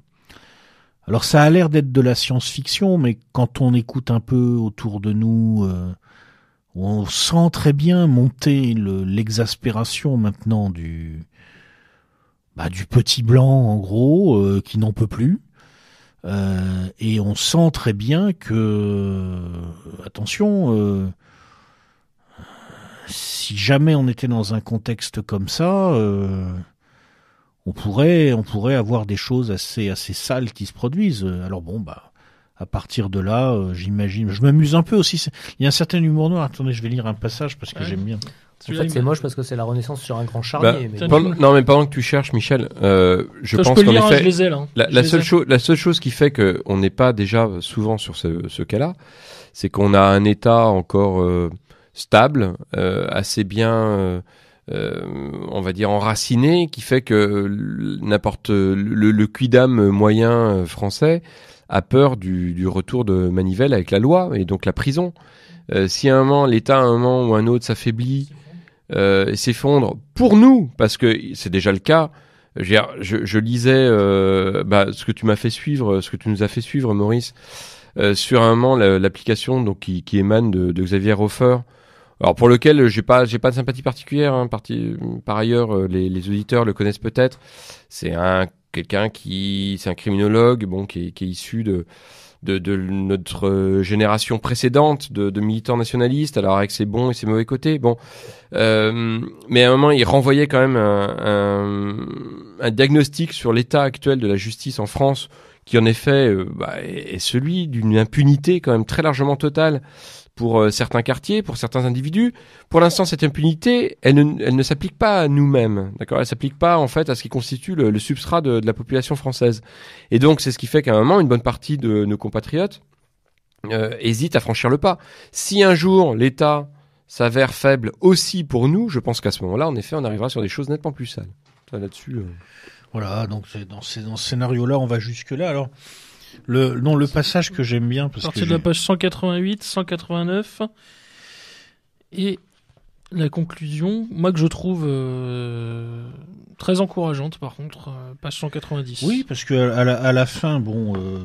Alors ça a l'air d'être de la science-fiction, mais quand on écoute un peu autour de nous euh, on sent très bien monter l'exaspération maintenant du, bah, du petit blanc en gros euh, qui n'en peut plus. Euh, et on sent très bien que, euh, attention, si jamais on était dans un contexte comme ça, on pourrait, on pourrait avoir des choses assez, assez sales qui se produisent. Alors bon, bah, à partir de là, euh, j'imagine. Je m'amuse un peu aussi. Il y a un certain humour noir. Attendez, je vais lire un passage parce que j'aime bien. En fait, c'est moche parce que c'est la Renaissance sur un grand bah, charnier. non, mais pendant que tu cherches, Michel, euh, je pense qu'en effet, hein, hein. la, seule chose, la seule chose qui fait que on n'est pas déjà souvent sur ce, cas-là, c'est qu'on a un État encore euh, stable, assez bien. on va dire enraciné, qui fait que n'importe le, le, le, cuidam moyen français a peur du, du, retour de Manivelle avec la loi et donc la prison. Euh, si à un moment, l'État, à un moment ou un autre, s'affaiblit euh, et s'effondre, pour nous, parce que c'est déjà le cas, je, je lisais euh, bah, ce que tu m'as fait suivre, ce que tu nous as fait suivre, Maurice, euh, sur un moment l'application donc qui, qui, émane de, de Xavier Hofer, alors pour lequel j'ai pas j'ai pas de sympathie particulière. Hein, par ailleurs, euh, les, les auditeurs le connaissent peut-être. C'est un quelqu'un qui c'est un criminologue bon qui est, issu de, de, notre génération précédente de, militants nationalistes alors avec ses bons et ses mauvais côtés bon euh, mais à un moment il renvoyait quand même un, diagnostic sur l'état actuel de la justice en France qui en effet euh, bah, est celui d'une impunité quand même très largement totale pour euh, certains quartiers, pour certains individus. Pour l'instant, cette impunité, elle ne, elle ne s'applique pas à nous-mêmes, d'accord Elle s'applique pas en fait à ce qui constitue le, substrat de, de, la population française. Et donc, c'est ce qui fait qu'à un moment, une bonne partie de nos compatriotes euh, hésitent à franchir le pas. Si un jour l'État s'avère faible aussi pour nous, je pense qu'à ce moment-là, en effet, on arrivera sur des choses nettement plus sales. Là-dessus. Euh, voilà, donc dans, ces, dans ce scénario-là, on va jusque-là. Alors, non, le passage que j'aime bien. Parce partir de la page 188, 189. Et la conclusion, moi que je trouve euh, très encourageante par contre, euh, page 190. Oui, parce que à la, à la fin, bon. Euh,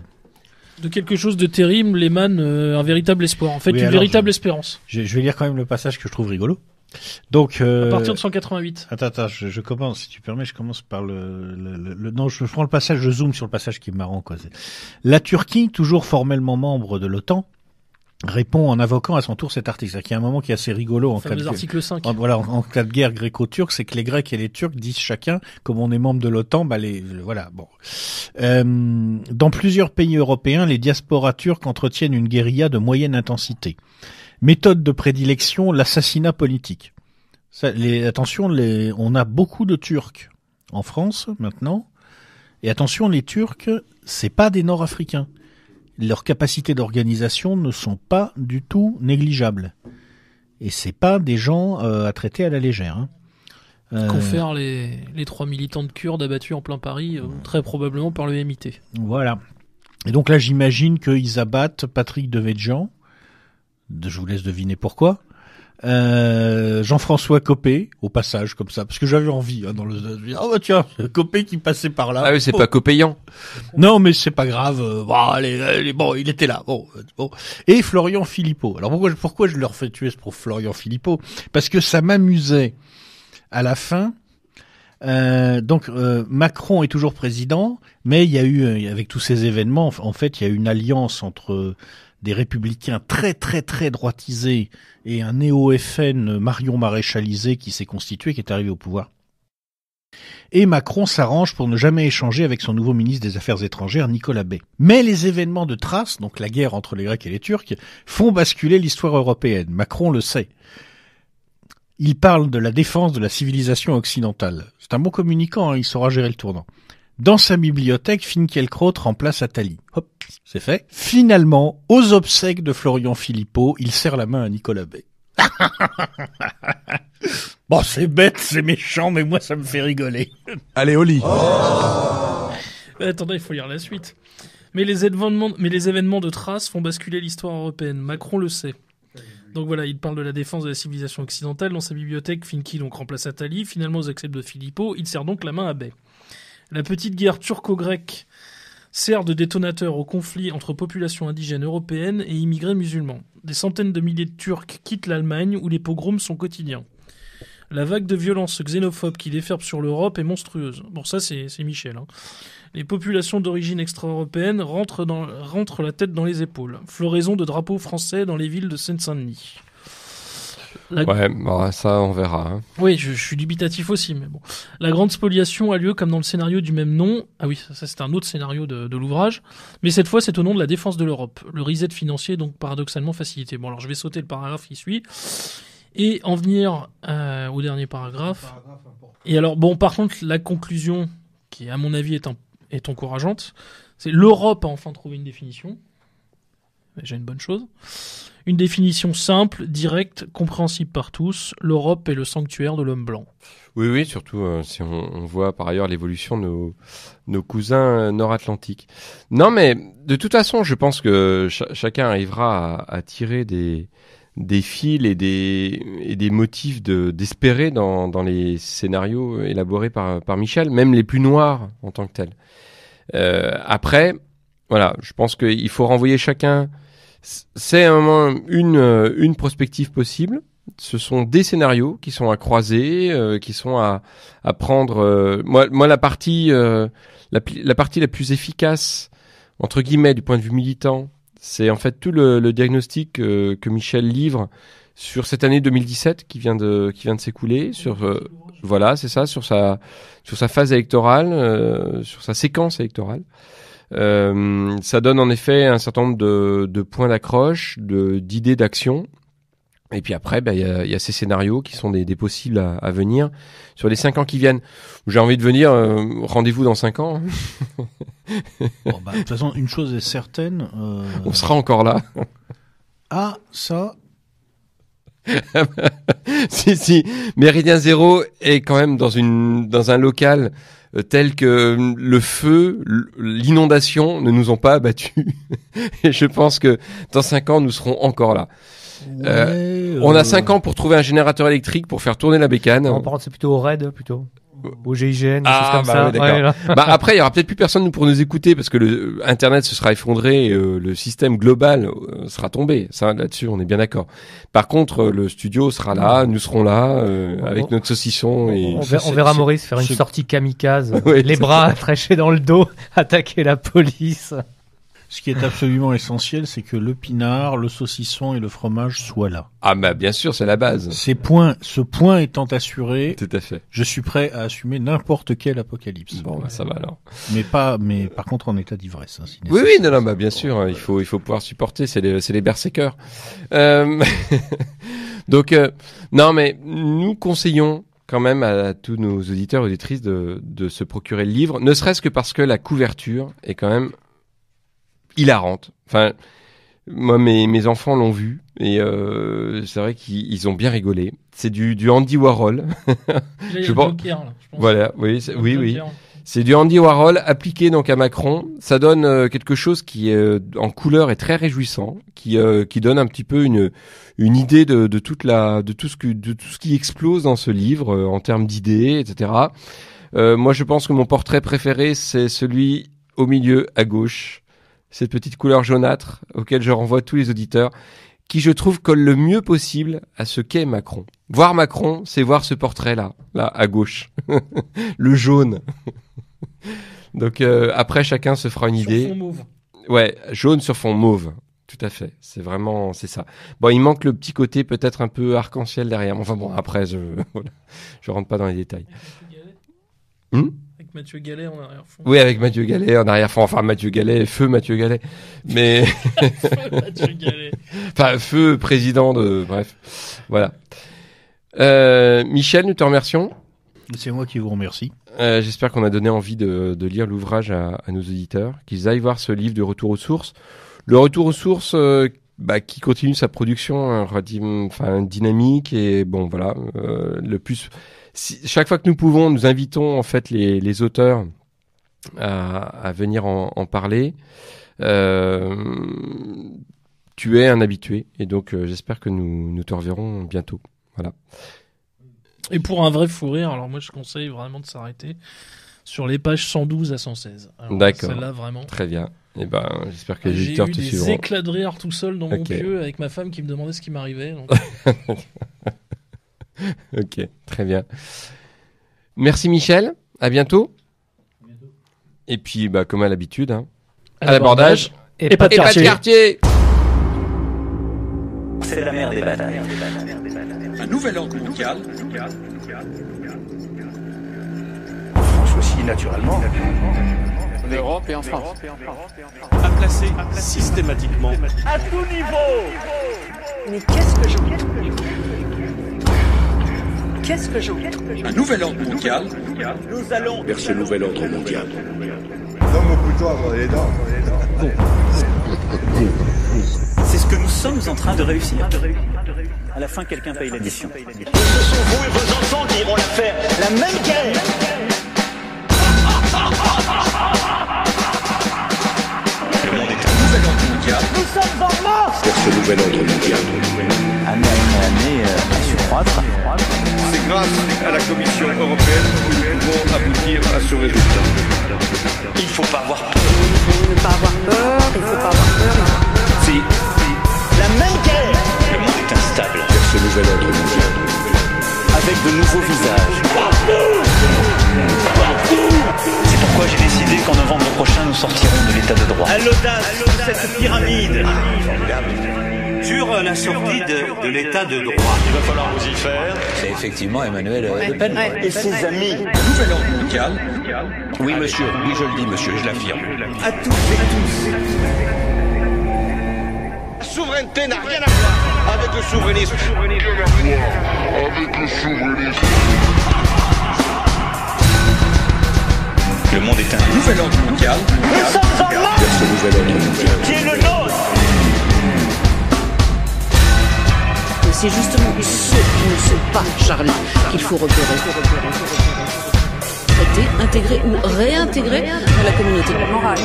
de quelque chose de terrible émane un véritable espoir, en fait une véritable espérance. je, vais lire quand même le passage que je trouve rigolo. Donc, euh, à partir de 188. Attends, attends, je, commence. Si tu permets, je commence par le, Non, je prends le passage, je zoome sur le passage qui est marrant. La Turquie, toujours formellement membre de l'OTAN, répond en invoquant à son tour cet article. C'est-à-dire qu'il y a un moment qui est assez rigolo en cas de article 5. En, voilà, en, cas de guerre gréco-turque, c'est que les Grecs et les Turcs disent chacun, comme on est membre de l'OTAN, bah les voilà. Bon, euh, dans plusieurs pays européens, les diasporas turques entretiennent une guérilla de moyenne intensité. Méthode de prédilection, l'assassinat politique. les, attention, les, on a beaucoup de Turcs en France maintenant. Et attention, les Turcs, c'est pas des Nord-Africains. Leurs capacités d'organisation ne sont pas du tout négligeables. Et c'est pas des gens euh, à traiter à la légère. Hein. Euh... les, trois militants de Kurdes abattus en plein Paris, euh, très probablement par le MIT. Voilà. Et donc là, j'imagine qu'ils abattent Patrick Devedjan. Je vous laisse deviner pourquoi. Euh, Jean-François Copé au passage comme ça parce que j'avais envie hein, dans le ah oh, bah, tiens Copé qui passait par là ah oui c'est pas copéant non mais c'est pas grave euh, bah, bon, il était là euh, bon et Florian Philippot alors pourquoi pourquoi je leur fais tuer ce pour Florian Philippot parce que ça m'amusait à la fin donc Macron est toujours président mais il y a eu avec tous ces événements en fait il y a eu une alliance entre des républicains très très très droitisés et un néo-FN Marion Maréchalisé qui s'est constitué, qui est arrivé au pouvoir. Et Macron s'arrange pour ne jamais échanger avec son nouveau ministre des Affaires étrangères, Nicolas Bay. Mais les événements de trace, donc la guerre entre les Grecs et les Turcs, font basculer l'histoire européenne. Macron le sait. Il parle de la défense de la civilisation occidentale. C'est un bon communicant, hein, il saura gérer le tournant. Dans sa bibliothèque, Finkielkraut remplace Attali. Hop, c'est fait. Finalement, aux obsèques de Florian Philippot, il serre la main à Nicolas Bay. bon, c'est bête, c'est méchant, mais moi, ça me fait rigoler. Allez, au lit. Oh. attendez, il faut lire la suite. Mais les, événements, de traces font basculer l'histoire européenne. Macron le sait. Donc voilà, il parle de la défense de la civilisation occidentale. Dans sa bibliothèque, Finky donc remplace Attali. Finalement, aux acceptes de Filippo, il serre donc la main à Bay. La petite guerre turco-grecque sert de détonateur au conflit entre populations indigènes européennes et immigrés musulmans. Des centaines de milliers de Turcs quittent l'Allemagne où les pogroms sont quotidiens. La vague de violence xénophobe qui déferle sur l'Europe est monstrueuse. Bon, ça, c'est Michel. Hein. Les populations d'origine extra-européenne rentrent, rentrent la tête dans les épaules. Floraison de drapeaux français dans les villes de Seine-Saint-Denis. Ouais, bah, ça, on verra. Hein. Oui, je, suis dubitatif aussi, mais bon. La grande spoliation a lieu comme dans le scénario du même nom. Ah oui, ça, c'est un autre scénario de, l'ouvrage. Mais cette fois, c'est au nom de la défense de l'Europe. Le reset financier est donc paradoxalement facilité. Bon, alors je vais sauter le paragraphe qui suit et en venir euh, au dernier paragraphe. Et alors, bon, par contre, la conclusion, qui à mon avis est, est encourageante, c'est l'Europe a enfin trouvé une définition. J'ai une bonne chose. Une définition simple, directe, compréhensible par tous, l'Europe est le sanctuaire de l'homme blanc. Oui, oui, surtout euh, si on, voit par ailleurs l'évolution de nos, cousins euh, nord-atlantiques. Non, mais de toute façon, je pense que chacun arrivera à, tirer des, fils et des, motifs d'espérer dans, dans, les scénarios élaborés par, Michel, même les plus noirs en tant que tels. Euh, après, voilà, je pense qu'il faut renvoyer chacun c'est un, une, euh, une prospective possible. Ce sont des scénarios qui sont à croiser, euh, qui sont à, à prendre. Euh, moi, moi, la partie, la, la, partie la plus efficace entre guillemets du point de vue militant, c'est en fait tout le, le diagnostic que Michel livre sur cette année 2017 qui vient de qui vient de s'écouler, sur voilà, c'est ça, sur sa sur sa phase électorale, sur sa séquence électorale. Euh, ça donne en effet un certain nombre de, de points d'accroche, de d'idées d'action. Et puis après, bah, il y, a, y, a, ces scénarios qui sont des, des possibles à, venir sur les cinq ans qui viennent. J'ai envie de venir, euh, rendez-vous dans cinq ans. Hein. bon, bah, de toute façon, une chose est certaine. Euh, On sera encore là. ah, ça. si, si. Méridien Zéro est quand même dans, une, dans un local euh, tels que euh, le feu, l'inondation ne nous ont pas abattus. Et je pense que dans 5 ans, nous serons encore là. Euh, on a 5 ans pour trouver un générateur électrique pour faire tourner la bécane. En c'est plutôt au raid, plutôt au GIGN, ah, bah ça. Bah, après, il y aura peut-être plus personne pour nous écouter parce que le euh, Internet se sera effondré, et, euh, le système global euh, sera tombé. Ça, là-dessus, on est bien d'accord. Par contre, le studio sera là, nous serons là avec notre saucisson et on, verra, Maurice faire une sortie kamikaze, les bras trêchés dans le dos, attaquer la police. Ce qui est absolument essentiel, c'est que le pinard, le saucisson et le fromage soient là. Ah bah bien sûr, c'est la base. Ces points, ce point étant assuré, tout à Je suis prêt à assumer n'importe quel apocalypse. Bon, bah, ça va alors. Mais pas, mais par contre en état d'ivresse. Hein, oui, oui, non, non, bah, bien sûr, hein, il faut, il faut pouvoir supporter. C'est les, c'est les berserkers. Euh, donc euh, non, mais nous conseillons quand même à, tous nos auditeurs auditrices de, de se procurer le livre, ne serait-ce que parce que la couverture est quand même hilarante. Enfin, moi, mes, mes enfants l'ont vu et euh, c'est vrai qu'ils ont bien rigolé. C'est du, du Andy Warhol. je, pense... là, Voilà, oui, oui, oui. C'est du Andy Warhol appliqué donc à Macron. Ça donne euh, quelque chose qui euh, en couleur est très réjouissant, qui euh, qui donne un petit peu une une idée de, de toute la de tout ce que de tout ce qui explose dans ce livre euh, en termes d'idées, etc. moi, je pense que mon portrait préféré c'est celui au milieu à gauche cette petite couleur jaunâtre auquel je renvoie tous les auditeurs, qui je trouve colle le mieux possible à ce qu'est Macron. Voir Macron, c'est voir ce portrait-là, là à gauche, le jaune. Donc euh, après, chacun se fera une idée. sur Fond mauve. Ouais, jaune sur fond mauve. Tout à fait. C'est vraiment, c'est ça. Bon, il manque le petit côté peut-être un peu arc-en-ciel derrière. Enfin bon, après, je, je rentre pas dans les détails. Mathieu Gallet en arrière-fond. Oui, avec Mathieu Gallet en arrière-fond. Enfin, Mathieu Gallet, feu Mathieu Gallet. Mais. feu Mathieu Gallet. enfin, feu président de. Bref. Voilà. Euh, Michel, nous te remercions. C'est moi qui vous remercie. Euh, j'espère qu'on a donné envie de, lire l'ouvrage à, nos auditeurs, qu'ils aillent voir ce livre de Retour aux sources. Le Retour aux sources. Euh, bah, qui continue sa production hein, enfin dynamique et bon voilà le plus chaque fois que nous pouvons, nous invitons en fait les, les auteurs à, venir en, parler. Euh, tu es un habitué et donc euh, j'espère que nous, nous te reverrons bientôt. Voilà. Et pour un vrai fou rire, alors moi je conseille vraiment de s'arrêter sur les pages 112 à 116. D'accord. là vraiment. Très bien. Et eh ben, j'espère que les te suivront. J'ai eu des éclats de rire tout seul dans mon pieu avec ma femme qui me demandait ce qui m'arrivait. ok, très bien. Merci Michel, à bientôt. Et puis, bah, comme à l'habitude, hein, à, l'abordage et, pas de quartier. C'est la mer des batailles. Un nouvel ordre mondial. En France aussi, naturellement. En Europe et en France. À placer systématiquement. À tout niveau. Mais qu'est-ce que je... Qu'est-ce que je Un nouvel ordre mondial. Nous allons vers ce nouvel ordre mondial. Non, mon couteau dans les dents. C'est ce que nous sommes en train de réussir. À la fin, quelqu'un paye l'addition. Ce sont vous et vos enfants qui iront la faire. La même guerre. Le monde est un nouvel ordre mondial. Nous sommes en mars. Vers ce nouvel ordre mondial année après année à C'est grâce à la Commission européenne que nous pouvons aboutir à ce résultat. Il ne faut pas avoir peur. Il ne faut pas avoir peur, il faut pas avoir peur. C'est la même guerre. Le monde est instable. Vers ce nouvel Avec de nouveaux visages. C'est pourquoi j'ai décidé qu'en novembre prochain, nous sortirons de l'état de droit. À l'audace, cette pyramide. Sur la sortie de, l'état de droit. Il va falloir vous y faire. C'est effectivement Emmanuel euh, Le Pen. Et ses amis. Nouvel ordre mondial. Oui, monsieur. Oui, je le dis, monsieur. Je l'affirme. À tous et tous. La souveraineté n'a rien à voir avec le souverainisme. Avec le souverainisme. Le monde est un nouvel ordre mondial. Nous sommes en marche. Qui est le nôtre. c'est justement ceux qui ne sont pas Charlie qu'il faut repérer. Traiter, intégrer ou réintégrer dans la communauté. Morale.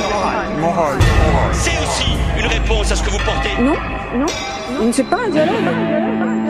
Morale. C'est aussi une réponse à ce que vous portez. Non, non, non. ne pas un dialogue. Hein.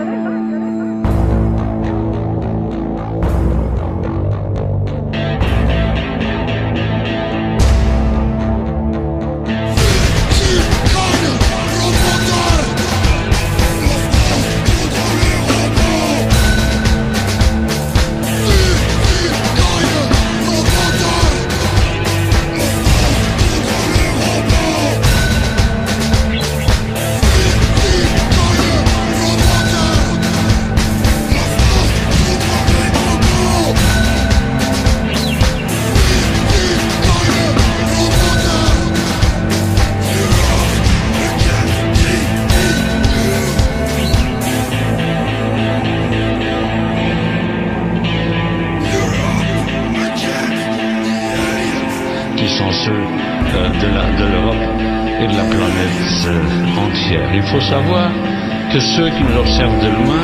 que ceux qui nous observent de loin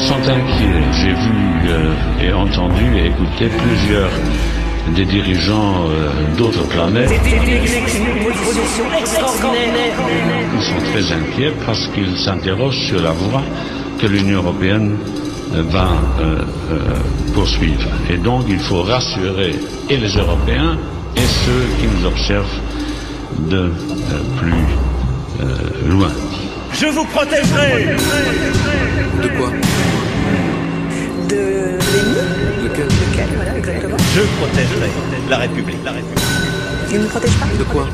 sont inquiets. J'ai vu euh, et entendu et écouté plusieurs des dirigeants euh, d'autres planètes. Ils sont très inquiets parce qu'ils s'interrogent sur la voie que l'Union européenne euh, va poursuivre. Et donc il faut rassurer et les Européens et ceux qui nous observent de plus loin. Je vous protégerai. De quoi De l'ennemi. De quel voilà, exactement. Je protégerai la République. La République. Il ne protège pas. De quoi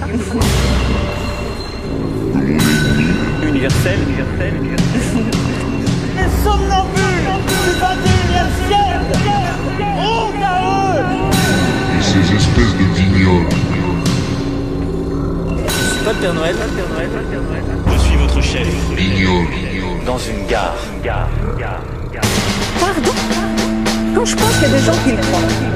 Universel, universel, universel. Les somnambules du 21e siècle Honte à eux Et ces espèces de vignobles. pas le Père Noël, pas le Père Noël, pas le Père Noël votre chef. Dans une gare. Pardon Quand je pense qu'il y a des gens qui le croient.